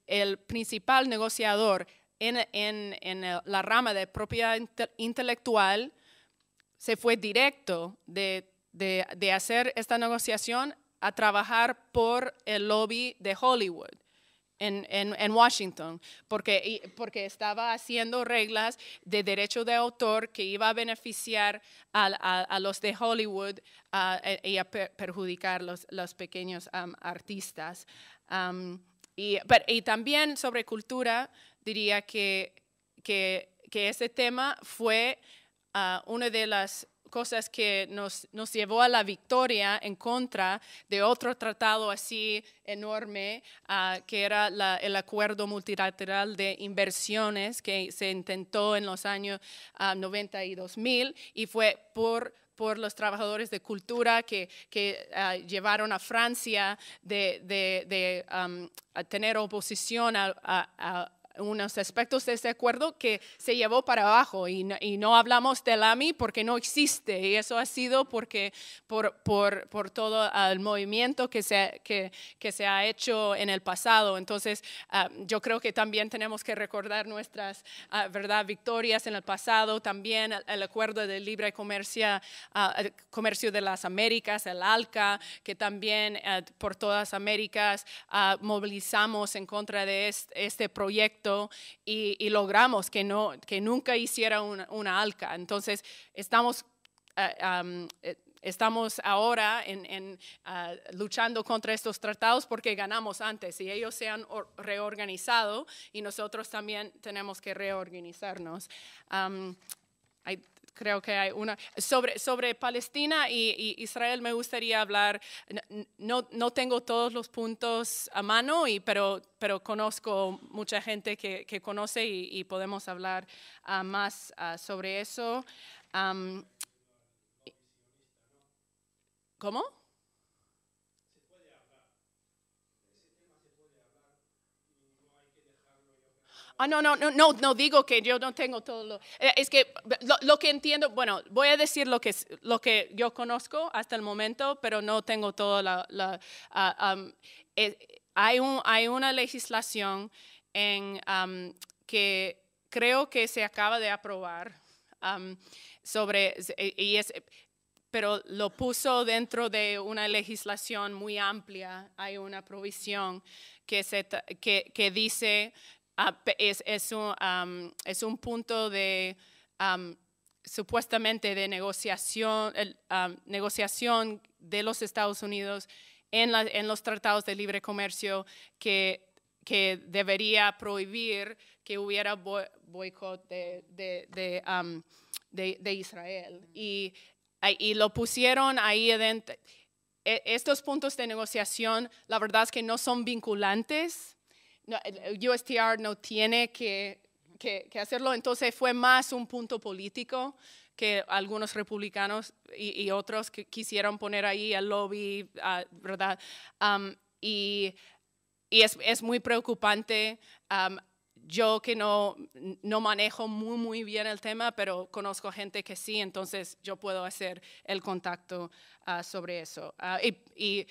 S2: el principal negociador en, la rama de propiedad intelectual se fue directo de, hacer esta negociación a trabajar por el lobby de Hollywood. En, Washington, porque, porque estaba haciendo reglas de derecho de autor que iba a beneficiar a, los de Hollywood e, y a perjudicar los, los pequeños artistas. Y, también sobre cultura, diría que, que, que tema fue ah, una de las cosas que nos, nos, llevó a la victoria en contra de otro tratado así enorme, ah, que era el acuerdo multilateral de inversiones que se intentó en los años uh, ah, 90 y 2000, y fue por por los trabajadores de cultura que, que ah, llevaron a Francia de, de, um, a tener oposición a, unos aspectos de ese acuerdo que se llevó para abajo y no, y no hablamos del AMI porque no existe y eso ha sido porque por, por, por todo el movimiento que se, que, que, se ha hecho en el pasado. Entonces ah, yo creo que también tenemos que recordar nuestras ah, ¿verdad? victorias en el pasado, también el, acuerdo de libre comercio, ah, comercio de las Américas, el ALCA, que también eh, por todas Américas movilizamos en contra de este proyecto y, logramos que, no, que nunca hiciera una, alca. Entonces, estamos... Ah, eh, estamos ahora en, ah, luchando contra estos tratados porque ganamos antes y ellos se han reorganizado y nosotros también tenemos que reorganizarnos. hay creo que hay una. Sobre, sobre Palestina y, Israel me gustaría hablar, no, no, tengo todos los puntos a mano, y, pero, pero conozco mucha gente que, que conoce y, podemos hablar ah, más ah, sobre eso. ¿Cómo? Ah, no, no, no, no, digo que yo no tengo todo lo... Eh, es que lo, que entiendo, bueno, voy a decir lo que, lo que yo conozco hasta el momento, pero no tengo todo la... la ah, eh, hay, un, hay una legislación en, que creo que se acaba de aprobar sobre... Eh, y es, pero lo puso dentro de una legislación muy amplia. Hay una provisión que, se, que, que dice Ah, es, un, es, un, punto de supuestamente de negociación, negociación de los Estados Unidos en, los tratados de libre comercio que, que debería prohibir que hubiera boicot de, de, de, Israel. Y, y lo pusieron ahí adentro. E, estos puntos de negociación, la verdad es que no son vinculantes no, el USTR no tiene que, hacerlo, entonces fue más un punto político que algunos republicanos y, otros que quisieron poner ahí el lobby, ¿verdad? Um, y, es, muy preocupante. Um, yo que no, no manejo muy, muy bien el tema, pero conozco gente que sí, entonces yo puedo hacer el contacto ah, sobre eso. Ah, y,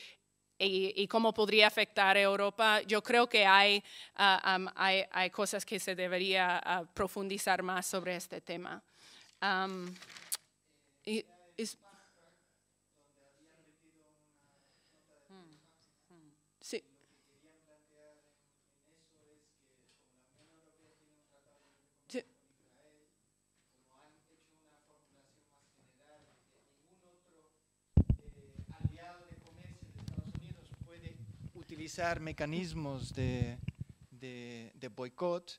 S2: y, cómo podría afectar a Europa, yo creo que hay, ah, hay, cosas que se debería ah, profundizar más sobre este tema.
S11: utilizar mecanismos de, de, boicot.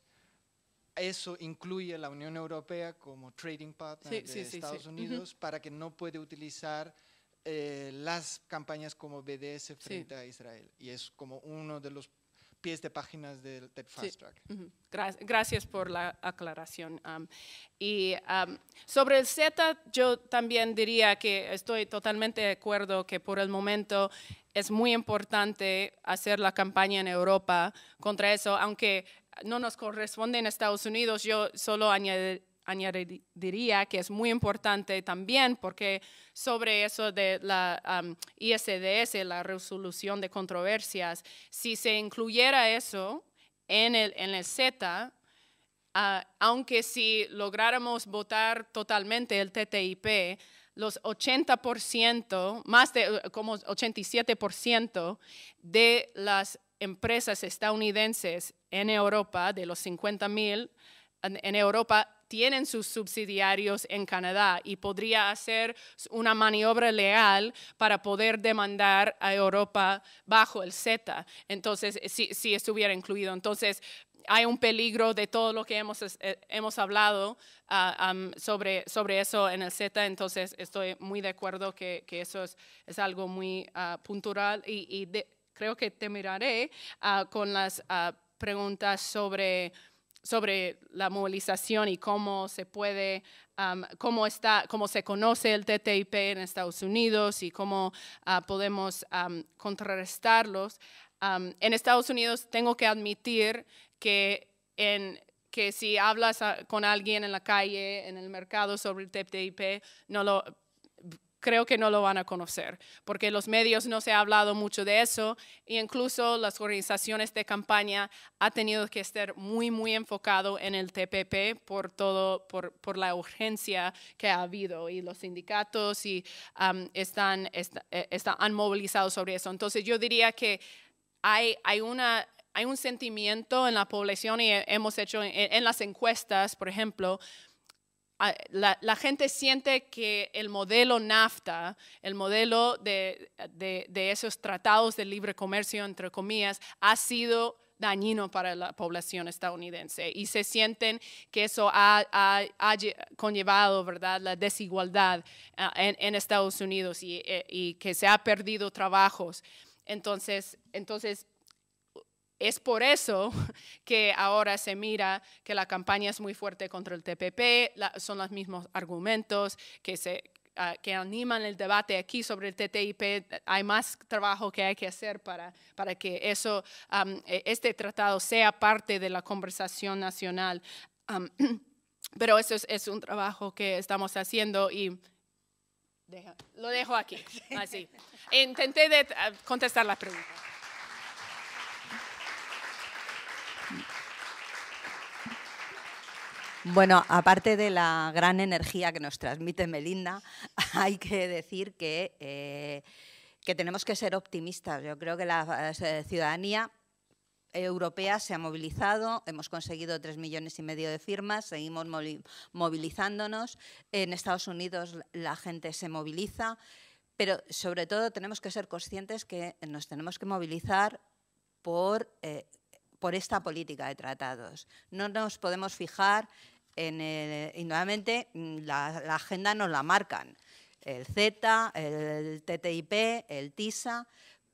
S11: Eso incluye la Unión Europea como trading partner de Estados Unidos para que no puede utilizar eh, las campañas como BDS frente a Israel. Y es como uno de los pies de páginas del, Fast Track.
S2: gracias por la aclaración. y sobre el Z, yo también diría que estoy totalmente de acuerdo que por el momento es muy importante hacer la campaña en Europa contra eso, aunque no nos corresponde en Estados Unidos, yo solo añadiría que es muy importante también porque sobre eso de la ISDS, la resolución de controversias, si se incluyera eso en el, en Z, ah, aunque si lográramos votar totalmente el TTIP, los 80%, más de eh, como 87% de las empresas estadounidenses en Europa, de los 50 mil en Europa, tienen sus subsidiarios en Canadá y podría hacer una maniobra legal para poder demandar a Europa bajo el Z. entonces, si, si estuviera incluido. Entonces, hay un peligro de todo lo que hemos, eh, hemos hablado ah, sobre, sobre eso en el Z, entonces estoy muy de acuerdo que, eso es, algo muy ah, puntual y, creo que te miraré ah, con las preguntas sobre sobre la movilización y cómo se puede, cómo, está, cómo se conoce el TTIP en Estados Unidos y cómo podemos contrarrestarlos. en Estados Unidos tengo que admitir que, si hablas con alguien en la calle, en el mercado sobre el TPP, no lo, creo que no lo van a conocer, porque los medios no se ha hablado mucho de eso e incluso las organizaciones de campaña ha tenido que estar muy, muy enfocado en el TPP por todo, por, la urgencia que ha habido y los sindicatos y, eh, están, han movilizado sobre eso. Entonces yo diría que hay una hay un sentimiento en la población y hemos hecho en, las encuestas, por ejemplo, la, gente siente que el modelo NAFTA, el modelo de, esos tratados de libre comercio, entre comillas, ha sido dañino para la población estadounidense y se sienten que eso ha, conllevado ¿verdad? la desigualdad ah, en, Estados Unidos y, eh, y que se ha perdido trabajos. Entonces, entonces es por eso que ahora se mira que la campaña es muy fuerte contra el TPP, son los mismos argumentos que, ah, que animan el debate aquí sobre el TTIP. Hay más trabajo que hay que hacer para, para que eso, e, este tratado sea parte de la conversación nacional. pero eso es, un trabajo que estamos haciendo y lo dejo aquí, así. Ah, Intenté ah, contestar las preguntas.
S1: Bueno, aparte de la gran energía que nos transmite Melinda, hay que decir que, eh, que tenemos que ser optimistas. Yo creo que la eh, ciudadanía europea se ha movilizado, hemos conseguido tres millones y medio de firmas, seguimos movilizándonos. En Estados Unidos la gente se moviliza, pero sobre todo tenemos que ser conscientes que nos tenemos que movilizar por, eh, por esta política de tratados. No nos podemos fijar y nuevamente mm, la, agenda nos la marcan el Z, el TTIP, el TISA,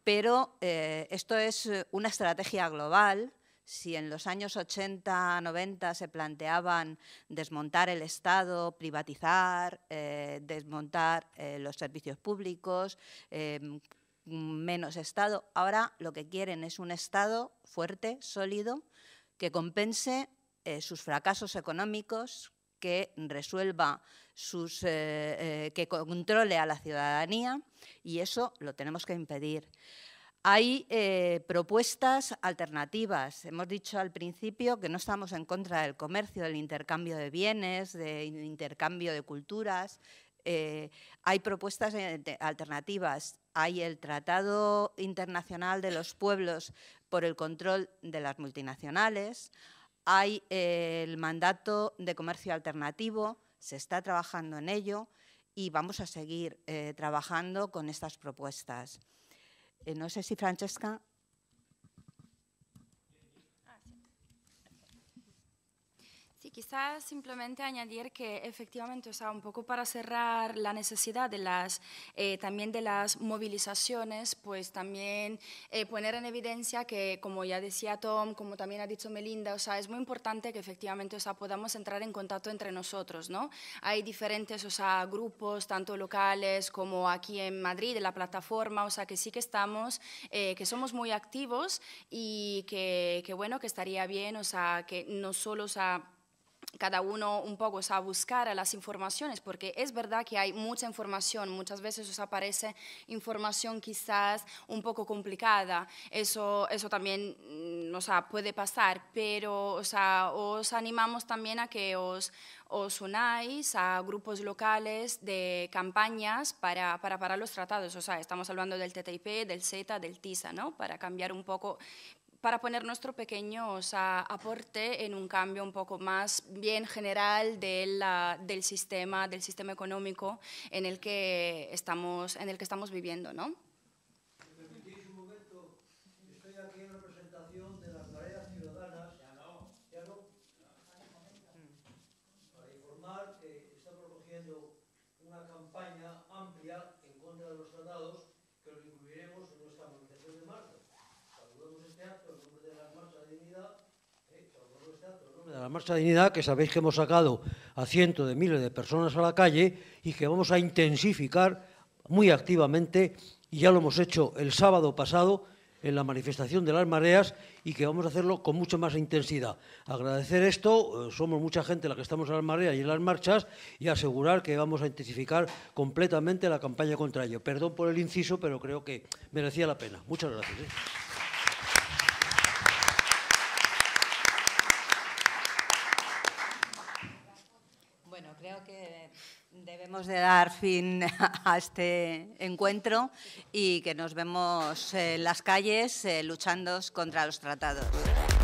S1: pero eh, esto es una estrategia global. Si en los años 80, 90 se planteaban desmontar el Estado, privatizar, eh, desmontar eh, los servicios públicos, em, menos Estado, ahora lo que quieren es un Estado fuerte, sólido, que compense eh, sus fracasos económicos, que resuelva sus, eh, eh, que controle a la ciudadanía y eso lo tenemos que impedir. Hay propuestas alternativas. Hemos dicho al principio que no estamos en contra del comercio, del intercambio de bienes, del intercambio de culturas. hay propuestas alternativas. Hay el Tratado Internacional de los Pueblos por el Control de las Multinacionales. Hay eh, el mandato de comercio alternativo, se está trabajando en ello y vamos a seguir eh, trabajando con estas propuestas. Eh, no sé si
S8: Francesca
S3: Sí, quizás simplemente añadir que efectivamente, o sea, un poco para cerrar la necesidad de las, eh, también de las movilizaciones, pues también eh, poner en evidencia que, como ya decía Tom, como también ha dicho Melinda, o sea, es muy importante que efectivamente, o sea, podamos entrar en contacto entre nosotros, ¿no? Hay diferentes, o sea, grupos, tanto locales como aquí en Madrid, de la plataforma, o sea, que sí que estamos, eh, que somos muy activos y que, que, bueno, que estaría bien, o sea, que no solo, o sea, cada uno un poco o sea, buscar las informaciones, porque es verdad que hay mucha información, muchas veces os aparece información quizás un poco complicada, eso, eso también mm, o puede pasar, pero os animamos también a que os, os unáis a grupos locales de campañas para, parar los tratados, o sea, estamos hablando del TTIP, del CETA, del TISA, ¿no? para cambiar un poco, para poner nuestro pequeño aporte en un cambio un poco más bien general de la, del sistema, del sistema económico en el que estamos, en el que estamos viviendo, ¿no?
S7: Marcha de Dignidad, que sabéis que hemos sacado a cientos de miles de personas a la calle y que vamos a intensificar muy activamente, y ya lo hemos hecho el sábado pasado en la manifestación de las mareas y que vamos a hacerlo con mucha más intensidad. Agradecer esto, eh, somos mucha gente la que estamos en las mareas y en las marchas y asegurar que vamos a intensificar completamente la campaña contra ello. Perdón por el inciso, pero creo que merecía la pena. Muchas gracias. ¿eh?
S1: de dar fin a este encuentro y que nos vemos en las calles eh, luchando contra los tratados.